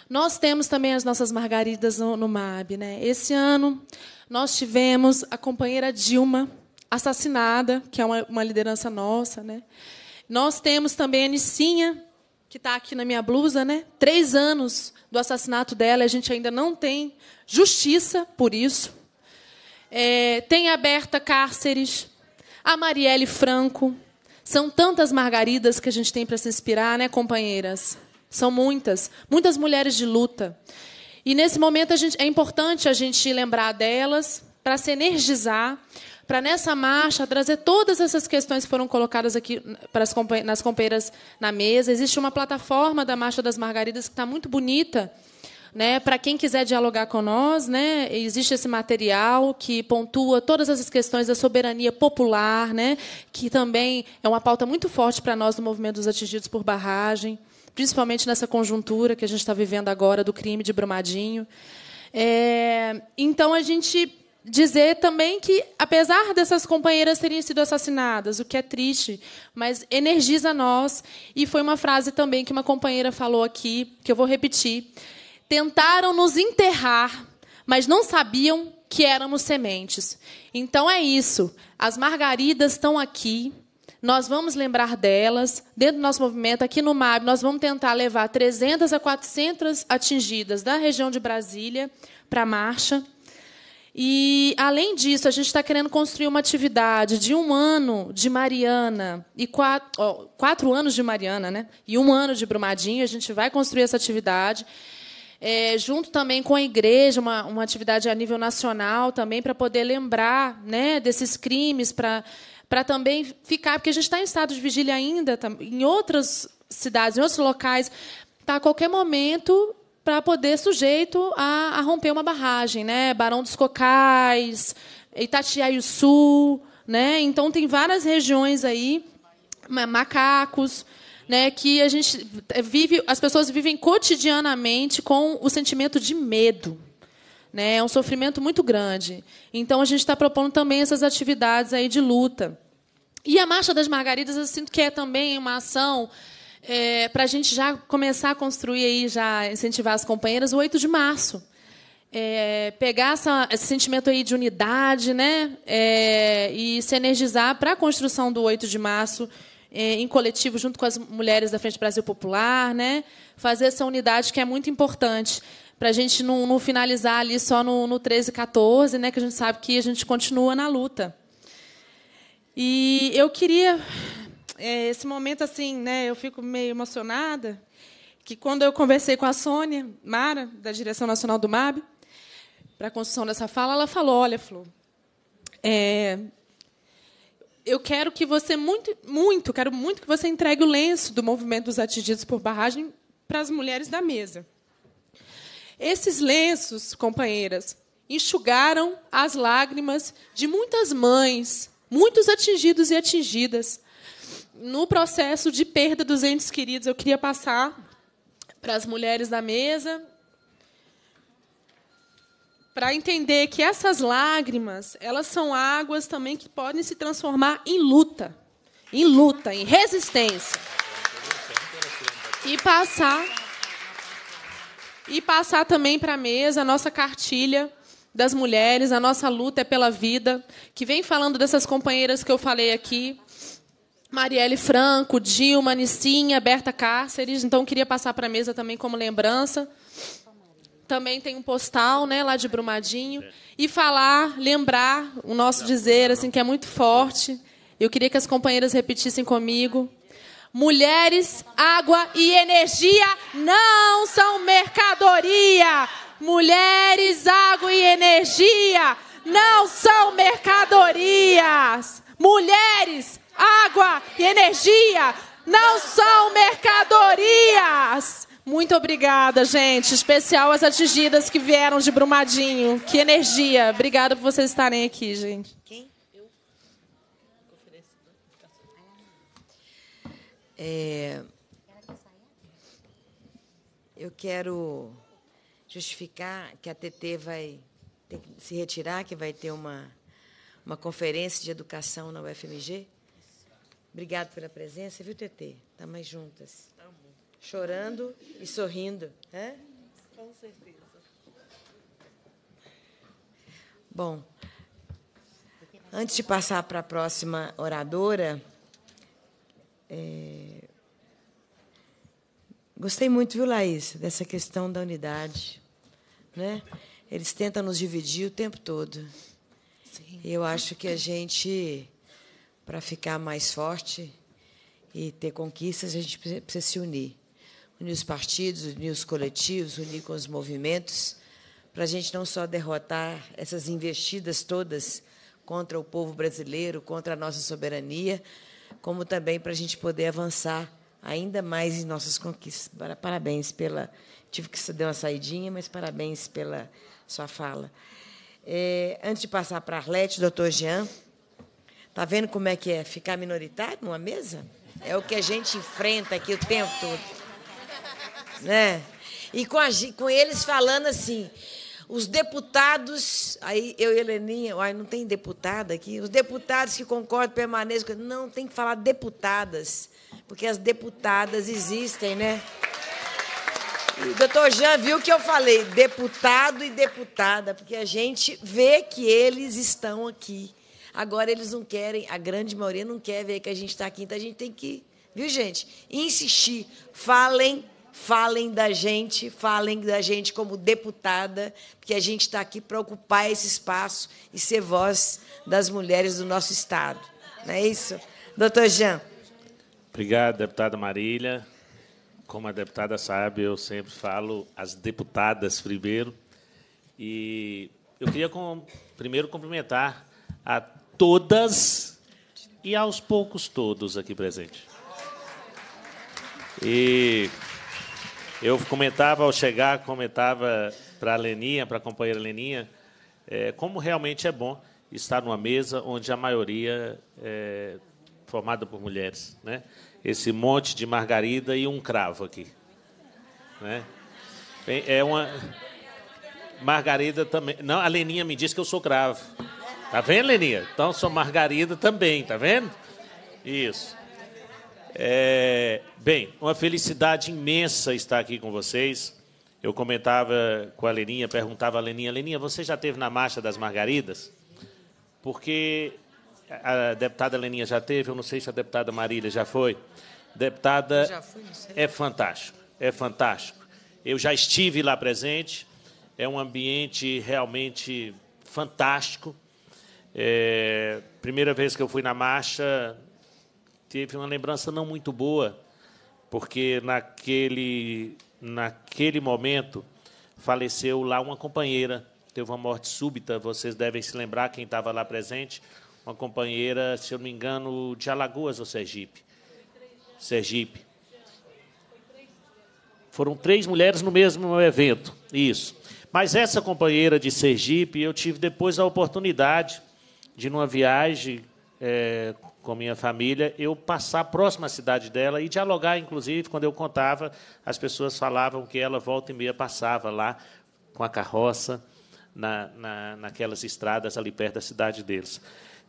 Nós temos também as nossas margaridas no, no MAB. Né? Esse ano, nós tivemos a companheira Dilma assassinada, que é uma, uma liderança nossa. Né? Nós temos também a Nicinha, que está aqui na minha blusa, né? Três anos do assassinato dela, a gente ainda não tem justiça por isso. É, tem aberta Cárceres, a Marielle Franco. São tantas margaridas que a gente tem para se inspirar, né, companheiras? São muitas, muitas mulheres de luta. E nesse momento gente, é importante a gente lembrar delas para se energizar, para nessa marcha trazer todas essas questões que foram colocadas aqui nas companheiras na mesa. Existe uma plataforma da Marcha das Margaridas que está muito bonita. Né, para quem quiser dialogar com nós, né, existe esse material que pontua todas essas questões da soberania popular, né, que também é uma pauta muito forte para nós do movimento dos atingidos por barragem principalmente nessa conjuntura que a gente está vivendo agora do crime de Brumadinho. É, então, a gente dizer também que, apesar dessas companheiras terem sido assassinadas, o que é triste, mas energiza nós. E foi uma frase também que uma companheira falou aqui, que eu vou repetir. Tentaram nos enterrar, mas não sabiam que éramos sementes. Então é isso. As margaridas estão aqui, nós vamos lembrar delas. Dentro do nosso movimento, aqui no MAB, nós vamos tentar levar 300 a 400 atingidas da região de Brasília para a marcha. E, além disso, a gente está querendo construir uma atividade de um ano de Mariana e quatro, ó, quatro anos de Mariana, né? E um ano de Brumadinho. A gente vai construir essa atividade. É, junto também com a igreja, uma, uma atividade a nível nacional também, para poder lembrar né, desses crimes, para para também ficar, porque a gente está em estado de vigília ainda, em outras cidades, em outros locais, está a qualquer momento para poder sujeito a, a, romper uma barragem, né? Barão dos Cocais, Itatiaia Sul, né? Então tem várias regiões aí, macacos, né? Que a gente eh, vive, as pessoas vivem cotidianamente com o sentimento de medo né? É um sofrimento muito grande. Então a gente está propondo também essas atividades aí de luta. E a Marcha das Margaridas, eu sinto que é também uma ação é, para a gente já começar a construir aí, já incentivar as companheiras, o 8 de março. É, pegar essa, esse sentimento aí de unidade né? É, e se energizar para a construção do 8 de março é, em coletivo junto com as mulheres da Frente Brasil Popular, né? fazer essa unidade que é muito importante para a gente não, não, finalizar ali só no, no 13 e 14, né, que a gente sabe que a gente continua na luta. E eu queria é, esse momento assim, né, eu fico meio emocionada que quando eu conversei com a Sônia Mara da direção nacional do MAB para a construção dessa fala, ela falou: olha, Flor, é, eu quero que você muito, muito, quero muito que você entregue o lenço do movimento dos atingidos por barragem para as mulheres da mesa. Esses lenços, companheiras, enxugaram as lágrimas de muitas mães, muitos atingidos e atingidas. No processo de perda dos entes queridos, eu queria passar para as mulheres da mesa para entender que essas lágrimas, elas são águas também que podem se transformar em luta, em luta, em resistência. E passar e passar também para a mesa a nossa cartilha das mulheres, a nossa luta é pela vida, que vem falando dessas companheiras que eu falei aqui. Marielle Franco, Dilma, Nicinha, Berta Cáceres. Então, queria passar para a mesa também como lembrança. Também tem um postal né, lá de Brumadinho. É. E falar, lembrar o nosso dizer, assim que é muito forte. Eu queria que as companheiras repetissem comigo. Mulheres, água e energia não são mercadoria. Mulheres, água e energia não são mercadorias. Mulheres, água e energia não são mercadorias. Muito obrigada, gente. Especial as atingidas que vieram de Brumadinho. Que energia. Obrigada por vocês estarem aqui, gente. É, eu quero justificar que a TT vai se retirar, que vai ter uma, uma conferência de educação na UFMG. Obrigado pela presença, viu, TT? Estamos tá juntas. Chorando e sorrindo. Né? Com certeza. Bom, antes de passar para a próxima oradora, é... Gostei muito, viu, Laís, dessa questão da unidade. Né? Eles tentam nos dividir o tempo todo. Sim. Eu acho que a gente, para ficar mais forte e ter conquistas, a gente precisa se unir. Unir os partidos, unir os coletivos, unir com os movimentos, para a gente não só derrotar essas investidas todas contra o povo brasileiro, contra a nossa soberania, como também para a gente poder avançar ainda mais em nossas conquistas. Parabéns pela. Tive que dar uma saidinha, mas parabéns pela sua fala. É, antes de passar para a Arlete, doutor Jean, está vendo como é que é ficar minoritário numa mesa? É o que a gente enfrenta aqui o tempo todo. Né? E com, a, com eles falando assim: os deputados, aí eu e Heleninha, ai não tem deputada aqui, os deputados que concordam permaneçam. Não, tem que falar deputadas, porque as deputadas existem, né? O doutor Jean viu que eu falei deputado e deputada, porque a gente vê que eles estão aqui. Agora eles não querem, a grande maioria não quer ver que a gente está aqui, então a gente tem que, viu, gente? Insistir. Falem falem da gente, falem da gente como deputada, porque a gente está aqui para ocupar esse espaço e ser voz das mulheres do nosso Estado. Não é isso? Doutor Jean. Obrigado, deputada Marília. Como a deputada sabe, eu sempre falo as deputadas primeiro. E eu queria com, primeiro cumprimentar a todas e aos poucos todos aqui presentes. E eu comentava ao chegar, comentava para a Leninha, para a companheira Leninha, é, como realmente é bom estar numa mesa onde a maioria é formada por mulheres, né? Esse monte de margarida e um cravo aqui, né? É uma margarida também. Não, a Leninha me disse que eu sou cravo. Tá vendo, Leninha? Então sou margarida também, tá vendo? Isso. É, bem, uma felicidade imensa estar aqui com vocês. Eu comentava com a Leninha, perguntava a Leninha, Leninha, você já teve na Marcha das Margaridas? Porque a deputada Leninha já teve, eu não sei se a deputada Marília já foi. Deputada, já fui, é fantástico, é fantástico. Eu já estive lá presente, é um ambiente realmente fantástico. É, primeira vez que eu fui na marcha, teve uma lembrança não muito boa, porque naquele, naquele momento faleceu lá uma companheira, teve uma morte súbita, vocês devem se lembrar, quem estava lá presente, uma companheira, se eu não me engano, de Alagoas ou Sergipe. Sergipe. Foram três mulheres no mesmo evento, isso. Mas essa companheira de Sergipe, eu tive depois a oportunidade de, numa viagem é, com minha família, eu passar próximo à cidade dela e dialogar, inclusive, quando eu contava, as pessoas falavam que ela volta e meia passava lá com a carroça na, na, naquelas estradas ali perto da cidade deles.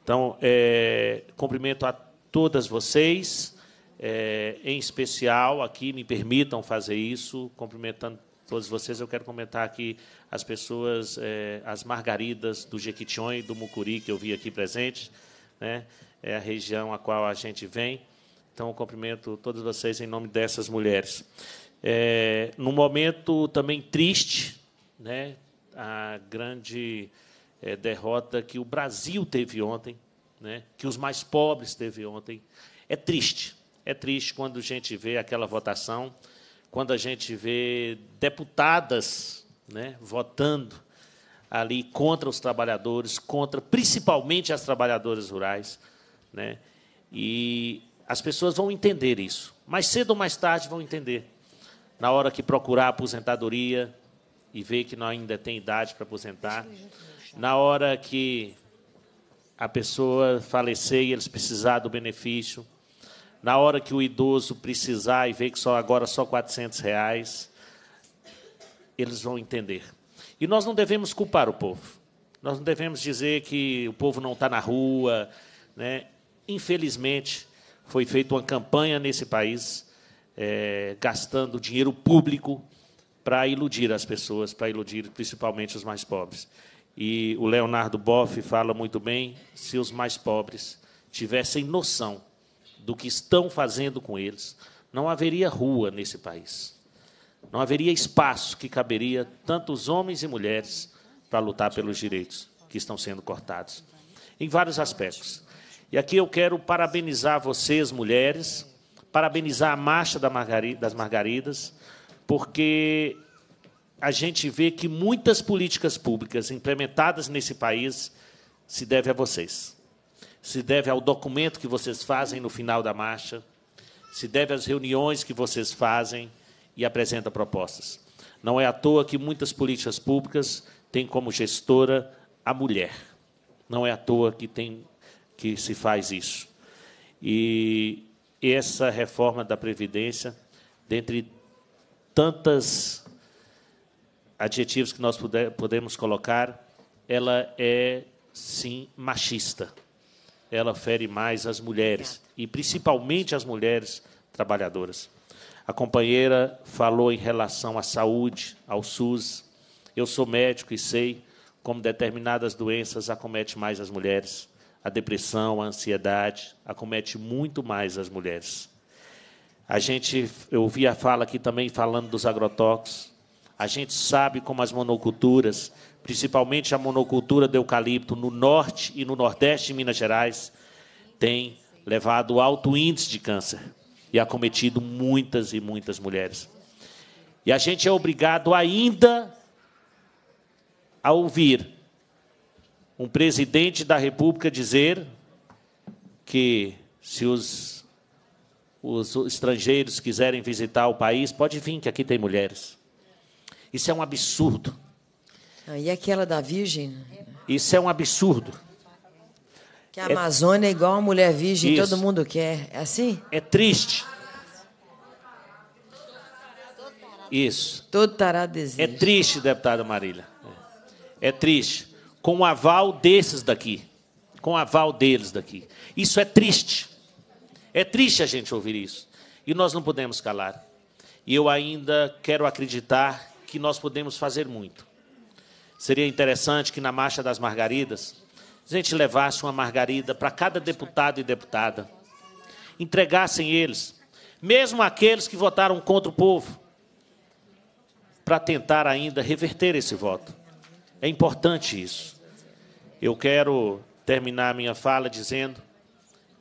Então, é, cumprimento a todas vocês, é, em especial aqui, me permitam fazer isso, cumprimentando todos vocês, eu quero comentar aqui as pessoas, é, as margaridas do Jequitinhonha e do Mucuri, que eu vi aqui presente, né? é a região a qual a gente vem. Então, cumprimento todas vocês em nome dessas mulheres. É, num momento também triste, né, a grande é, derrota que o Brasil teve ontem, né, que os mais pobres teve ontem, é triste. É triste quando a gente vê aquela votação, quando a gente vê deputadas né, votando ali contra os trabalhadores, contra principalmente as trabalhadoras rurais né? E as pessoas vão entender isso. Mais cedo ou mais tarde vão entender. Na hora que procurar a aposentadoria e ver que não ainda tem idade para aposentar. Na hora que a pessoa falecer e eles precisar do benefício. Na hora que o idoso precisar e ver que só agora só 400 reais, eles vão entender. E nós não devemos culpar o povo. Nós não devemos dizer que o povo não está na rua, né? Infelizmente, foi feita uma campanha nesse país, é, gastando dinheiro público para iludir as pessoas, para iludir principalmente os mais pobres. E o Leonardo Boff fala muito bem: se os mais pobres tivessem noção do que estão fazendo com eles, não haveria rua nesse país. Não haveria espaço que caberia tantos homens e mulheres para lutar pelos direitos que estão sendo cortados. Em vários aspectos. E aqui eu quero parabenizar vocês, mulheres, parabenizar a Marcha das Margaridas, porque a gente vê que muitas políticas públicas implementadas nesse país se deve a vocês. Se deve ao documento que vocês fazem no final da marcha, se deve às reuniões que vocês fazem e apresentam propostas. Não é à toa que muitas políticas públicas têm como gestora a mulher. Não é à toa que tem que se faz isso. E essa reforma da Previdência, dentre tantas adjetivos que nós puder, podemos colocar, ela é, sim, machista. Ela fere mais as mulheres, e principalmente as mulheres trabalhadoras. A companheira falou em relação à saúde, ao SUS. Eu sou médico e sei como determinadas doenças acometem mais as mulheres a depressão, a ansiedade, acomete muito mais as mulheres. A gente, eu ouvi a fala aqui também falando dos agrotóxicos. A gente sabe como as monoculturas, principalmente a monocultura do eucalipto no norte e no nordeste de Minas Gerais, tem levado alto índice de câncer e acometido muitas e muitas mulheres. E a gente é obrigado ainda a ouvir um presidente da República dizer que se os, os estrangeiros quiserem visitar o país, pode vir, que aqui tem mulheres. Isso é um absurdo. Ah, e aquela da Virgem? Isso é um absurdo. Que a Amazônia é igual a mulher virgem, Isso. todo mundo quer. É assim? É triste. Isso. Todo tarado deseja. É triste, deputada Marília. É triste com o aval desses daqui, com o aval deles daqui. Isso é triste. É triste a gente ouvir isso. E nós não podemos calar. E eu ainda quero acreditar que nós podemos fazer muito. Seria interessante que na Marcha das Margaridas, a gente levasse uma margarida para cada deputado e deputada. Entregassem eles, mesmo aqueles que votaram contra o povo, para tentar ainda reverter esse voto. É importante isso. Eu quero terminar minha fala dizendo,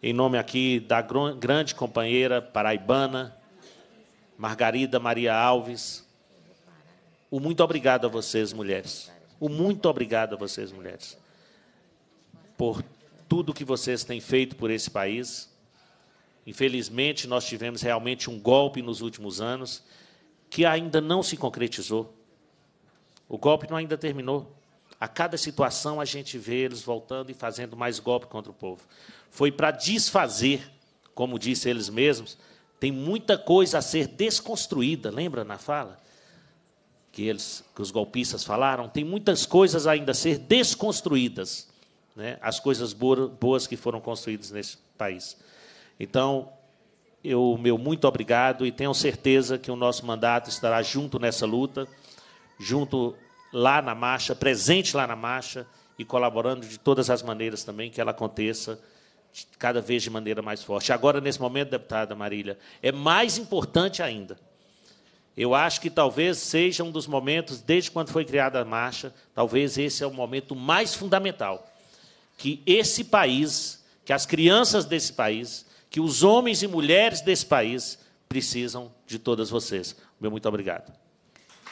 em nome aqui da grande companheira paraibana, Margarida Maria Alves, o muito obrigado a vocês, mulheres. O muito obrigado a vocês, mulheres, por tudo que vocês têm feito por esse país. Infelizmente, nós tivemos realmente um golpe nos últimos anos que ainda não se concretizou. O golpe não ainda terminou. A cada situação a gente vê eles voltando e fazendo mais golpe contra o povo. Foi para desfazer, como disse eles mesmos, tem muita coisa a ser desconstruída, lembra na fala? Que, eles, que os golpistas falaram, tem muitas coisas ainda a ser desconstruídas, né? as coisas boas que foram construídas nesse país. Então, eu meu muito obrigado e tenho certeza que o nosso mandato estará junto nessa luta, junto lá na marcha, presente lá na marcha e colaborando de todas as maneiras também que ela aconteça cada vez de maneira mais forte. Agora, nesse momento, deputada Marília, é mais importante ainda. Eu acho que talvez seja um dos momentos, desde quando foi criada a marcha, talvez esse é o momento mais fundamental. Que esse país, que as crianças desse país, que os homens e mulheres desse país precisam de todas vocês. Meu muito obrigado.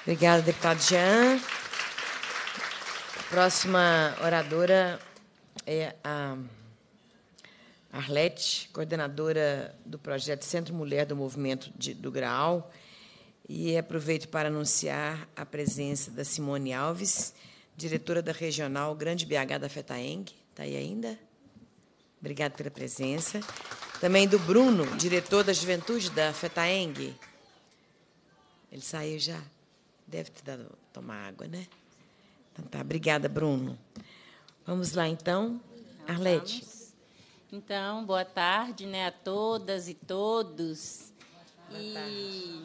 Obrigada, deputado Jean. Próxima oradora é a Arlete, coordenadora do projeto Centro Mulher do Movimento de, do Graal. E aproveito para anunciar a presença da Simone Alves, diretora da Regional Grande BH da FETAENG. Está aí ainda? Obrigada pela presença. Também do Bruno, diretor da Juventude da FETAENG. Ele saiu já. Deve ter dado tomar água, né? Então, tá, obrigada, Bruno. Vamos lá, então. Arlete. Vamos. Então, boa tarde né, a todas e todos. Boa e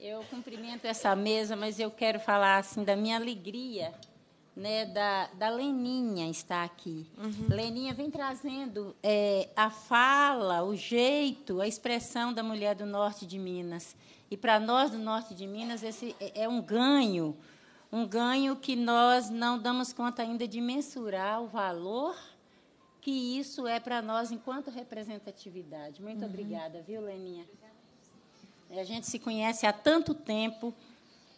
eu cumprimento essa mesa, mas eu quero falar assim da minha alegria né, da, da Leninha estar aqui. Uhum. Leninha vem trazendo é, a fala, o jeito, a expressão da mulher do norte de Minas. E para nós do norte de Minas, esse é, é um ganho um ganho que nós não damos conta ainda de mensurar o valor que isso é para nós enquanto representatividade. Muito uhum. obrigada, viu, Leninha? É, a gente se conhece há tanto tempo,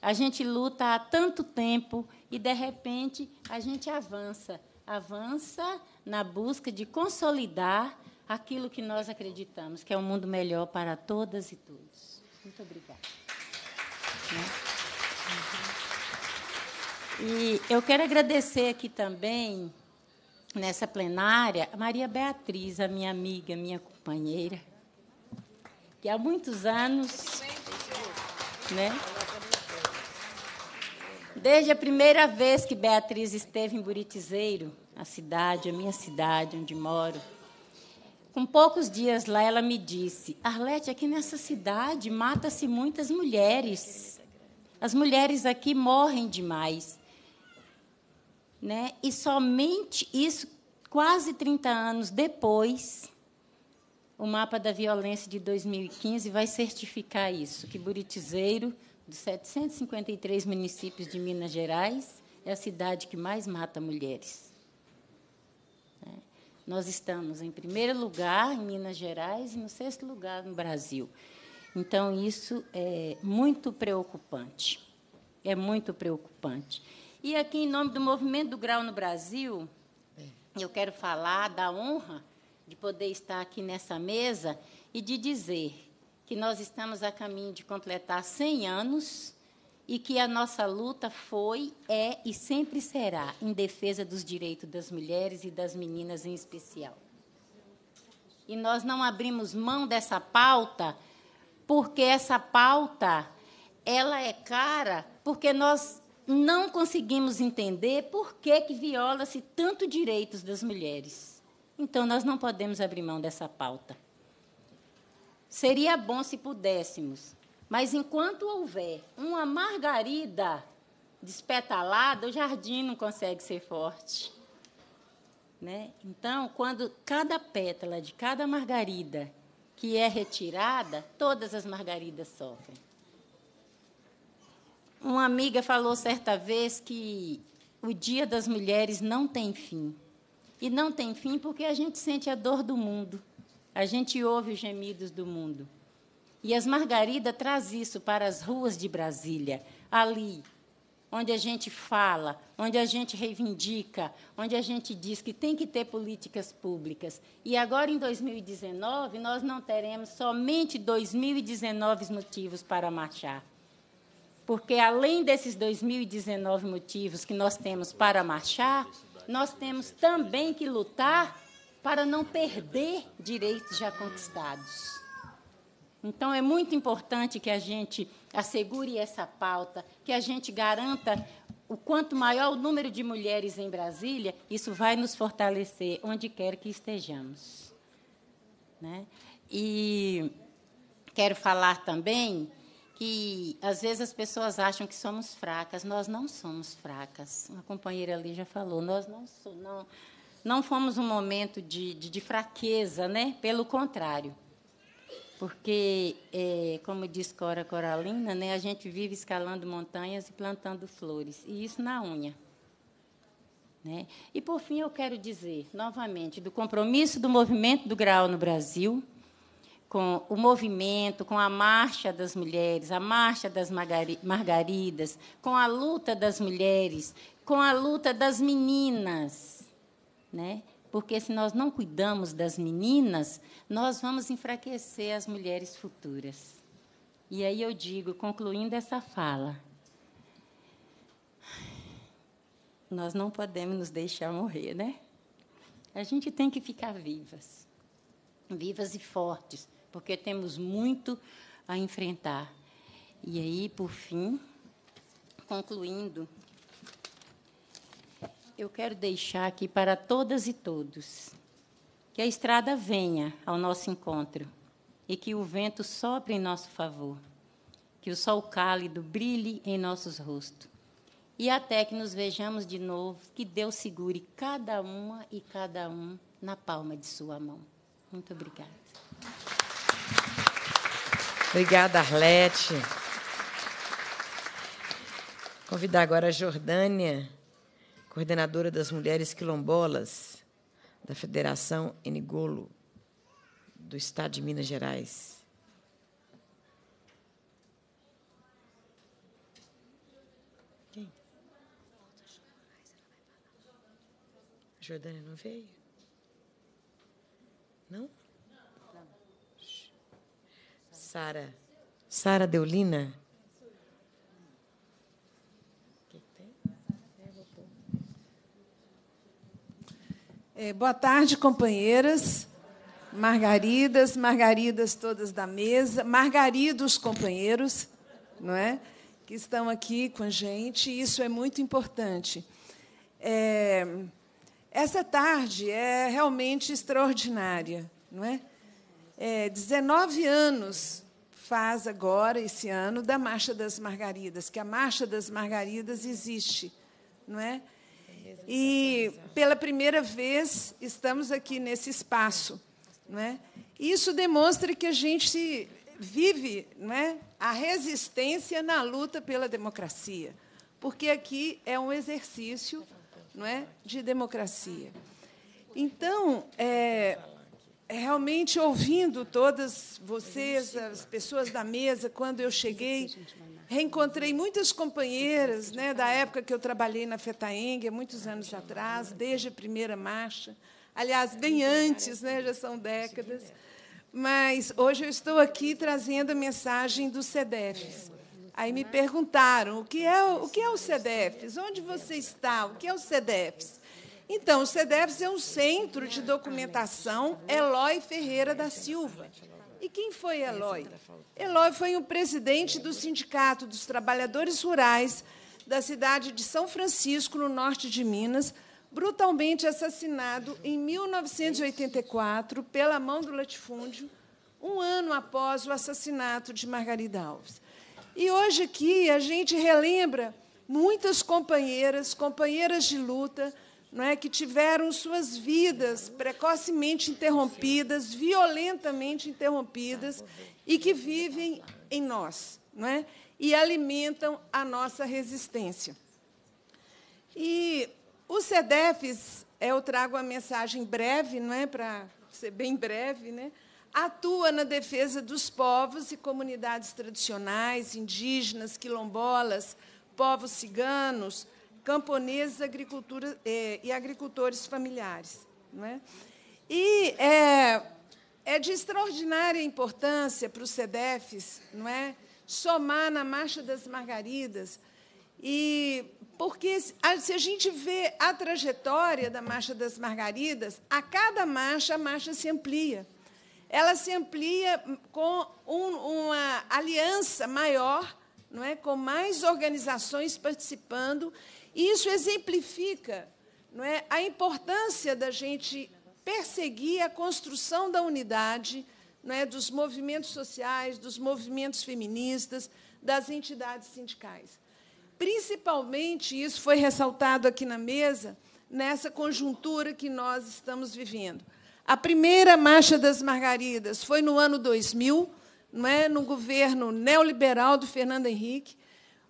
a gente luta há tanto tempo e, de repente, a gente avança. Avança na busca de consolidar aquilo que nós acreditamos, que é um mundo melhor para todas e todos. Muito obrigada. Né? E eu quero agradecer aqui também, nessa plenária, a Maria Beatriz, a minha amiga, minha companheira, que há muitos anos. Né? Desde a primeira vez que Beatriz esteve em Buritizeiro, a cidade, a minha cidade, onde moro, com poucos dias lá, ela me disse: Arlete, aqui nessa cidade mata-se muitas mulheres. As mulheres aqui morrem demais. Né? E somente isso, quase 30 anos depois, o mapa da violência de 2015 vai certificar isso, que Buritizeiro, dos 753 municípios de Minas Gerais, é a cidade que mais mata mulheres. Né? Nós estamos em primeiro lugar em Minas Gerais e no sexto lugar no Brasil. Então, isso é muito preocupante. É muito preocupante. E aqui, em nome do Movimento do Grau no Brasil, é. eu quero falar da honra de poder estar aqui nessa mesa e de dizer que nós estamos a caminho de completar 100 anos e que a nossa luta foi, é e sempre será em defesa dos direitos das mulheres e das meninas em especial. E nós não abrimos mão dessa pauta, porque essa pauta ela é cara, porque nós não conseguimos entender por que, que viola-se tanto direitos das mulheres. Então, nós não podemos abrir mão dessa pauta. Seria bom se pudéssemos, mas enquanto houver uma margarida despetalada, o jardim não consegue ser forte. Né? Então, quando cada pétala de cada margarida que é retirada, todas as margaridas sofrem. Uma amiga falou certa vez que o Dia das Mulheres não tem fim. E não tem fim porque a gente sente a dor do mundo, a gente ouve os gemidos do mundo. E as Margarida traz isso para as ruas de Brasília, ali, onde a gente fala, onde a gente reivindica, onde a gente diz que tem que ter políticas públicas. E agora, em 2019, nós não teremos somente 2019 motivos para marchar porque além desses 2019 motivos que nós temos para marchar, nós temos também que lutar para não perder direitos já conquistados. Então é muito importante que a gente assegure essa pauta, que a gente garanta o quanto maior o número de mulheres em Brasília, isso vai nos fortalecer onde quer que estejamos. Né? E quero falar também que às vezes as pessoas acham que somos fracas. Nós não somos fracas. Uma companheira ali já falou, nós não, não, não fomos um momento de, de, de fraqueza, né? Pelo contrário. Porque, é, como diz Cora Coralina, né, a gente vive escalando montanhas e plantando flores, e isso na unha. Né? E, por fim, eu quero dizer, novamente, do compromisso do movimento do grau no Brasil, com o movimento, com a marcha das mulheres, a marcha das margaridas, com a luta das mulheres, com a luta das meninas, né? Porque se nós não cuidamos das meninas, nós vamos enfraquecer as mulheres futuras. E aí eu digo, concluindo essa fala, nós não podemos nos deixar morrer, né? A gente tem que ficar vivas, vivas e fortes, porque temos muito a enfrentar. E aí, por fim, concluindo, eu quero deixar aqui para todas e todos que a estrada venha ao nosso encontro e que o vento sopre em nosso favor, que o sol cálido brilhe em nossos rostos. E até que nos vejamos de novo, que Deus segure cada uma e cada um na palma de sua mão. Muito obrigada. Obrigada, Arlete. Convidar agora a Jordânia, coordenadora das Mulheres Quilombolas da Federação Enigolo do Estado de Minas Gerais. Quem? Jordânia não veio? Não? Sara. Sara Deulina? É, é, boa tarde, companheiras. Margaridas, margaridas todas da mesa, margaridos companheiros, não é? Que estão aqui com a gente, isso é muito importante. É, essa tarde é realmente extraordinária, não é? é 19 anos faz agora, esse ano, da Marcha das Margaridas, que a Marcha das Margaridas existe, não é? E pela primeira vez estamos aqui nesse espaço, não é? Isso demonstra que a gente vive, não é, a resistência na luta pela democracia, porque aqui é um exercício, não é, de democracia. Então, é, é, realmente ouvindo todas vocês, as pessoas da mesa, quando eu cheguei, assim, é assim. reencontrei muitas companheiras né, da época que eu trabalhei na Fetaengue, muitos ah, anos atrás, desde a primeira marcha. Aliás, bem antes, né, já são é décadas. Mas hoje eu estou aqui trazendo a mensagem do CEDEFs. Aí me perguntaram o que é o, que é o onde você está, o que é o CEDEFs. Então, o CEDEFS é um centro de documentação Eloy Ferreira da Silva. E quem foi Eloy? Eloy foi o presidente do Sindicato dos Trabalhadores Rurais da cidade de São Francisco, no norte de Minas, brutalmente assassinado em 1984 pela mão do latifúndio, um ano após o assassinato de Margarida Alves. E hoje aqui a gente relembra muitas companheiras, companheiras de luta, não é, que tiveram suas vidas precocemente interrompidas, violentamente interrompidas, e que vivem em nós não é, e alimentam a nossa resistência. E o SEDEFs, é, eu trago a mensagem breve, não é, para ser bem breve, né, atua na defesa dos povos e comunidades tradicionais, indígenas, quilombolas, povos ciganos, camponeses agricultura, eh, e agricultores familiares. Né? E é, é de extraordinária importância para os CDFs não é, somar na Marcha das Margaridas, e porque se a gente vê a trajetória da Marcha das Margaridas, a cada marcha, a marcha se amplia. Ela se amplia com um, uma aliança maior, não é, com mais organizações participando e isso exemplifica não é, a importância da gente perseguir a construção da unidade não é, dos movimentos sociais, dos movimentos feministas, das entidades sindicais. Principalmente, isso foi ressaltado aqui na mesa, nessa conjuntura que nós estamos vivendo. A primeira Marcha das Margaridas foi no ano 2000, não é, no governo neoliberal do Fernando Henrique,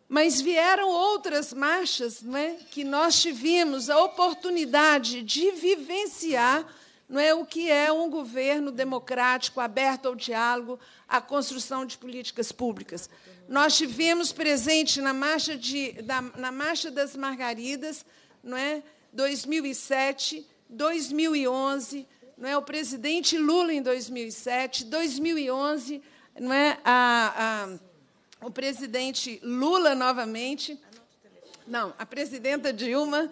mas vieram outras marchas não é? que nós tivemos a oportunidade de vivenciar não é, o que é um governo democrático, aberto ao diálogo, à construção de políticas públicas. Nós tivemos presente na Marcha, de, da, na marcha das Margaridas, não é, 2007, 2011, não é, o presidente Lula em 2007, 2011, não é, a, a o presidente Lula novamente. Não, a presidenta Dilma,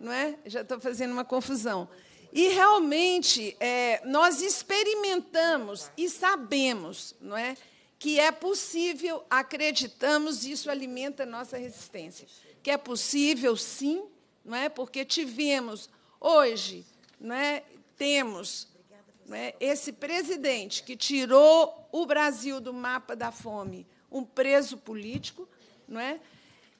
não é? Já estou fazendo uma confusão. E realmente é, nós experimentamos e sabemos, não é, que é possível, acreditamos, e isso alimenta a nossa resistência. Que é possível, sim, não é, porque tivemos hoje, não é, temos não é, esse presidente que tirou o Brasil do mapa da fome, um preso político, não é?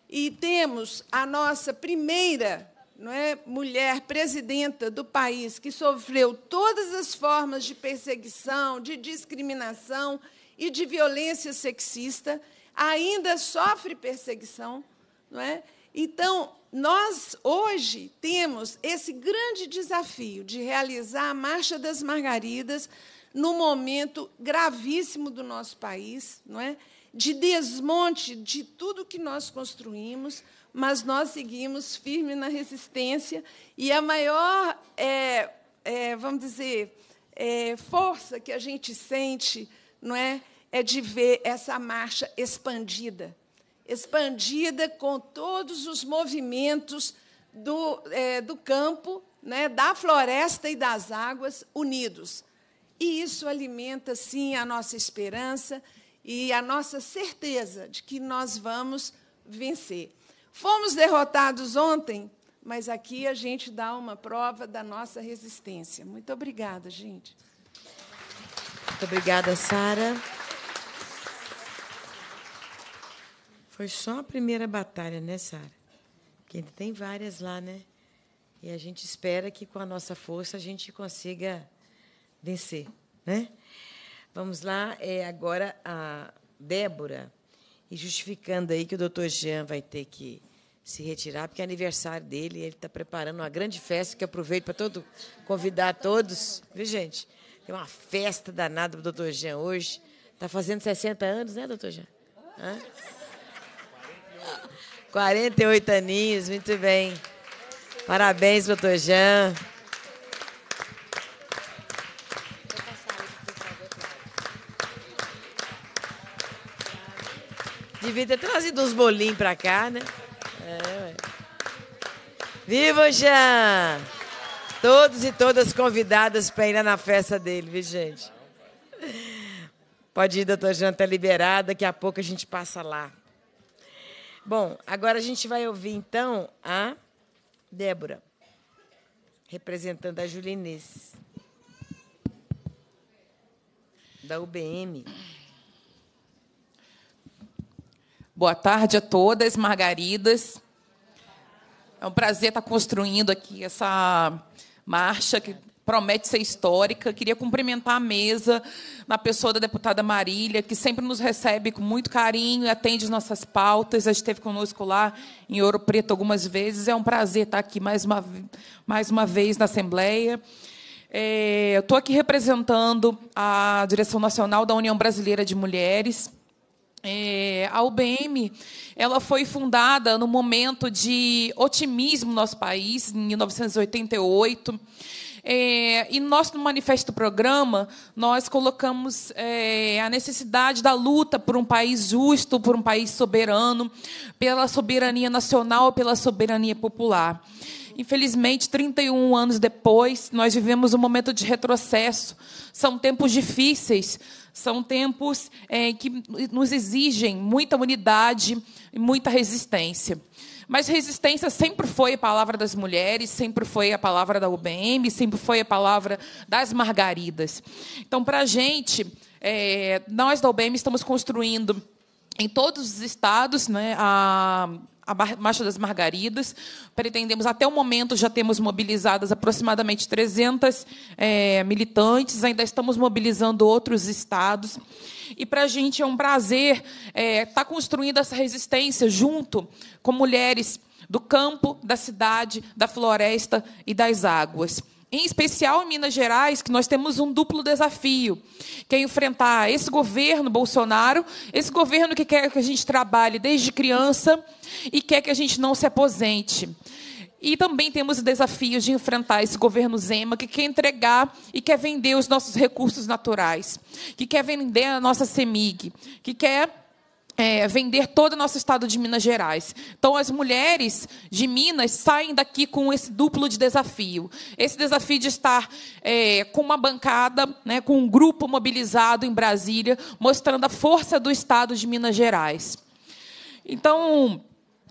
E temos a nossa primeira não é, mulher presidenta do país que sofreu todas as formas de perseguição, de discriminação e de violência sexista, ainda sofre perseguição, não é? Então, nós hoje temos esse grande desafio de realizar a Marcha das Margaridas num momento gravíssimo do nosso país, não é? de desmonte de tudo que nós construímos, mas nós seguimos firme na resistência e a maior, é, é, vamos dizer, é, força que a gente sente, não é, é de ver essa marcha expandida, expandida com todos os movimentos do, é, do campo, né, da floresta e das águas unidos. E isso alimenta, sim, a nossa esperança e a nossa certeza de que nós vamos vencer. Fomos derrotados ontem, mas aqui a gente dá uma prova da nossa resistência. Muito obrigada, gente. Muito obrigada, Sara. Foi só a primeira batalha, né, Sara? Porque ainda tem várias lá, né? E a gente espera que com a nossa força a gente consiga vencer, né? Vamos lá, é agora a Débora, e justificando aí que o doutor Jean vai ter que se retirar, porque é aniversário dele, e ele está preparando uma grande festa, que aproveito para todo, convidar todos. Viu, gente? Tem uma festa danada para o doutor Jean hoje. Está fazendo 60 anos, né, doutor Jean? Hã? 48 aninhos, muito bem. Parabéns, doutor Jean. devia ter trazido uns bolinhos para cá, né? É, ué. Viva o Jean! Todos e todas convidadas para ir na festa dele, viu, gente? Pode ir, doutor Jean, tá liberada. Daqui a pouco a gente passa lá. Bom, agora a gente vai ouvir, então, a Débora, representando a Julinês, da UBM. Boa tarde a todas, Margaridas. É um prazer estar construindo aqui essa marcha que promete ser histórica. Queria cumprimentar a mesa na pessoa da deputada Marília, que sempre nos recebe com muito carinho, e atende nossas pautas, A gente esteve conosco lá em Ouro Preto algumas vezes. É um prazer estar aqui mais uma, mais uma vez na Assembleia. É, estou aqui representando a Direção Nacional da União Brasileira de Mulheres. É, a UBM ela foi fundada no momento de otimismo no nosso país, em 1988. É, e nós, no manifesto do programa, nós colocamos é, a necessidade da luta por um país justo, por um país soberano, pela soberania nacional, pela soberania popular. Infelizmente, 31 anos depois, nós vivemos um momento de retrocesso. São tempos difíceis são tempos é, que nos exigem muita unidade e muita resistência. Mas resistência sempre foi a palavra das mulheres, sempre foi a palavra da UBM, sempre foi a palavra das margaridas. Então, para a gente, é, nós da UBM estamos construindo em todos os estados né, a a Marcha das Margaridas. Pretendemos, até o momento, já temos mobilizadas aproximadamente 300 é, militantes, ainda estamos mobilizando outros estados. E para a gente é um prazer estar é, tá construindo essa resistência junto com mulheres do campo, da cidade, da floresta e das águas em especial em Minas Gerais, que nós temos um duplo desafio, que é enfrentar esse governo Bolsonaro, esse governo que quer que a gente trabalhe desde criança e quer que a gente não se aposente. E também temos desafios de enfrentar esse governo Zema, que quer entregar e quer vender os nossos recursos naturais, que quer vender a nossa CEMIG, que quer é, vender todo o nosso estado de Minas Gerais. Então, as mulheres de Minas saem daqui com esse duplo de desafio. Esse desafio de estar é, com uma bancada, né, com um grupo mobilizado em Brasília, mostrando a força do estado de Minas Gerais. Então,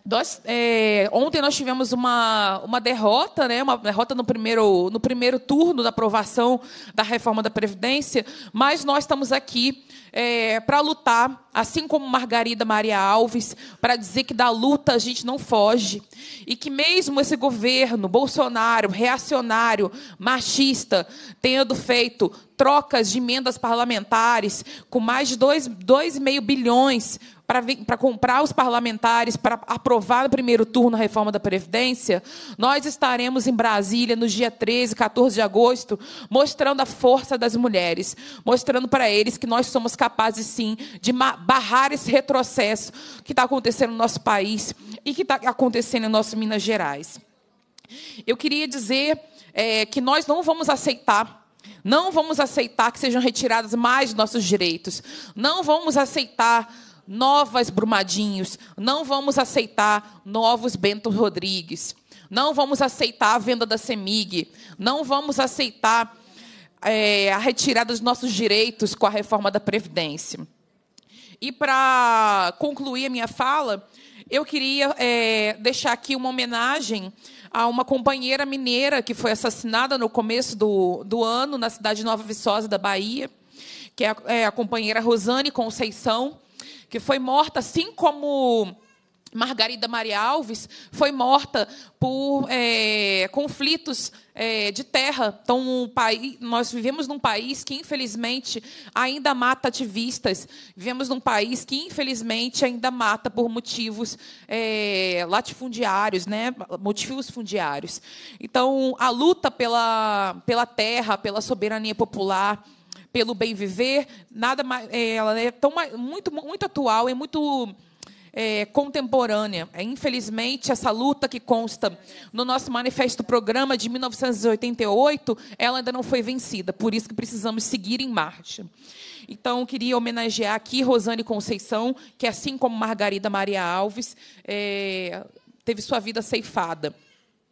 nós, é, ontem nós tivemos uma, uma derrota, né, uma derrota no primeiro, no primeiro turno da aprovação da reforma da Previdência, mas nós estamos aqui é, para lutar, assim como Margarida Maria Alves, para dizer que da luta a gente não foge. E que mesmo esse governo Bolsonaro, reacionário, machista, tendo feito trocas de emendas parlamentares com mais de 2,5 bilhões para comprar os parlamentares, para aprovar no primeiro turno a reforma da Previdência, nós estaremos em Brasília no dia 13, 14 de agosto, mostrando a força das mulheres, mostrando para eles que nós somos capazes, sim, de barrar esse retrocesso que está acontecendo no nosso país e que está acontecendo em nosso Minas Gerais. Eu queria dizer é, que nós não vamos aceitar não vamos aceitar que sejam retirados mais nossos direitos. Não vamos aceitar novas Brumadinhos. Não vamos aceitar novos Bento Rodrigues. Não vamos aceitar a venda da Semig. Não vamos aceitar é, a retirada dos nossos direitos com a reforma da Previdência. E, para concluir a minha fala, eu queria é, deixar aqui uma homenagem a uma companheira mineira que foi assassinada no começo do, do ano na cidade de Nova Viçosa, da Bahia, que é a, é a companheira Rosane Conceição, que foi morta assim como Margarida Maria Alves foi morta por é, conflitos é, de terra. Então, um país, nós vivemos num país que, infelizmente, ainda mata ativistas. Vivemos num país que, infelizmente, ainda mata por motivos é, latifundiários, né? motivos fundiários. Então, a luta pela, pela terra, pela soberania popular, pelo bem viver, nada mais, ela é tão, muito, muito atual e muito é, contemporânea. É, infelizmente, essa luta que consta no nosso manifesto programa de 1988, ela ainda não foi vencida. Por isso que precisamos seguir em marcha. Então, queria homenagear aqui Rosane Conceição, que, assim como Margarida Maria Alves, é, teve sua vida ceifada.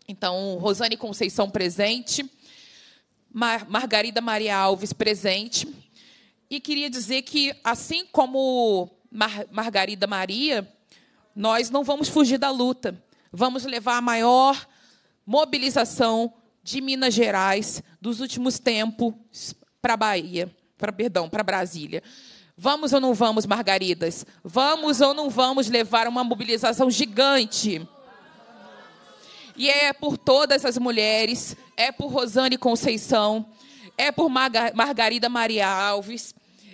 Então, Rosane Conceição presente, Mar Margarida Maria Alves presente. E queria dizer que, assim como Mar Margarida Maria, nós não vamos fugir da luta. Vamos levar a maior mobilização de Minas Gerais dos últimos tempos para Bahia, para perdão, para Brasília. Vamos ou não vamos, Margaridas? Vamos ou não vamos levar uma mobilização gigante? E é por todas as mulheres, é por Rosane Conceição, é por Margarida Maria Alves,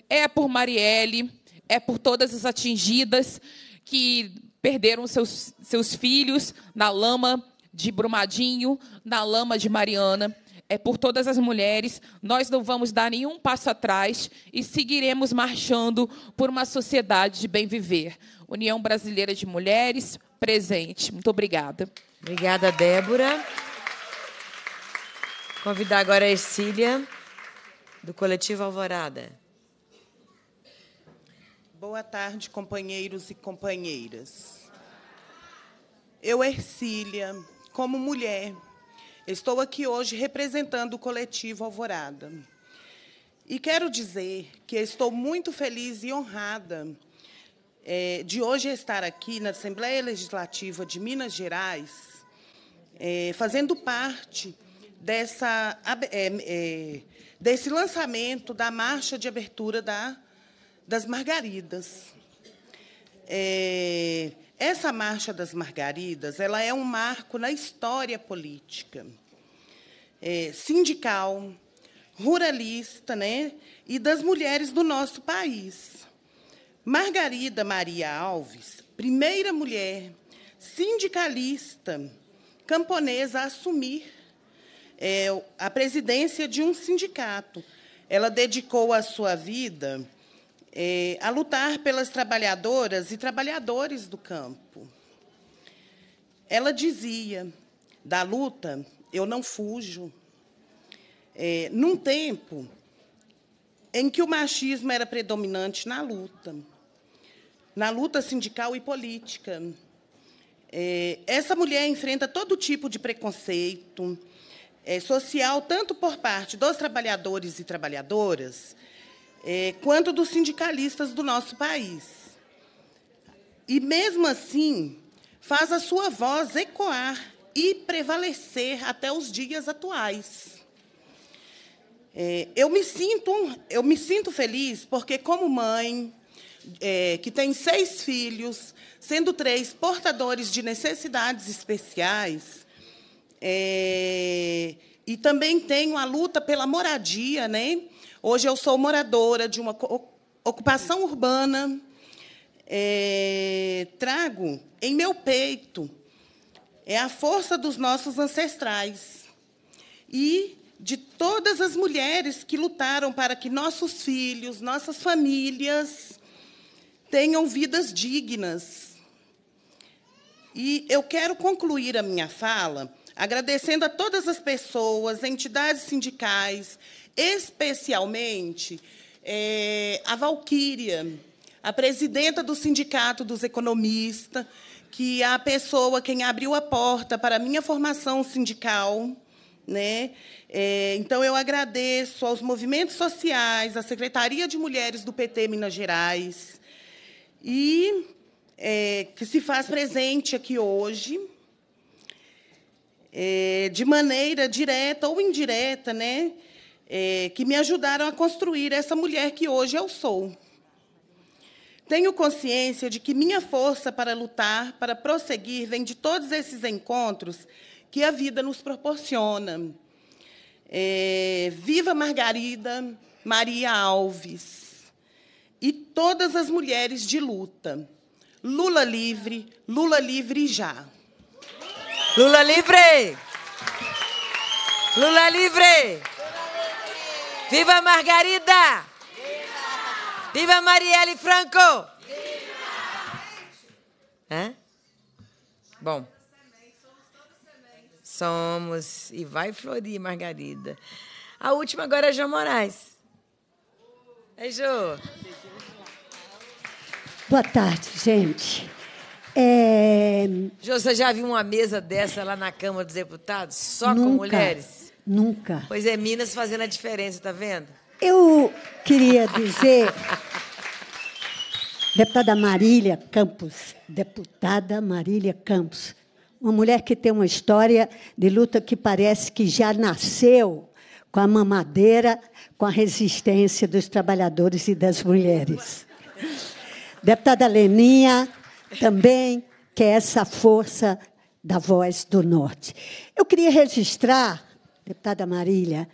é por Marielle, é por todas as atingidas que perderam seus, seus filhos na lama de Brumadinho, na lama de Mariana. É por todas as mulheres, nós não vamos dar nenhum passo atrás e seguiremos marchando por uma sociedade de bem viver. União Brasileira de Mulheres, presente. Muito obrigada. Obrigada, Débora. Convidar agora a Ercília, do Coletivo Alvorada. Boa tarde, companheiros e companheiras. Eu, Ercília, como mulher, estou aqui hoje representando o coletivo Alvorada. E quero dizer que estou muito feliz e honrada é, de hoje estar aqui na Assembleia Legislativa de Minas Gerais, é, fazendo parte dessa, é, desse lançamento da marcha de abertura da das Margaridas. É, essa Marcha das Margaridas ela é um marco na história política, é, sindical, ruralista né, e das mulheres do nosso país. Margarida Maria Alves, primeira mulher sindicalista camponesa a assumir é, a presidência de um sindicato. Ela dedicou a sua vida é, a lutar pelas trabalhadoras e trabalhadores do campo. Ela dizia: da luta eu não fujo. É, num tempo em que o machismo era predominante na luta, na luta sindical e política, é, essa mulher enfrenta todo tipo de preconceito é, social, tanto por parte dos trabalhadores e trabalhadoras, é, quanto dos sindicalistas do nosso país. E, mesmo assim, faz a sua voz ecoar e prevalecer até os dias atuais. É, eu, me sinto, eu me sinto feliz porque, como mãe, é, que tem seis filhos, sendo três portadores de necessidades especiais, é, e também tenho a luta pela moradia, né? Hoje eu sou moradora de uma ocupação urbana. É, trago em meu peito é a força dos nossos ancestrais e de todas as mulheres que lutaram para que nossos filhos, nossas famílias tenham vidas dignas. E eu quero concluir a minha fala agradecendo a todas as pessoas, entidades sindicais especialmente é, a Valquíria, a presidenta do Sindicato dos Economistas, que é a pessoa quem abriu a porta para a minha formação sindical. Né? É, então, eu agradeço aos movimentos sociais, à Secretaria de Mulheres do PT Minas Gerais, e é, que se faz presente aqui hoje, é, de maneira direta ou indireta, né? é, que me ajudaram a construir essa mulher que hoje eu sou. Tenho consciência de que minha força para lutar, para prosseguir, vem de todos esses encontros que a vida nos proporciona. É, viva Margarida Maria Alves e todas as mulheres de luta. Lula livre, Lula livre já. Lula livre! Lula livre! Viva Margarida! Viva, Viva Marielle Franco! Viva! Hã? Bom. Somos. E vai florir, Margarida. A última agora é a Jô Moraes. É, Jô. Boa tarde, gente. É... Jô, você já viu uma mesa dessa lá na Câmara dos Deputados? Só Nunca. com mulheres? Nunca. Pois é, Minas fazendo a diferença, tá vendo? Eu queria dizer, deputada Marília Campos, deputada Marília Campos, uma mulher que tem uma história de luta que parece que já nasceu com a mamadeira, com a resistência dos trabalhadores e das mulheres. Deputada Leninha, também, que é essa força da voz do Norte. Eu queria registrar deputada Marília,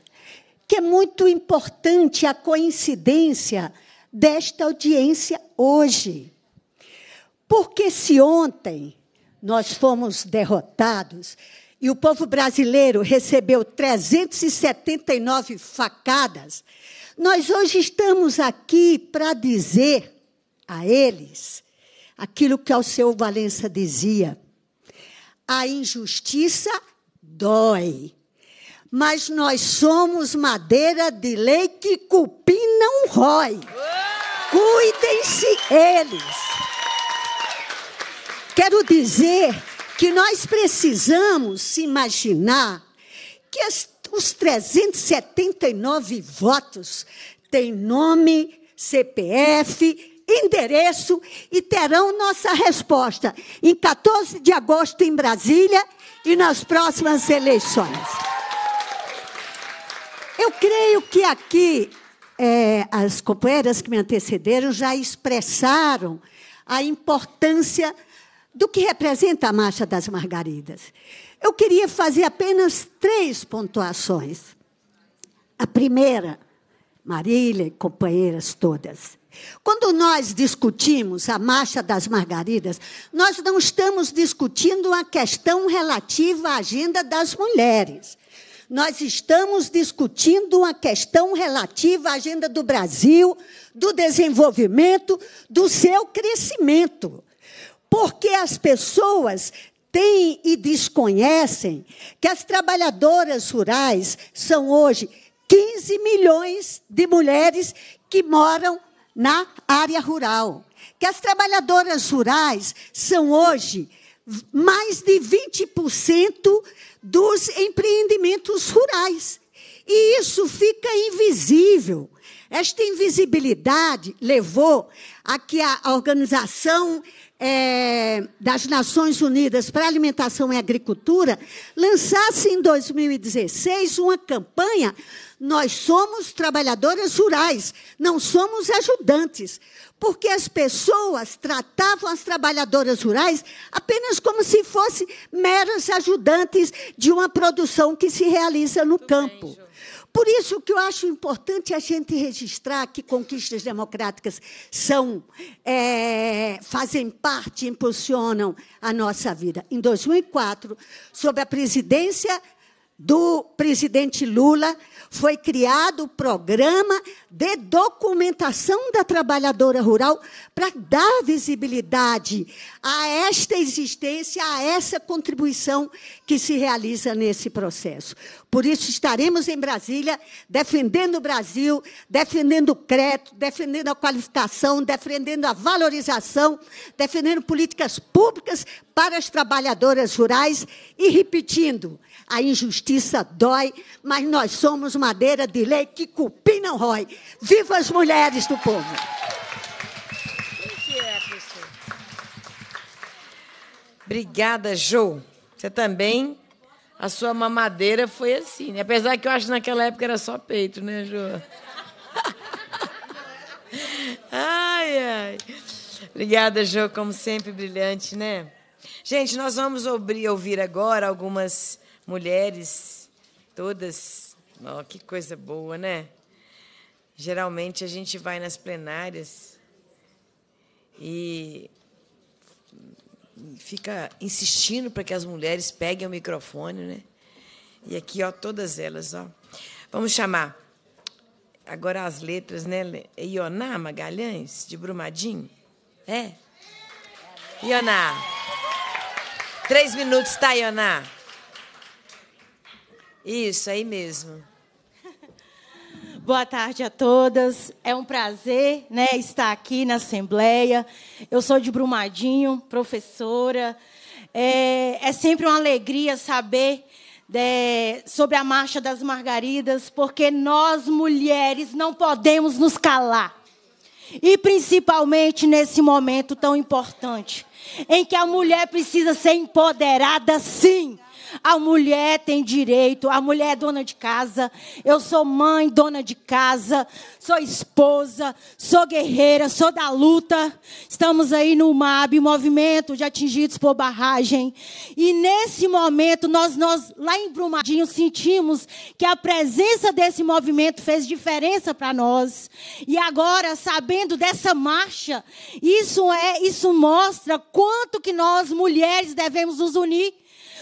que é muito importante a coincidência desta audiência hoje. Porque se ontem nós fomos derrotados e o povo brasileiro recebeu 379 facadas, nós hoje estamos aqui para dizer a eles aquilo que seu Valença dizia: a injustiça dói mas nós somos madeira de lei que cupim não rói. Cuidem-se eles. Quero dizer que nós precisamos imaginar que as, os 379 votos têm nome, CPF, endereço e terão nossa resposta em 14 de agosto em Brasília e nas próximas eleições. Eu creio que aqui é, as companheiras que me antecederam já expressaram a importância do que representa a Marcha das Margaridas. Eu queria fazer apenas três pontuações. A primeira, Marília e companheiras todas. Quando nós discutimos a Marcha das Margaridas, nós não estamos discutindo a questão relativa à agenda das mulheres. Nós estamos discutindo uma questão relativa à agenda do Brasil, do desenvolvimento, do seu crescimento. Porque as pessoas têm e desconhecem que as trabalhadoras rurais são hoje 15 milhões de mulheres que moram na área rural. Que as trabalhadoras rurais são hoje mais de 20% dos empreendimentos rurais. E isso fica invisível. Esta invisibilidade levou a que a Organização é, das Nações Unidas para Alimentação e Agricultura lançasse em 2016 uma campanha. Nós somos trabalhadoras rurais, não somos ajudantes, porque as pessoas tratavam as trabalhadoras rurais apenas como se fossem meras ajudantes de uma produção que se realiza no campo. Bem, Por isso que eu acho importante a gente registrar que conquistas democráticas são, é, fazem parte, impulsionam a nossa vida. Em 2004, sob a presidência do presidente Lula, foi criado o programa de documentação da trabalhadora rural para dar visibilidade a esta existência, a essa contribuição que se realiza nesse processo. Por isso, estaremos em Brasília defendendo o Brasil, defendendo o crédito, defendendo a qualificação, defendendo a valorização, defendendo políticas públicas para as trabalhadoras rurais e repetindo a injustiça dói, mas nós somos madeira de lei que cupim não rói. Viva as mulheres do povo! Obrigada, Jo. Você também, a sua mamadeira foi assim. Né? Apesar que eu acho que naquela época era só peito, né, Jo? ai, ai. Obrigada, Jo, como sempre, brilhante, né? Gente, nós vamos ouvir agora algumas mulheres todas. Oh, que coisa boa, né? Geralmente a gente vai nas plenárias e fica insistindo para que as mulheres peguem o microfone, né? E aqui, ó, todas elas, ó. Vamos chamar agora as letras, né? Ioná Magalhães, de Brumadinho? É? Ioná. Três minutos, tá, Ioná? Isso, aí mesmo. Boa tarde a todas. É um prazer né, estar aqui na Assembleia. Eu sou de Brumadinho, professora. É, é sempre uma alegria saber de, né, sobre a Marcha das Margaridas, porque nós, mulheres, não podemos nos calar. E principalmente nesse momento tão importante, em que a mulher precisa ser empoderada, sim. A mulher tem direito, a mulher é dona de casa. Eu sou mãe, dona de casa, sou esposa, sou guerreira, sou da luta. Estamos aí no MAB, Movimento de Atingidos por Barragem. E nesse momento, nós, nós lá em Brumadinho, sentimos que a presença desse movimento fez diferença para nós. E agora, sabendo dessa marcha, isso é, isso mostra quanto que nós mulheres devemos nos unir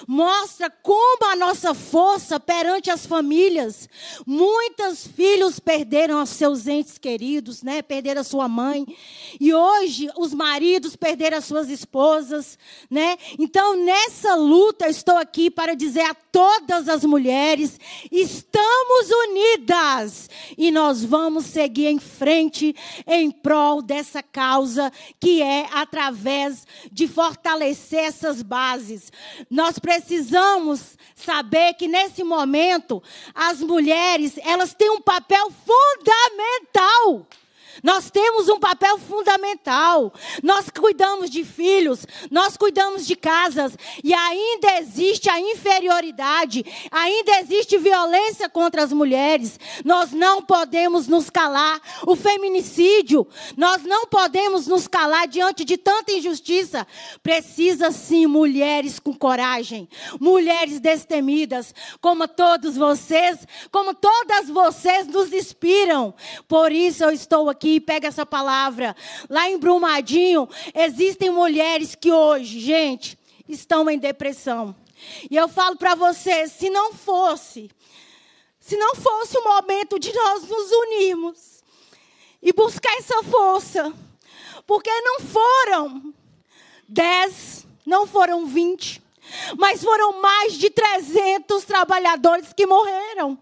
Mostra como a nossa força perante as famílias. Muitos filhos perderam os seus entes queridos, né? Perderam a sua mãe. E hoje os maridos perderam as suas esposas, né? Então, nessa luta eu estou aqui para dizer a todas as mulheres, estamos unidas e nós vamos seguir em frente em prol dessa causa que é através de fortalecer essas bases. Nós precisamos precisamos saber que nesse momento as mulheres, elas têm um papel fundamental. Nós temos um papel fundamental. Nós cuidamos de filhos, nós cuidamos de casas, e ainda existe a inferioridade, ainda existe violência contra as mulheres. Nós não podemos nos calar. O feminicídio, nós não podemos nos calar diante de tanta injustiça. Precisa sim mulheres com coragem, mulheres destemidas, como todos vocês, como todas vocês nos inspiram. Por isso eu estou aqui aqui, pega essa palavra. Lá em Brumadinho, existem mulheres que hoje, gente, estão em depressão. E eu falo para vocês, se não fosse, se não fosse o momento de nós nos unirmos e buscar essa força, porque não foram dez, não foram vinte, mas foram mais de 300 trabalhadores que morreram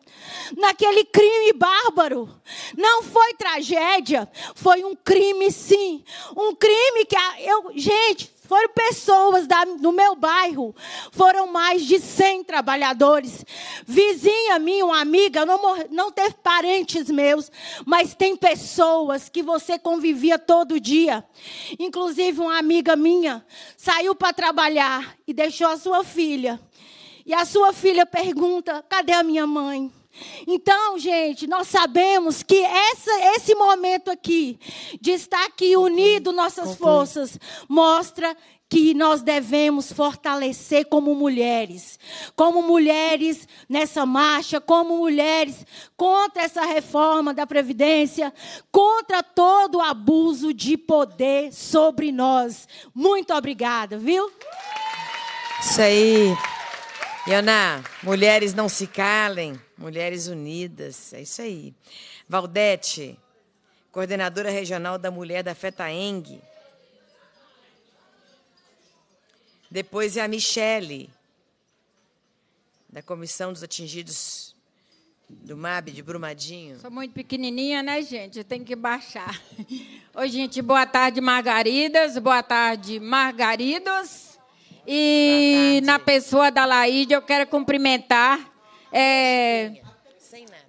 naquele crime bárbaro. Não foi tragédia, foi um crime sim. Um crime que eu, gente, foram pessoas da, no meu bairro, foram mais de 100 trabalhadores. Vizinha minha, uma amiga, não, não teve parentes meus, mas tem pessoas que você convivia todo dia. Inclusive, uma amiga minha saiu para trabalhar e deixou a sua filha. E a sua filha pergunta: cadê a minha mãe? Então, gente, nós sabemos que essa, esse momento aqui, de estar aqui unido nossas forças, mostra que nós devemos fortalecer como mulheres, como mulheres nessa marcha, como mulheres contra essa reforma da Previdência, contra todo o abuso de poder sobre nós. Muito obrigada, viu? Isso aí. Iana, mulheres não se calem. Mulheres Unidas, é isso aí. Valdete, coordenadora regional da Mulher da FETAENG. Depois é a Michele, da Comissão dos Atingidos do MAB de Brumadinho. Sou muito pequenininha, né, gente? Tem que baixar. Oi, gente, boa tarde, Margaridas. Boa tarde, Margaridos. E na pessoa da Laíde, eu quero cumprimentar é,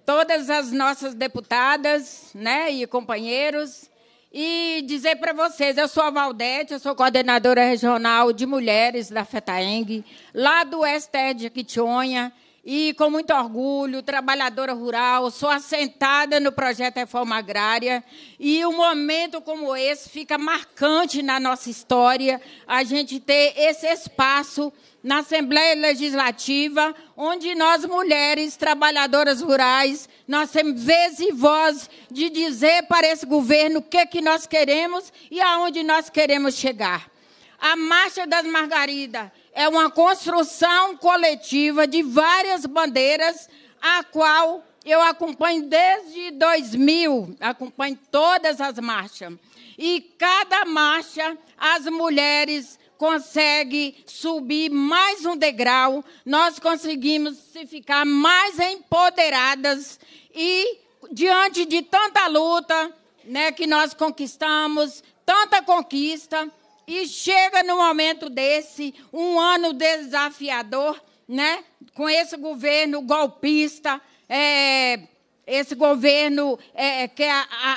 todas as nossas deputadas né, e companheiros. E dizer para vocês, eu sou a Valdete, eu sou coordenadora regional de mulheres da FETAENG, lá do STE de Quitionha, e com muito orgulho, trabalhadora rural, sou assentada no projeto Reforma Agrária, e um momento como esse fica marcante na nossa história, a gente ter esse espaço na Assembleia Legislativa, onde nós mulheres trabalhadoras rurais, nós temos vez e voz de dizer para esse governo o que que nós queremos e aonde nós queremos chegar. A Marcha das Margaridas é uma construção coletiva de várias bandeiras, a qual eu acompanho desde 2000, acompanho todas as marchas. E cada marcha, as mulheres consegue subir mais um degrau, nós conseguimos ficar mais empoderadas e diante de tanta luta, né, que nós conquistamos, tanta conquista, e chega no momento desse, um ano desafiador, né, com esse governo golpista, é, esse governo é, que é a, a,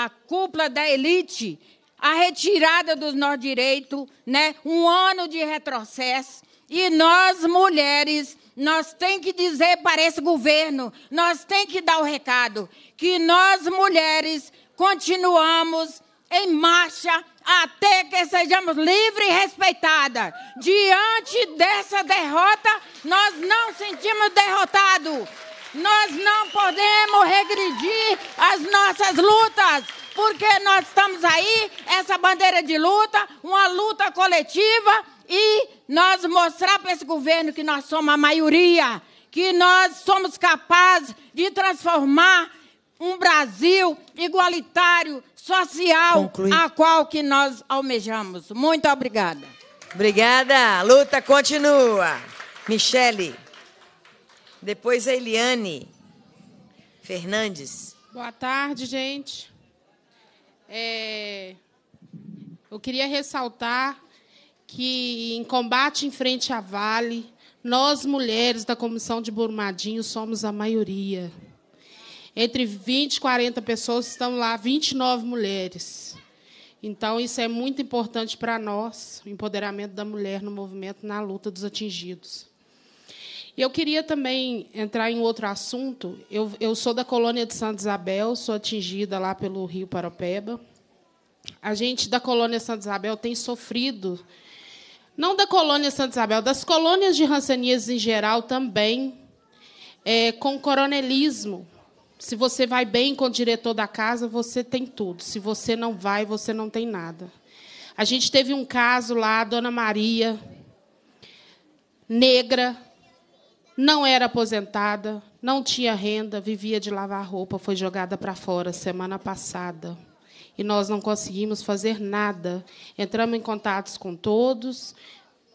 a, a cúpula da elite, a retirada dos nossos direitos, né? um ano de retrocesso. E nós, mulheres, nós tem que dizer para esse governo, nós tem que dar o recado, que nós, mulheres, continuamos em marcha até que sejamos livres e respeitadas. Diante dessa derrota, nós não sentimos derrotados. Nós não podemos regredir as nossas lutas, porque nós estamos aí, essa bandeira de luta, uma luta coletiva, e nós mostrar para esse governo que nós somos a maioria, que nós somos capazes de transformar um Brasil igualitário, social, Conclui. a qual que nós almejamos. Muito obrigada. Obrigada. A luta continua. Michele. Depois a Eliane Fernandes. Boa tarde, gente. É, eu queria ressaltar que, em combate em frente à Vale, nós, mulheres da Comissão de Burmadinho, somos a maioria. Entre 20 e 40 pessoas estão lá, 29 mulheres. Então, isso é muito importante para nós, o empoderamento da mulher no movimento, na luta dos atingidos. E eu queria também entrar em outro assunto. Eu, eu sou da colônia de Santa Isabel, sou atingida lá pelo Rio Paropeba. A gente da colônia Santa Isabel tem sofrido, não da colônia Santa Isabel, das colônias de Rancenias em geral também, é, com coronelismo. Se você vai bem com o diretor da casa, você tem tudo. Se você não vai, você não tem nada. A gente teve um caso lá, a Dona Maria, negra, não era aposentada, não tinha renda, vivia de lavar roupa, foi jogada para fora semana passada. E nós não conseguimos fazer nada. Entramos em contatos com todos,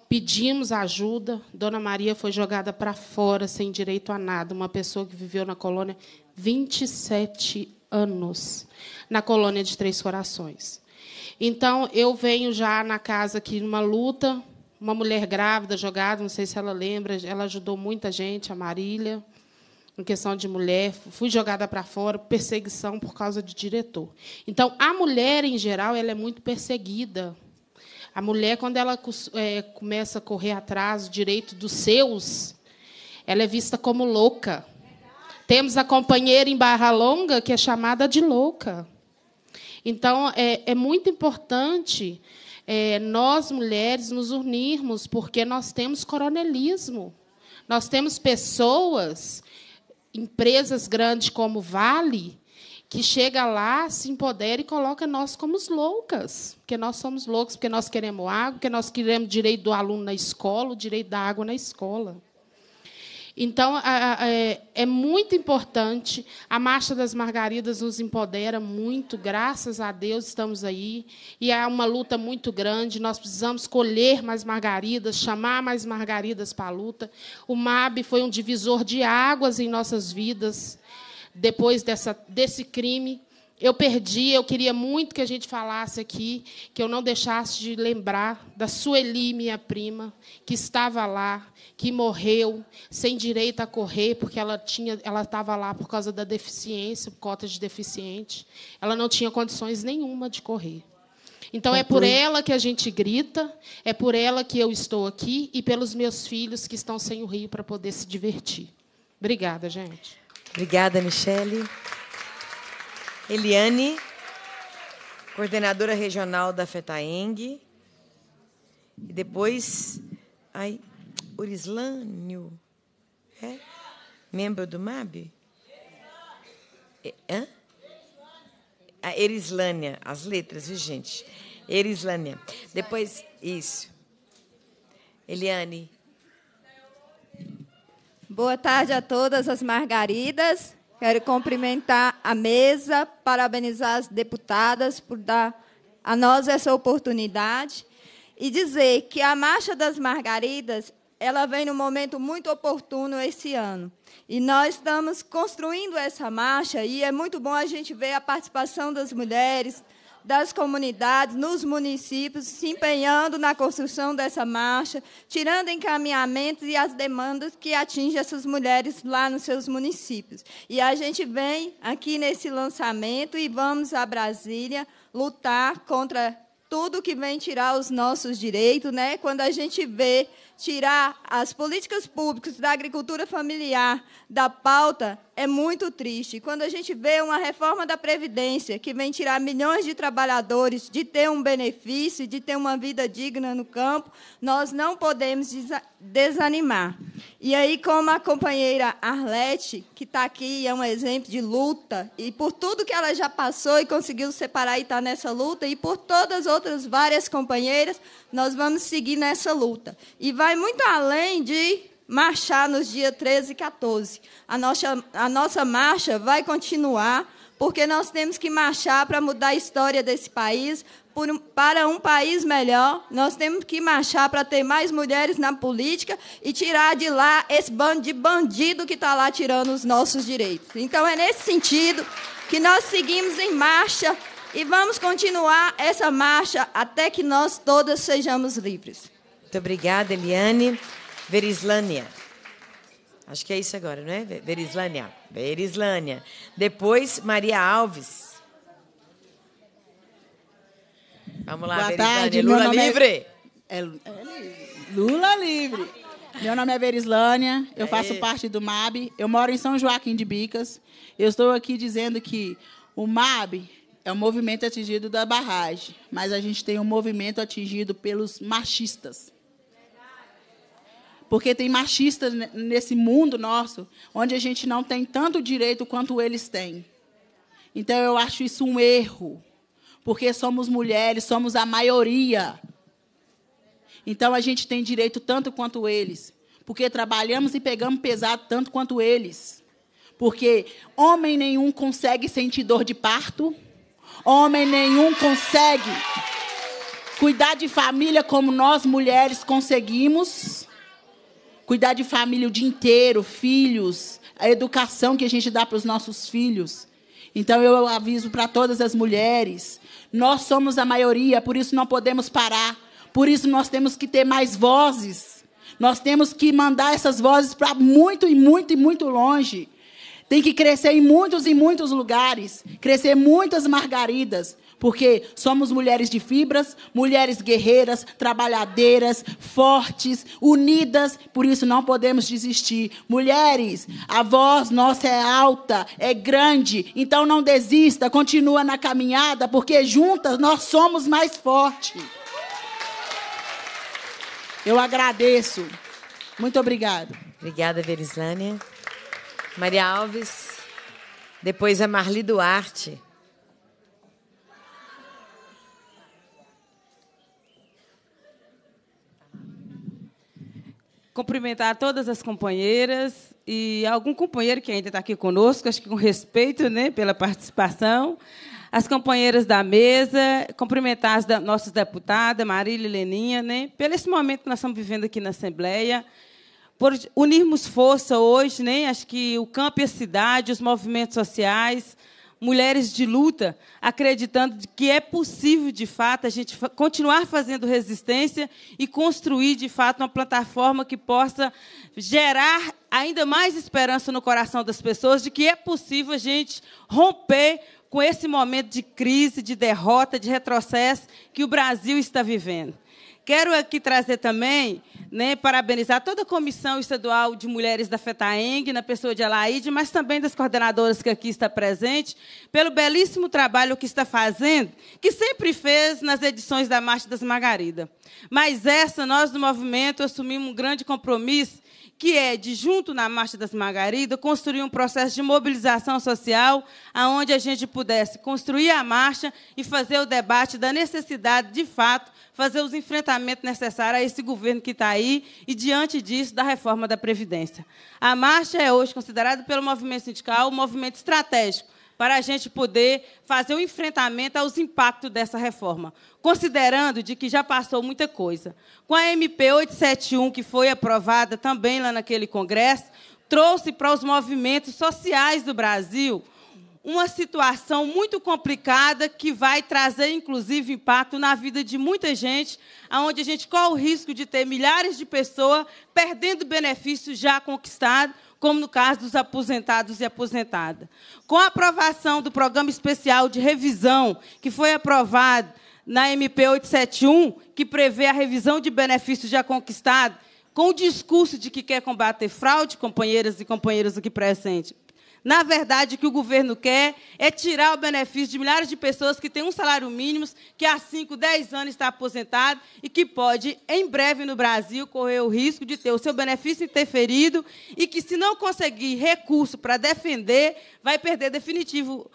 pedimos ajuda. Dona Maria foi jogada para fora sem direito a nada, uma pessoa que viveu na colônia 27 anos, na colônia de Três Corações. Então, eu venho já na casa aqui numa luta uma mulher grávida jogada, não sei se ela lembra, ela ajudou muita gente, a Marília, em questão de mulher. Fui jogada para fora, perseguição por causa de diretor. Então, a mulher, em geral, ela é muito perseguida. A mulher, quando ela é, começa a correr atrás do direito dos seus, ela é vista como louca. Temos a companheira em Barra Longa, que é chamada de louca. Então, é, é muito importante é, nós mulheres nos unirmos, porque nós temos coronelismo. Nós temos pessoas, empresas grandes como Vale, que chega lá, se empodera e coloca nós como loucas, porque nós somos loucos, porque nós queremos água, porque nós queremos direito do aluno na escola, o direito da água na escola. Então, é, é, muito importante. A Marcha das Margaridas nos empodera muito, graças a Deus estamos aí. E é uma luta muito grande. Nós precisamos colher mais margaridas, chamar mais margaridas para a luta. O MAB foi um divisor de águas em nossas vidas, depois dessa, desse crime eu perdi, eu queria muito que a gente falasse aqui, que eu não deixasse de lembrar da Sueli, minha prima, que estava lá, que morreu sem direito a correr, porque ela tinha, ela estava lá por causa da deficiência, cota de deficiente. Ela não tinha condições nenhuma de correr. Então é por ela que a gente grita, é por ela que eu estou aqui e pelos meus filhos que estão sem o rio para poder se divertir. Obrigada, gente. Obrigada, Michele. Eliane, coordenadora regional da FETAENG. E depois, ai, Urislânio, é? membro do MAB? É, hã? A Erislânia, as letras, viu, gente? Erislânia. Depois, isso. Eliane. Boa tarde a todas as margaridas. Quero cumprimentar a mesa, parabenizar as deputadas por dar a nós essa oportunidade e dizer que a Marcha das Margaridas ela vem num momento muito oportuno esse ano. E nós estamos construindo essa marcha e é muito bom a gente ver a participação das mulheres, das comunidades, nos municípios, se empenhando na construção dessa marcha, tirando encaminhamentos e as demandas que atingem essas mulheres lá nos seus municípios. E a gente vem aqui nesse lançamento e vamos a Brasília lutar contra tudo que vem tirar os nossos direitos, né? Quando a gente vê tirar as políticas públicas da agricultura familiar da pauta é muito triste. Quando a gente vê uma reforma da Previdência que vem tirar milhões de trabalhadores de ter um benefício, de ter uma vida digna no campo, nós não podemos desanimar. E aí, como a companheira Arlete, que está aqui, é um exemplo de luta, e por tudo que ela já passou e conseguiu separar e está nessa luta, e por todas as outras várias companheiras, nós vamos seguir nessa luta. E vai vai muito além de marchar nos dias 13 e 14. A nossa, a nossa marcha vai continuar, porque nós temos que marchar para mudar a história desse país por, para um país melhor. Nós temos que marchar para ter mais mulheres na política e tirar de lá esse bando de bandido que está lá tirando os nossos direitos. Então, é nesse sentido que nós seguimos em marcha e vamos continuar essa marcha até que nós todas sejamos livres. Muito obrigada, Eliane. Verislânia. Acho que é isso agora, não é? Verislânia. Verislânia. Depois, Maria Alves. Vamos lá, Boa Verislânia. Tarde, Lula é livre. É... é Lula livre. Meu nome é Verislânia, eu faço é. parte do MAB, eu moro em São Joaquim de Bicas. Eu estou aqui dizendo que o MAB é um movimento atingido da barragem, mas a gente tem um movimento atingido pelos machistas porque tem machistas nesse mundo nosso, onde a gente não tem tanto direito quanto eles têm. Então eu acho isso um erro, porque somos mulheres, somos a maioria. Então a gente tem direito tanto quanto eles, porque trabalhamos e pegamos pesado tanto quanto eles. Porque homem nenhum consegue sentir dor de parto, homem nenhum consegue cuidar de família como nós mulheres conseguimos cuidar de família o dia inteiro, filhos, a educação que a gente dá para os nossos filhos. Então eu aviso para todas as mulheres, nós somos a maioria, por isso não podemos parar. Por isso nós temos que ter mais vozes. Nós temos que mandar essas vozes para muito e muito e muito longe. Tem que crescer em muitos e muitos lugares, crescer muitas margaridas, porque somos mulheres de fibras, mulheres guerreiras, trabalhadeiras, fortes, unidas, por isso não podemos desistir. Mulheres, a voz nossa é alta, é grande, então não desista, continua na caminhada, porque juntas nós somos mais fortes. Eu agradeço. Muito obrigado. Obrigada, Verislânia. Maria Alves. Depois a é Marli Duarte. cumprimentar todas as companheiras e algum companheiro que ainda está aqui conosco, acho que com respeito né, pela participação, as companheiras da mesa, cumprimentar as da, nossas deputadas, Marília e Leninha, né, pelo esse momento que nós estamos vivendo aqui na Assembleia, por unirmos força hoje, né, acho que o campo e a cidade, os movimentos sociais, mulheres de luta, acreditando que é possível, de fato, a gente continuar fazendo resistência e construir, de fato, uma plataforma que possa gerar ainda mais esperança no coração das pessoas de que é possível a gente romper com esse momento de crise, de derrota, de retrocesso que o Brasil está vivendo. Quero aqui trazer também, né, parabenizar toda a Comissão Estadual de Mulheres da FETAENG, na pessoa de Alaide, mas também das coordenadoras que aqui está presente, pelo belíssimo trabalho que está fazendo, que sempre fez nas edições da Marcha das Margaridas. Mas essa, nós do movimento assumimos um grande compromisso que é de, junto na Marcha das Margaridas, construir um processo de mobilização social, aonde a gente pudesse construir a marcha e fazer o debate da necessidade, de fato, fazer os enfrentamentos necessários a esse governo que está aí e, diante disso, da reforma da Previdência. A marcha é hoje considerada pelo movimento sindical um movimento estratégico para a gente poder fazer o um enfrentamento aos impactos dessa reforma, considerando de que já passou muita coisa. Com a MP 871, que foi aprovada também lá naquele congresso, trouxe para os movimentos sociais do Brasil uma situação muito complicada que vai trazer, inclusive, impacto na vida de muita gente, onde a gente corre o risco de ter milhares de pessoas perdendo benefícios já conquistados como no caso dos aposentados e aposentadas. Com a aprovação do Programa Especial de Revisão, que foi aprovado na MP 871, que prevê a revisão de benefícios já conquistados, com o discurso de que quer combater fraude, companheiras e companheiros aqui presentes, na verdade, o que o governo quer é tirar o benefício de milhares de pessoas que têm um salário mínimo, que há 5, 10 anos está aposentado e que pode, em breve no Brasil, correr o risco de ter o seu benefício interferido e que, se não conseguir recurso para defender, vai perder, definitivo,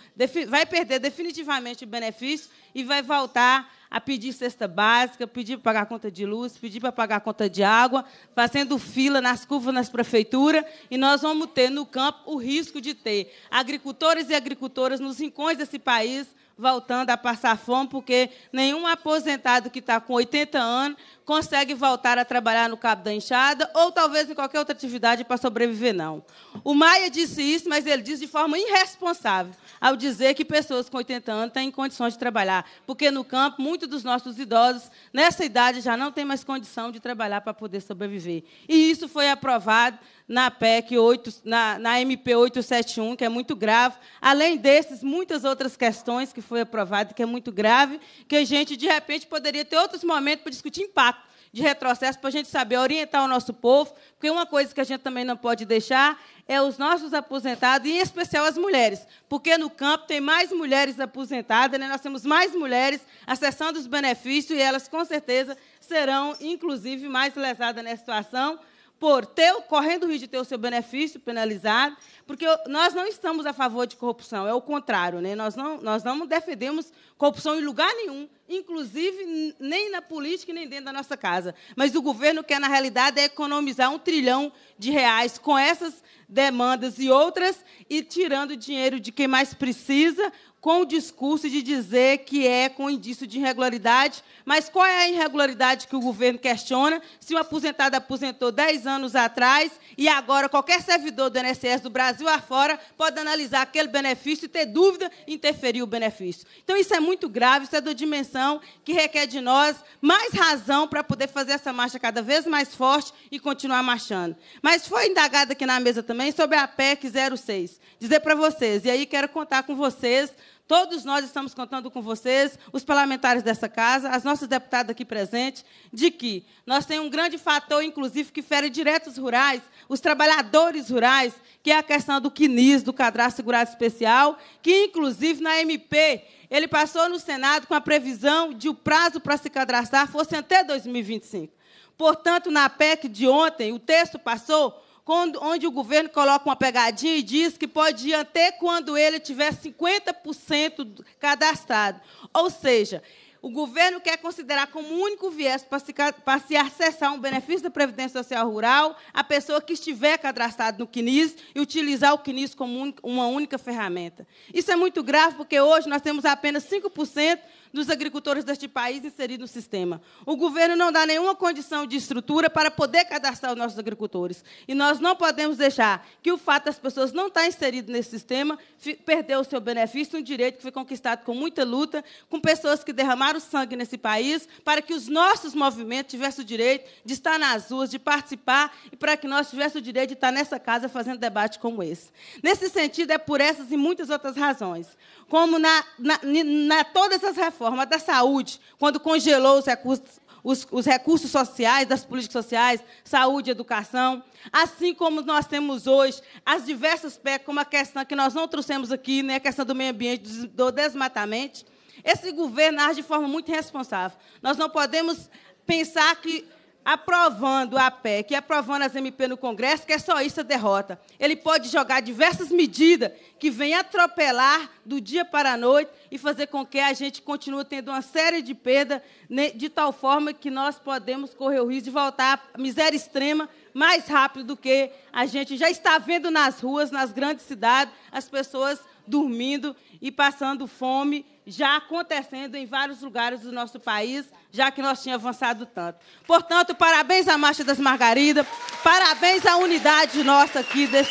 vai perder definitivamente o benefício e vai voltar a pedir cesta básica, pedir para pagar conta de luz, pedir para pagar conta de água, fazendo fila nas curvas nas prefeituras, e nós vamos ter no campo o risco de ter agricultores e agricultoras nos rincões desse país voltando a passar fome, porque nenhum aposentado que está com 80 anos consegue voltar a trabalhar no cabo da enxada ou talvez em qualquer outra atividade para sobreviver, não. O Maia disse isso, mas ele disse de forma irresponsável ao dizer que pessoas com 80 anos têm condições de trabalhar, porque no campo, muitos dos nossos idosos, nessa idade, já não têm mais condição de trabalhar para poder sobreviver. E isso foi aprovado na PEC 8, na, na MP 871, que é muito grave. Além desses, muitas outras questões que foi aprovado que é muito grave, que a gente, de repente, poderia ter outros momentos para discutir impacto de retrocesso para a gente saber orientar o nosso povo, porque uma coisa que a gente também não pode deixar é os nossos aposentados, e em especial as mulheres, porque no campo tem mais mulheres aposentadas, né? nós temos mais mulheres acessando os benefícios e elas, com certeza, serão, inclusive, mais lesadas nessa situação por teu, correndo o risco de ter o seu benefício penalizado, porque nós não estamos a favor de corrupção, é o contrário, né? nós, não, nós não defendemos corrupção em lugar nenhum, inclusive nem na política nem dentro da nossa casa. Mas o governo quer, na realidade, é economizar um trilhão de reais com essas demandas e outras, e tirando dinheiro de quem mais precisa, com o discurso de dizer que é com indício de irregularidade, mas qual é a irregularidade que o governo questiona se um aposentado aposentou 10 anos atrás e agora qualquer servidor do INSS do Brasil afora pode analisar aquele benefício e ter dúvida em interferir o benefício. Então, isso é muito grave, isso é da dimensão que requer de nós mais razão para poder fazer essa marcha cada vez mais forte e continuar marchando. Mas foi indagado aqui na mesa também sobre a PEC 06. Dizer para vocês, e aí quero contar com vocês Todos nós estamos contando com vocês, os parlamentares dessa casa, as nossas deputadas aqui presentes, de que nós temos um grande fator, inclusive, que fere diretos rurais, os trabalhadores rurais, que é a questão do CNIS, do Cadastro Segurado Especial, que, inclusive, na MP, ele passou no Senado com a previsão de o prazo para se cadastrar fosse até 2025. Portanto, na PEC de ontem, o texto passou onde o governo coloca uma pegadinha e diz que pode ir até quando ele tiver 50% cadastrado. Ou seja, o governo quer considerar como único viés para se, para se acessar um benefício da Previdência Social Rural a pessoa que estiver cadastrada no CNIS e utilizar o CNIS como uma única ferramenta. Isso é muito grave, porque hoje nós temos apenas 5% dos agricultores deste país inseridos no sistema. O governo não dá nenhuma condição de estrutura para poder cadastrar os nossos agricultores. E nós não podemos deixar que o fato das pessoas não estar tá inseridas nesse sistema perder o seu benefício, um direito que foi conquistado com muita luta, com pessoas que derramaram sangue nesse país, para que os nossos movimentos tivessem o direito de estar nas ruas, de participar e para que nós tivéssemos o direito de estar nessa casa fazendo debate como esse. Nesse sentido, é por essas e muitas outras razões, como na, na, na todas as reformas da saúde, quando congelou os recursos, os, os recursos sociais, das políticas sociais, saúde, educação, assim como nós temos hoje as diversas PECs, como a questão que nós não trouxemos aqui, né, a questão do meio ambiente, do desmatamento, esse governo age de forma muito irresponsável. Nós não podemos pensar que aprovando a PEC, aprovando as MP no Congresso, que é só isso a derrota. Ele pode jogar diversas medidas que vêm atropelar do dia para a noite e fazer com que a gente continue tendo uma série de perda, né, de tal forma que nós podemos correr o risco de voltar à miséria extrema mais rápido do que a gente já está vendo nas ruas, nas grandes cidades, as pessoas dormindo e passando fome já acontecendo em vários lugares do nosso país, já que nós tínhamos avançado tanto. Portanto, parabéns à Marcha das Margaridas, parabéns à unidade nossa aqui desse...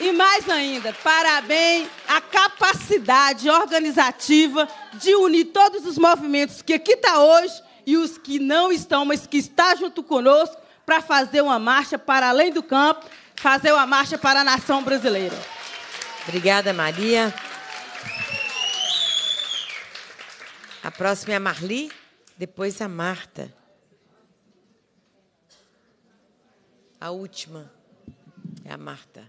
E mais ainda, parabéns à capacidade organizativa de unir todos os movimentos que aqui está hoje e os que não estão, mas que está junto conosco para fazer uma marcha para além do campo, fazer uma marcha para a nação brasileira. Obrigada, Maria. A próxima é a Marli, depois a Marta. A última é a Marta.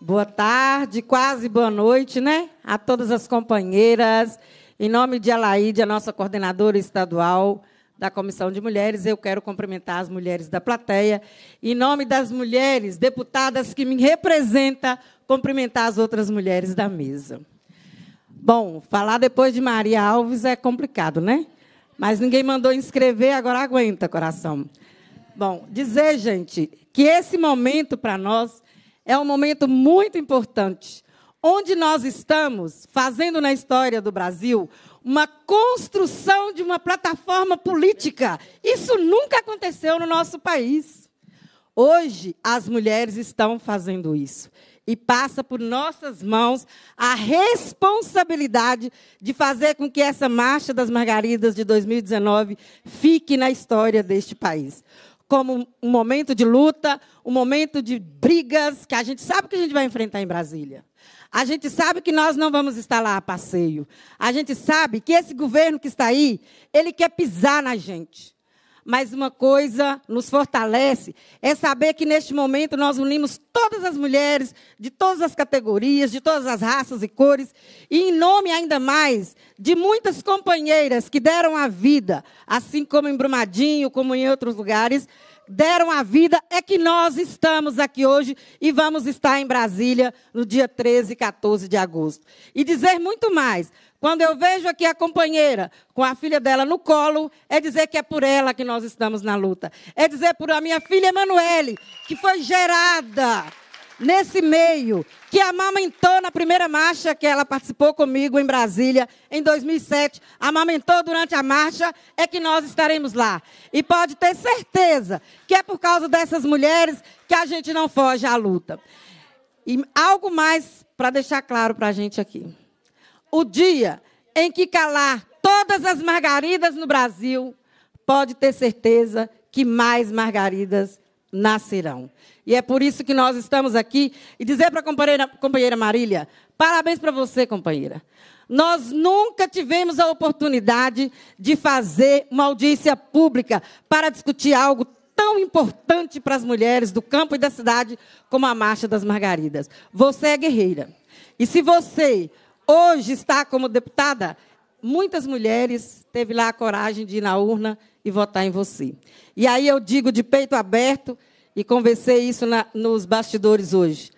Boa tarde, quase boa noite, né? A todas as companheiras. Em nome de Alaide, a nossa coordenadora estadual da Comissão de Mulheres, eu quero cumprimentar as mulheres da plateia. Em nome das mulheres deputadas que me representam, cumprimentar as outras mulheres da mesa. Bom, falar depois de Maria Alves é complicado, né? Mas ninguém mandou inscrever, agora aguenta, coração. Bom, dizer, gente, que esse momento para nós é um momento muito importante. Onde nós estamos fazendo na história do Brasil uma construção de uma plataforma política. Isso nunca aconteceu no nosso país. Hoje, as mulheres estão fazendo isso e passa por nossas mãos a responsabilidade de fazer com que essa Marcha das Margaridas de 2019 fique na história deste país. Como um momento de luta, um momento de brigas, que a gente sabe que a gente vai enfrentar em Brasília. A gente sabe que nós não vamos estar lá a passeio. A gente sabe que esse governo que está aí, ele quer pisar na gente mas uma coisa nos fortalece: é saber que neste momento nós unimos todas as mulheres, de todas as categorias, de todas as raças e cores, e em nome ainda mais de muitas companheiras que deram a vida, assim como em Brumadinho, como em outros lugares, deram a vida, é que nós estamos aqui hoje e vamos estar em Brasília no dia 13 e 14 de agosto. E dizer muito mais. Quando eu vejo aqui a companheira com a filha dela no colo, é dizer que é por ela que nós estamos na luta. É dizer por a minha filha Emanuele, que foi gerada nesse meio, que amamentou na primeira marcha que ela participou comigo em Brasília, em 2007, amamentou durante a marcha, é que nós estaremos lá. E pode ter certeza que é por causa dessas mulheres que a gente não foge à luta. E algo mais para deixar claro para a gente aqui o dia em que calar todas as margaridas no Brasil, pode ter certeza que mais margaridas nascerão. E é por isso que nós estamos aqui e dizer para a companheira, companheira Marília, parabéns para você, companheira. Nós nunca tivemos a oportunidade de fazer uma audiência pública para discutir algo tão importante para as mulheres do campo e da cidade como a Marcha das Margaridas. Você é guerreira. E se você Hoje está como deputada. Muitas mulheres teve lá a coragem de ir na urna e votar em você. E aí eu digo de peito aberto e conversei isso na, nos bastidores hoje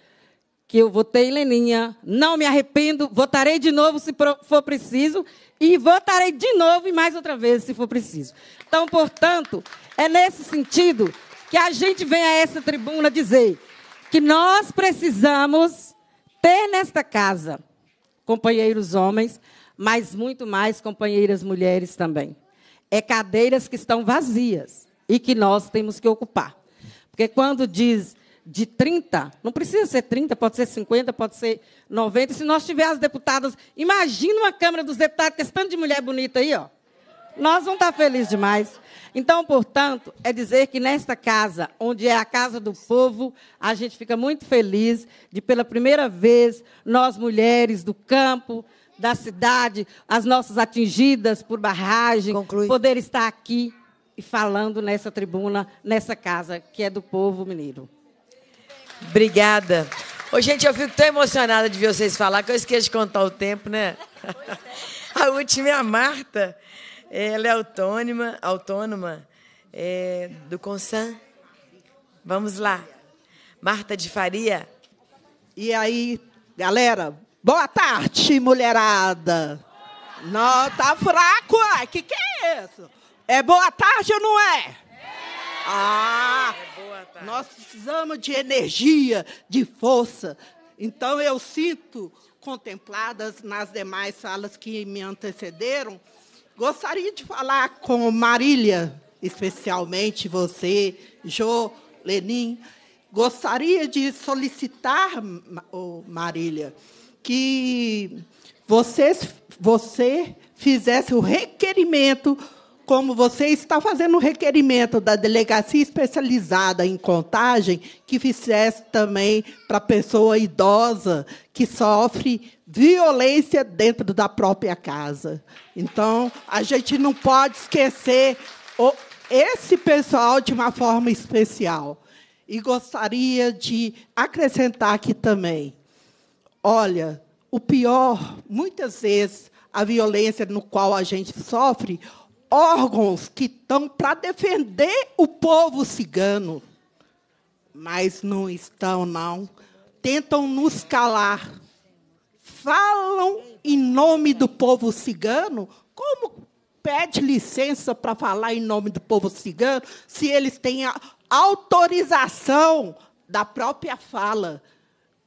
que eu votei Leninha, não me arrependo, votarei de novo se for preciso e votarei de novo e mais outra vez se for preciso. Então, portanto, é nesse sentido que a gente vem a essa tribuna dizer que nós precisamos ter nesta casa companheiros homens, mas muito mais companheiras mulheres também. É cadeiras que estão vazias e que nós temos que ocupar. Porque quando diz de 30, não precisa ser 30, pode ser 50, pode ser 90. Se nós tivermos deputadas, imagina uma Câmara dos Deputados, que é tanto de mulher bonita aí, ó. Nós vamos estar felizes demais. Então, portanto, é dizer que nesta casa, onde é a casa do povo, a gente fica muito feliz de, pela primeira vez, nós mulheres do campo, da cidade, as nossas atingidas por barragem, Conclui. poder estar aqui e falando nessa tribuna, nessa casa que é do povo mineiro. Obrigada. Ô, gente, eu fico tão emocionada de ver vocês falar que eu esqueço de contar o tempo, né? É. A última é a Marta. Ela é autônoma, autônoma é, do Consan. Vamos lá. Marta de Faria. E aí, galera, boa tarde, mulherada. Não, tá fraco, O Que que é isso? É boa tarde ou não é? é. Ah, é nós precisamos de energia, de força. Então eu sinto contempladas nas demais salas que me antecederam, Gostaria de falar com Marília, especialmente você, Jô, Lenin. Gostaria de solicitar, Marília, que vocês, você fizesse o requerimento como você está fazendo um requerimento da delegacia especializada em contagem, que fizesse também para a pessoa idosa que sofre violência dentro da própria casa. Então, a gente não pode esquecer esse pessoal de uma forma especial. E gostaria de acrescentar aqui também. Olha, o pior, muitas vezes, a violência no qual a gente sofre órgãos que estão para defender o povo cigano, mas não estão, não. Tentam nos calar. Falam em nome do povo cigano, como pede licença para falar em nome do povo cigano se eles têm autorização da própria fala?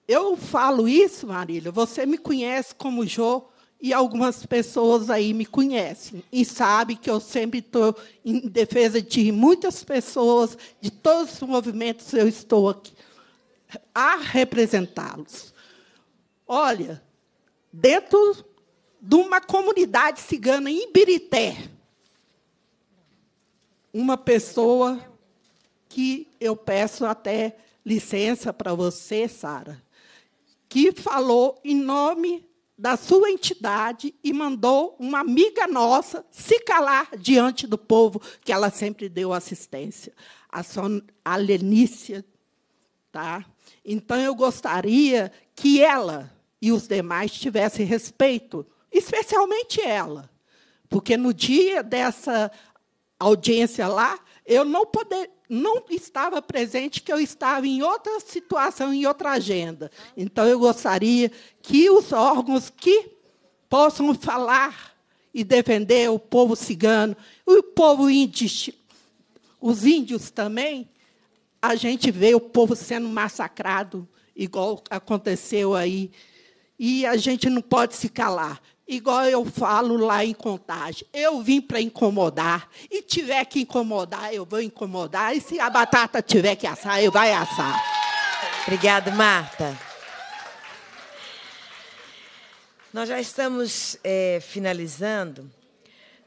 Eu falo isso, Marília, você me conhece como Jô e algumas pessoas aí me conhecem e sabem que eu sempre estou em defesa de muitas pessoas, de todos os movimentos eu estou aqui a representá-los. Olha, dentro de uma comunidade cigana em Ibirité, uma pessoa que eu peço até licença para você, Sara, que falou em nome da sua entidade e mandou uma amiga nossa se calar diante do povo que ela sempre deu assistência, a, son, a Lenícia. Tá? Então, eu gostaria que ela e os demais tivessem respeito, especialmente ela, porque no dia dessa audiência lá, eu não poderia não estava presente, que eu estava em outra situação, em outra agenda. Então, eu gostaria que os órgãos que possam falar e defender o povo cigano, o povo índio, os índios também, a gente vê o povo sendo massacrado, igual aconteceu aí. E a gente não pode se calar. Igual eu falo lá em contagem, eu vim para incomodar. E tiver que incomodar, eu vou incomodar. E se a batata tiver que assar, eu vou assar. Obrigada, Marta. Nós já estamos é, finalizando,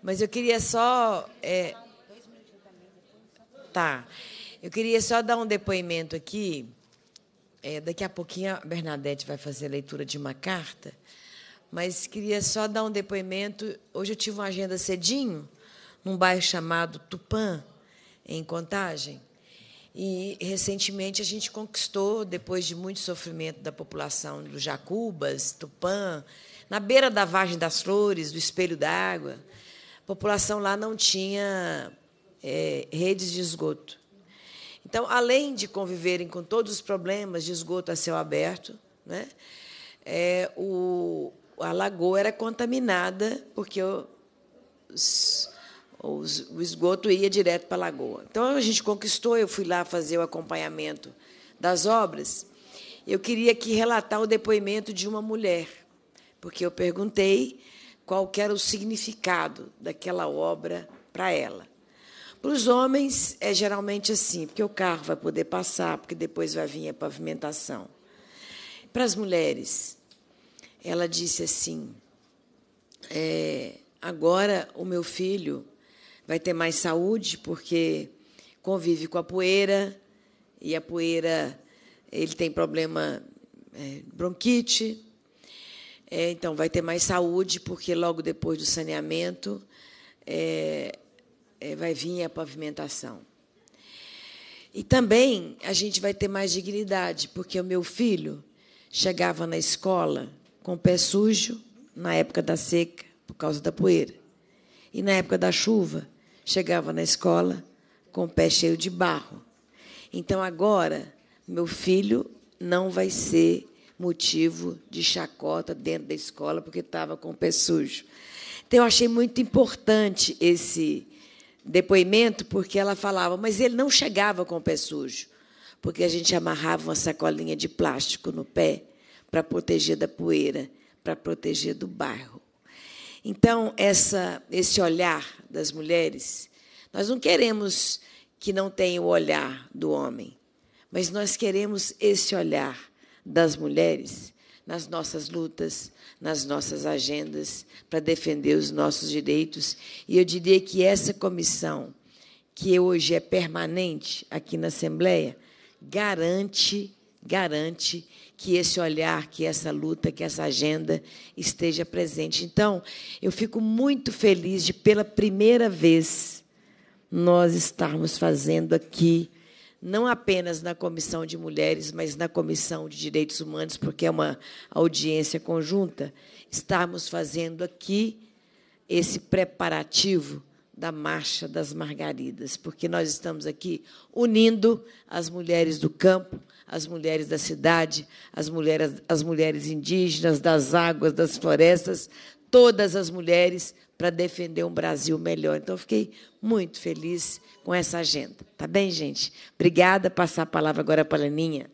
mas eu queria só. É, tá. Eu queria só dar um depoimento aqui. É, daqui a pouquinho a Bernadette vai fazer a leitura de uma carta mas queria só dar um depoimento. Hoje eu tive uma agenda cedinho, num bairro chamado Tupã, em Contagem. E, recentemente, a gente conquistou, depois de muito sofrimento da população do Jacubas, Tupã, na beira da Vargem das Flores, do Espelho d'Água, a população lá não tinha é, redes de esgoto. Então, além de conviverem com todos os problemas de esgoto a céu aberto, né, é, o, a lagoa era contaminada, porque o esgoto ia direto para a lagoa. Então a gente conquistou, eu fui lá fazer o acompanhamento das obras. Eu queria aqui relatar o depoimento de uma mulher, porque eu perguntei qual era o significado daquela obra para ela. Para os homens é geralmente assim, porque o carro vai poder passar, porque depois vai vir a pavimentação. Para as mulheres, ela disse assim: é, agora o meu filho vai ter mais saúde porque convive com a poeira e a poeira ele tem problema é, bronquite, é, então vai ter mais saúde porque logo depois do saneamento é, é, vai vir a pavimentação. E também a gente vai ter mais dignidade porque o meu filho chegava na escola com o pé sujo na época da seca, por causa da poeira. E na época da chuva, chegava na escola com o pé cheio de barro. Então agora, meu filho não vai ser motivo de chacota dentro da escola porque estava com o pé sujo. Então eu achei muito importante esse depoimento porque ela falava, mas ele não chegava com o pé sujo, porque a gente amarrava uma sacolinha de plástico no pé para proteger da poeira, para proteger do bairro. Então, essa, esse olhar das mulheres, nós não queremos que não tenha o olhar do homem, mas nós queremos esse olhar das mulheres nas nossas lutas, nas nossas agendas, para defender os nossos direitos. E eu diria que essa comissão, que hoje é permanente aqui na Assembleia, garante, garante que esse olhar, que essa luta, que essa agenda esteja presente. Então, eu fico muito feliz de, pela primeira vez, nós estarmos fazendo aqui, não apenas na Comissão de Mulheres, mas na Comissão de Direitos Humanos, porque é uma audiência conjunta, estarmos fazendo aqui esse preparativo da Marcha das Margaridas, porque nós estamos aqui unindo as mulheres do campo, as mulheres da cidade, as mulheres, as mulheres indígenas, das águas, das florestas, todas as mulheres para defender um Brasil melhor. Então, fiquei muito feliz com essa agenda. Tá bem, gente? Obrigada. Passar a palavra agora para a Laninha.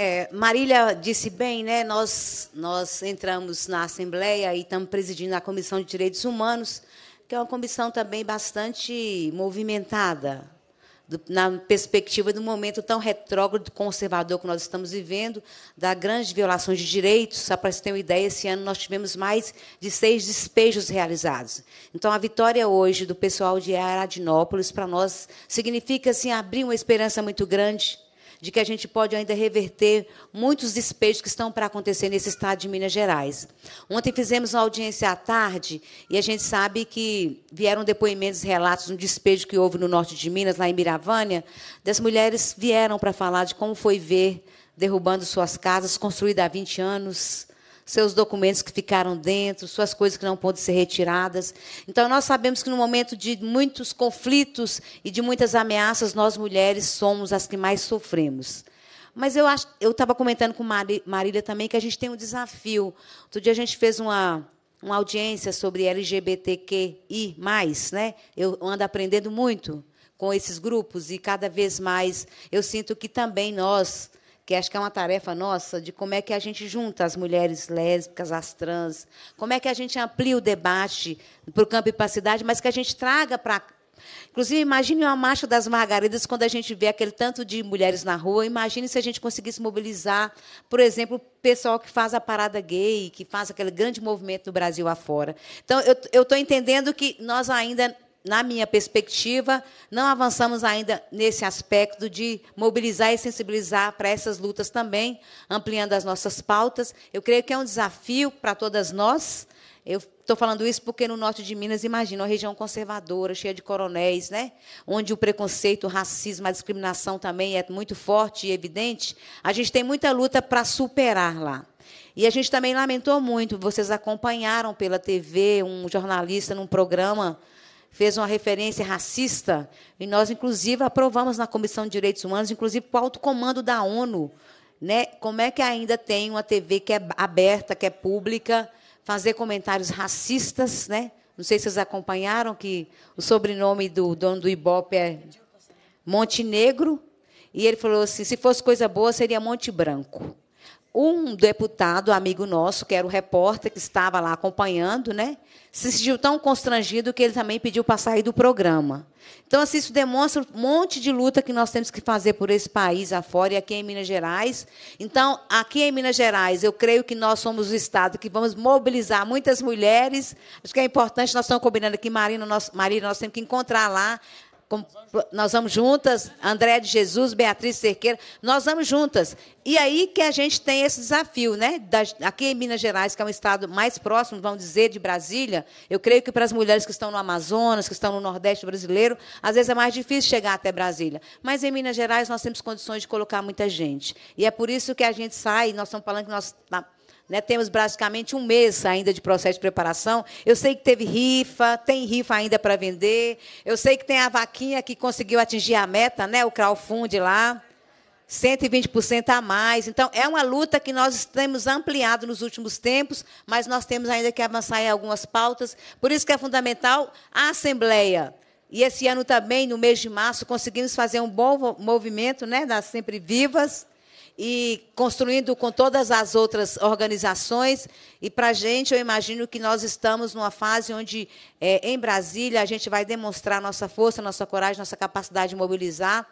É, Marília disse bem, né? Nós, nós entramos na Assembleia e estamos presidindo a Comissão de Direitos Humanos, que é uma comissão também bastante movimentada, do, na perspectiva do momento tão retrógrado conservador que nós estamos vivendo, da grandes violações de direitos. Só para vocês terem uma ideia, esse ano nós tivemos mais de seis despejos realizados. Então, a vitória hoje do pessoal de Aradinópolis, para nós, significa assim, abrir uma esperança muito grande de que a gente pode ainda reverter muitos despejos que estão para acontecer nesse estado de Minas Gerais. Ontem fizemos uma audiência à tarde e a gente sabe que vieram depoimentos, relatos no despejo que houve no norte de Minas, lá em Miravânia, das mulheres vieram para falar de como foi ver derrubando suas casas, construídas há 20 anos, seus documentos que ficaram dentro, suas coisas que não podem ser retiradas. Então, nós sabemos que no momento de muitos conflitos e de muitas ameaças, nós mulheres somos as que mais sofremos. Mas eu acho, eu estava comentando com Marília também que a gente tem um desafio. Outro dia a gente fez uma, uma audiência sobre LGBTQI, né? Eu ando aprendendo muito com esses grupos e cada vez mais eu sinto que também nós que acho que é uma tarefa nossa de como é que a gente junta as mulheres lésbicas, as trans, como é que a gente amplia o debate para o campo e para a cidade, mas que a gente traga para Inclusive, imagine uma marcha das margaridas quando a gente vê aquele tanto de mulheres na rua. Imagine se a gente conseguisse mobilizar, por exemplo, o pessoal que faz a parada gay, que faz aquele grande movimento no Brasil afora. Então, eu estou entendendo que nós ainda na minha perspectiva, não avançamos ainda nesse aspecto de mobilizar e sensibilizar para essas lutas também, ampliando as nossas pautas. Eu creio que é um desafio para todas nós. Eu estou falando isso porque no norte de Minas, imagina, uma região conservadora, cheia de coronéis, né? onde o preconceito, o racismo, a discriminação também é muito forte e evidente. A gente tem muita luta para superar lá. E a gente também lamentou muito, vocês acompanharam pela TV um jornalista num programa fez uma referência racista, e nós, inclusive, aprovamos na Comissão de Direitos Humanos, inclusive para o alto comando da ONU, né? como é que ainda tem uma TV que é aberta, que é pública, fazer comentários racistas, né? Não sei se vocês acompanharam que o sobrenome do dono do Ibope é Montenegro, e ele falou assim: se fosse coisa boa, seria Monte Branco um deputado, amigo nosso, que era o repórter que estava lá acompanhando, né, se sentiu tão constrangido que ele também pediu para sair do programa. Então, assim, isso demonstra um monte de luta que nós temos que fazer por esse país afora e aqui em Minas Gerais. Então, aqui em Minas Gerais, eu creio que nós somos o Estado que vamos mobilizar muitas mulheres. Acho que é importante, nós estamos combinando aqui, Marina, nós, Marina, nós temos que encontrar lá com, nós vamos juntas, André de Jesus, Beatriz Cerqueira, nós vamos juntas. E aí que a gente tem esse desafio, né? Da, aqui em Minas Gerais, que é um estado mais próximo, vamos dizer, de Brasília, eu creio que para as mulheres que estão no Amazonas, que estão no Nordeste brasileiro, às vezes é mais difícil chegar até Brasília. Mas em Minas Gerais nós temos condições de colocar muita gente. E é por isso que a gente sai, nós estamos falando que nós né, temos praticamente um mês ainda de processo de preparação. Eu sei que teve rifa, tem rifa ainda para vender. Eu sei que tem a vaquinha que conseguiu atingir a meta, né, o crowdfunding lá. 120% a mais. Então, é uma luta que nós temos ampliado nos últimos tempos, mas nós temos ainda que avançar em algumas pautas. Por isso que é fundamental a Assembleia. E esse ano também, no mês de março, conseguimos fazer um bom movimento né, das Sempre Vivas e construindo com todas as outras organizações. E para a gente, eu imagino que nós estamos numa fase onde, é, em Brasília, a gente vai demonstrar nossa força, nossa coragem, nossa capacidade de mobilizar.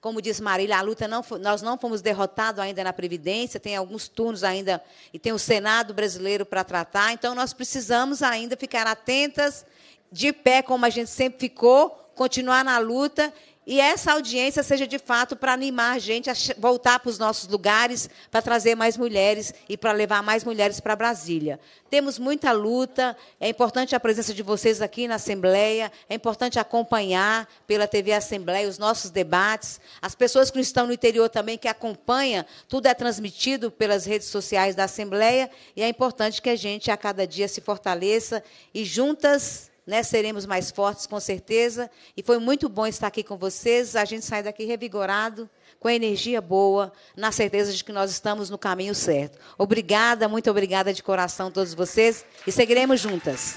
Como diz Marília, a luta não, nós não fomos derrotados ainda na Previdência, tem alguns turnos ainda, e tem o Senado brasileiro para tratar, então nós precisamos ainda ficar atentas, de pé, como a gente sempre ficou, continuar na luta e essa audiência seja de fato para animar a gente a voltar para os nossos lugares, para trazer mais mulheres e para levar mais mulheres para Brasília. Temos muita luta, é importante a presença de vocês aqui na Assembleia, é importante acompanhar pela TV Assembleia os nossos debates, as pessoas que estão no interior também que acompanham, tudo é transmitido pelas redes sociais da Assembleia e é importante que a gente a cada dia se fortaleça e juntas né, seremos mais fortes com certeza. E foi muito bom estar aqui com vocês. A gente sai daqui revigorado, com energia boa, na certeza de que nós estamos no caminho certo. Obrigada, muito obrigada de coração a todos vocês e seguiremos juntas.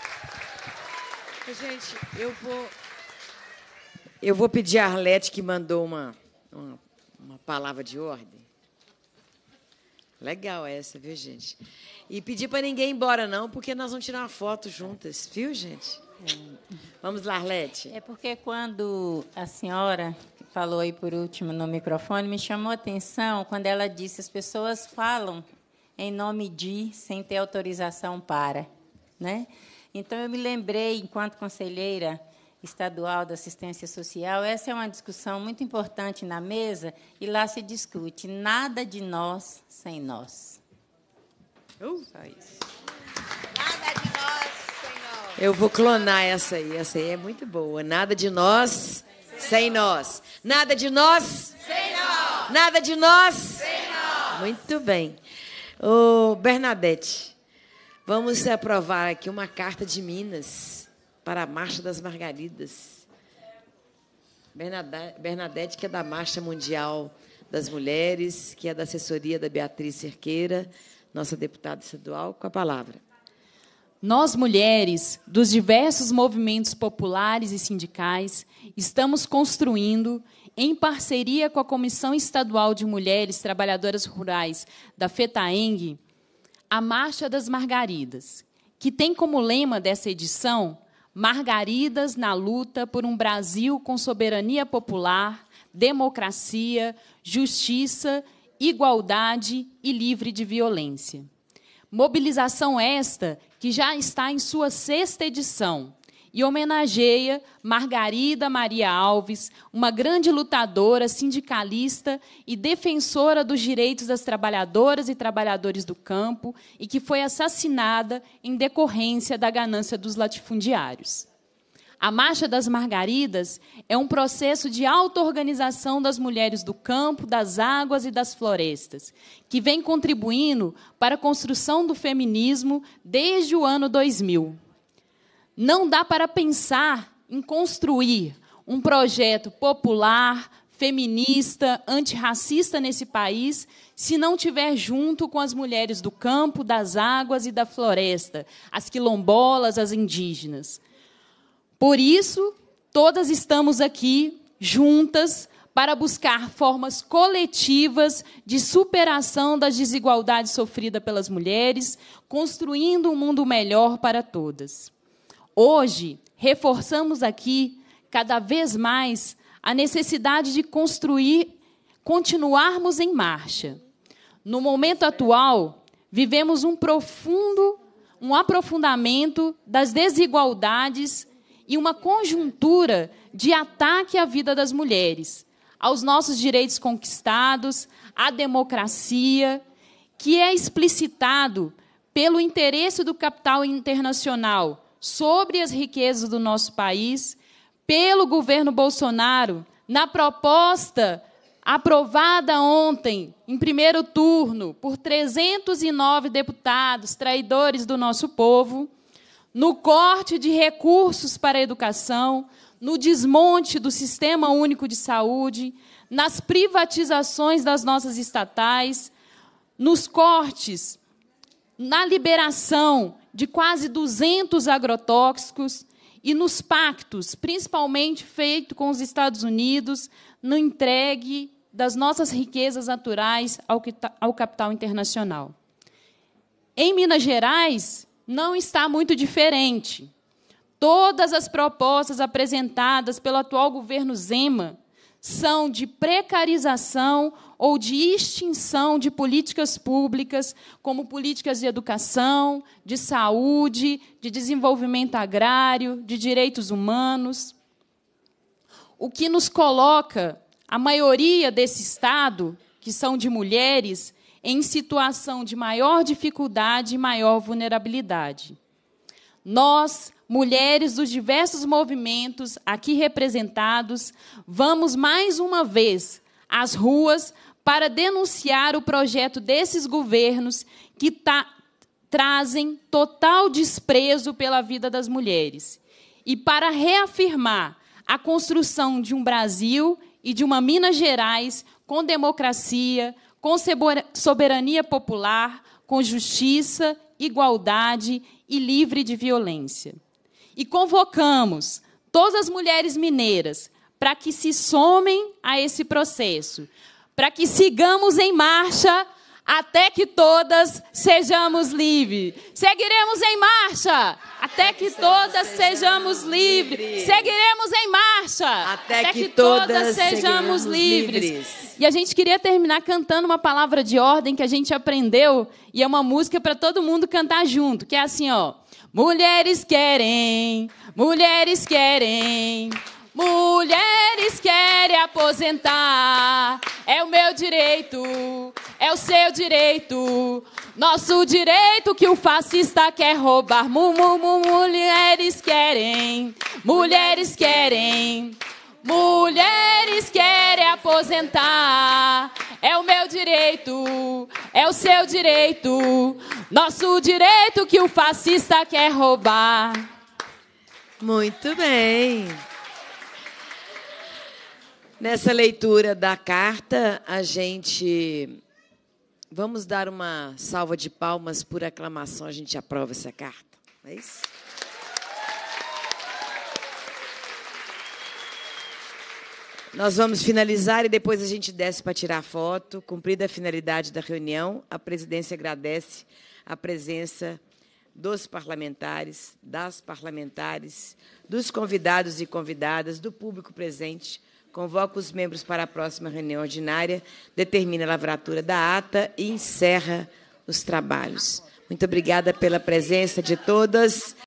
Gente, eu vou eu vou pedir a Arlete que mandou uma, uma, uma palavra de ordem. Legal essa, viu, gente? E pedir para ninguém ir embora, não, porque nós vamos tirar uma foto juntas, viu, gente? Vamos lá, Arlete. É porque quando a senhora falou aí por último no microfone, me chamou a atenção quando ela disse as pessoas falam em nome de sem ter autorização para, né? Então eu me lembrei enquanto conselheira estadual da assistência social, essa é uma discussão muito importante na mesa e lá se discute nada de nós sem nós. Uh, só isso. Eu vou clonar essa aí. Essa aí é muito boa. Nada de nós sem nós. Nada de nós sem nós. Nada de nós sem nós. Muito bem. Ô, Bernadette, vamos aprovar aqui uma carta de Minas para a Marcha das Margaridas. Bernadette, Bernadette que é da Marcha Mundial das Mulheres, que é da assessoria da Beatriz Cerqueira, nossa deputada estadual, com a palavra. Nós, mulheres dos diversos movimentos populares e sindicais, estamos construindo, em parceria com a Comissão Estadual de Mulheres Trabalhadoras Rurais da FETAENG, a Marcha das Margaridas, que tem como lema dessa edição Margaridas na luta por um Brasil com soberania popular, democracia, justiça, igualdade e livre de violência. Mobilização esta que já está em sua sexta edição e homenageia Margarida Maria Alves, uma grande lutadora, sindicalista e defensora dos direitos das trabalhadoras e trabalhadores do campo e que foi assassinada em decorrência da ganância dos latifundiários. A Marcha das Margaridas é um processo de auto-organização das mulheres do campo, das águas e das florestas, que vem contribuindo para a construção do feminismo desde o ano 2000. Não dá para pensar em construir um projeto popular, feminista, antirracista nesse país se não tiver junto com as mulheres do campo, das águas e da floresta, as quilombolas, as indígenas. Por isso, todas estamos aqui juntas para buscar formas coletivas de superação das desigualdades sofridas pelas mulheres, construindo um mundo melhor para todas. Hoje, reforçamos aqui, cada vez mais, a necessidade de construir, continuarmos em marcha. No momento atual, vivemos um profundo, um aprofundamento das desigualdades e uma conjuntura de ataque à vida das mulheres, aos nossos direitos conquistados, à democracia, que é explicitado pelo interesse do capital internacional sobre as riquezas do nosso país, pelo governo Bolsonaro, na proposta aprovada ontem, em primeiro turno, por 309 deputados traidores do nosso povo no corte de recursos para a educação, no desmonte do Sistema Único de Saúde, nas privatizações das nossas estatais, nos cortes, na liberação de quase 200 agrotóxicos e nos pactos, principalmente feito com os Estados Unidos, no entregue das nossas riquezas naturais ao, capital internacional. Em Minas Gerais, não está muito diferente. Todas as propostas apresentadas pelo atual governo Zema são de precarização ou de extinção de políticas públicas, como políticas de educação, de saúde, de desenvolvimento agrário, de direitos humanos. O que nos coloca a maioria desse Estado, que são de mulheres, em situação de maior dificuldade e maior vulnerabilidade. Nós, mulheres dos diversos movimentos aqui representados, vamos mais uma vez às ruas para denunciar o projeto desses governos que tá, trazem total desprezo pela vida das mulheres e para reafirmar a construção de um Brasil e de uma Minas Gerais com democracia, com soberania popular, com justiça, igualdade e livre de violência. E convocamos todas as mulheres mineiras para que se somem a esse processo, para que sigamos em marcha até que todas sejamos livres. Seguiremos em marcha, até que todas sejamos livres. Seguiremos em marcha, até que todas sejamos livres. E a gente queria terminar cantando uma palavra de ordem que a gente aprendeu e é uma música para todo mundo cantar junto, que é assim, ó: Mulheres querem, mulheres querem. Mulheres querem aposentar, é o meu direito, é o seu direito. Nosso direito que o fascista quer roubar. Mu, mu, mu, mulheres querem, mulheres querem. Mulheres querem aposentar, é o meu direito, é o seu direito, nosso direito que o fascista quer roubar. Muito bem. Nessa leitura da carta, a gente. Vamos dar uma salva de palmas por aclamação, a gente aprova essa carta. É isso? Nós vamos finalizar e depois a gente desce para tirar foto. Cumprida a finalidade da reunião, a presidência agradece a presença dos parlamentares, das parlamentares, dos convidados e convidadas, do público presente Convoca os membros para a próxima reunião ordinária, determina a lavratura da ata e encerra os trabalhos. Muito obrigada pela presença de todas.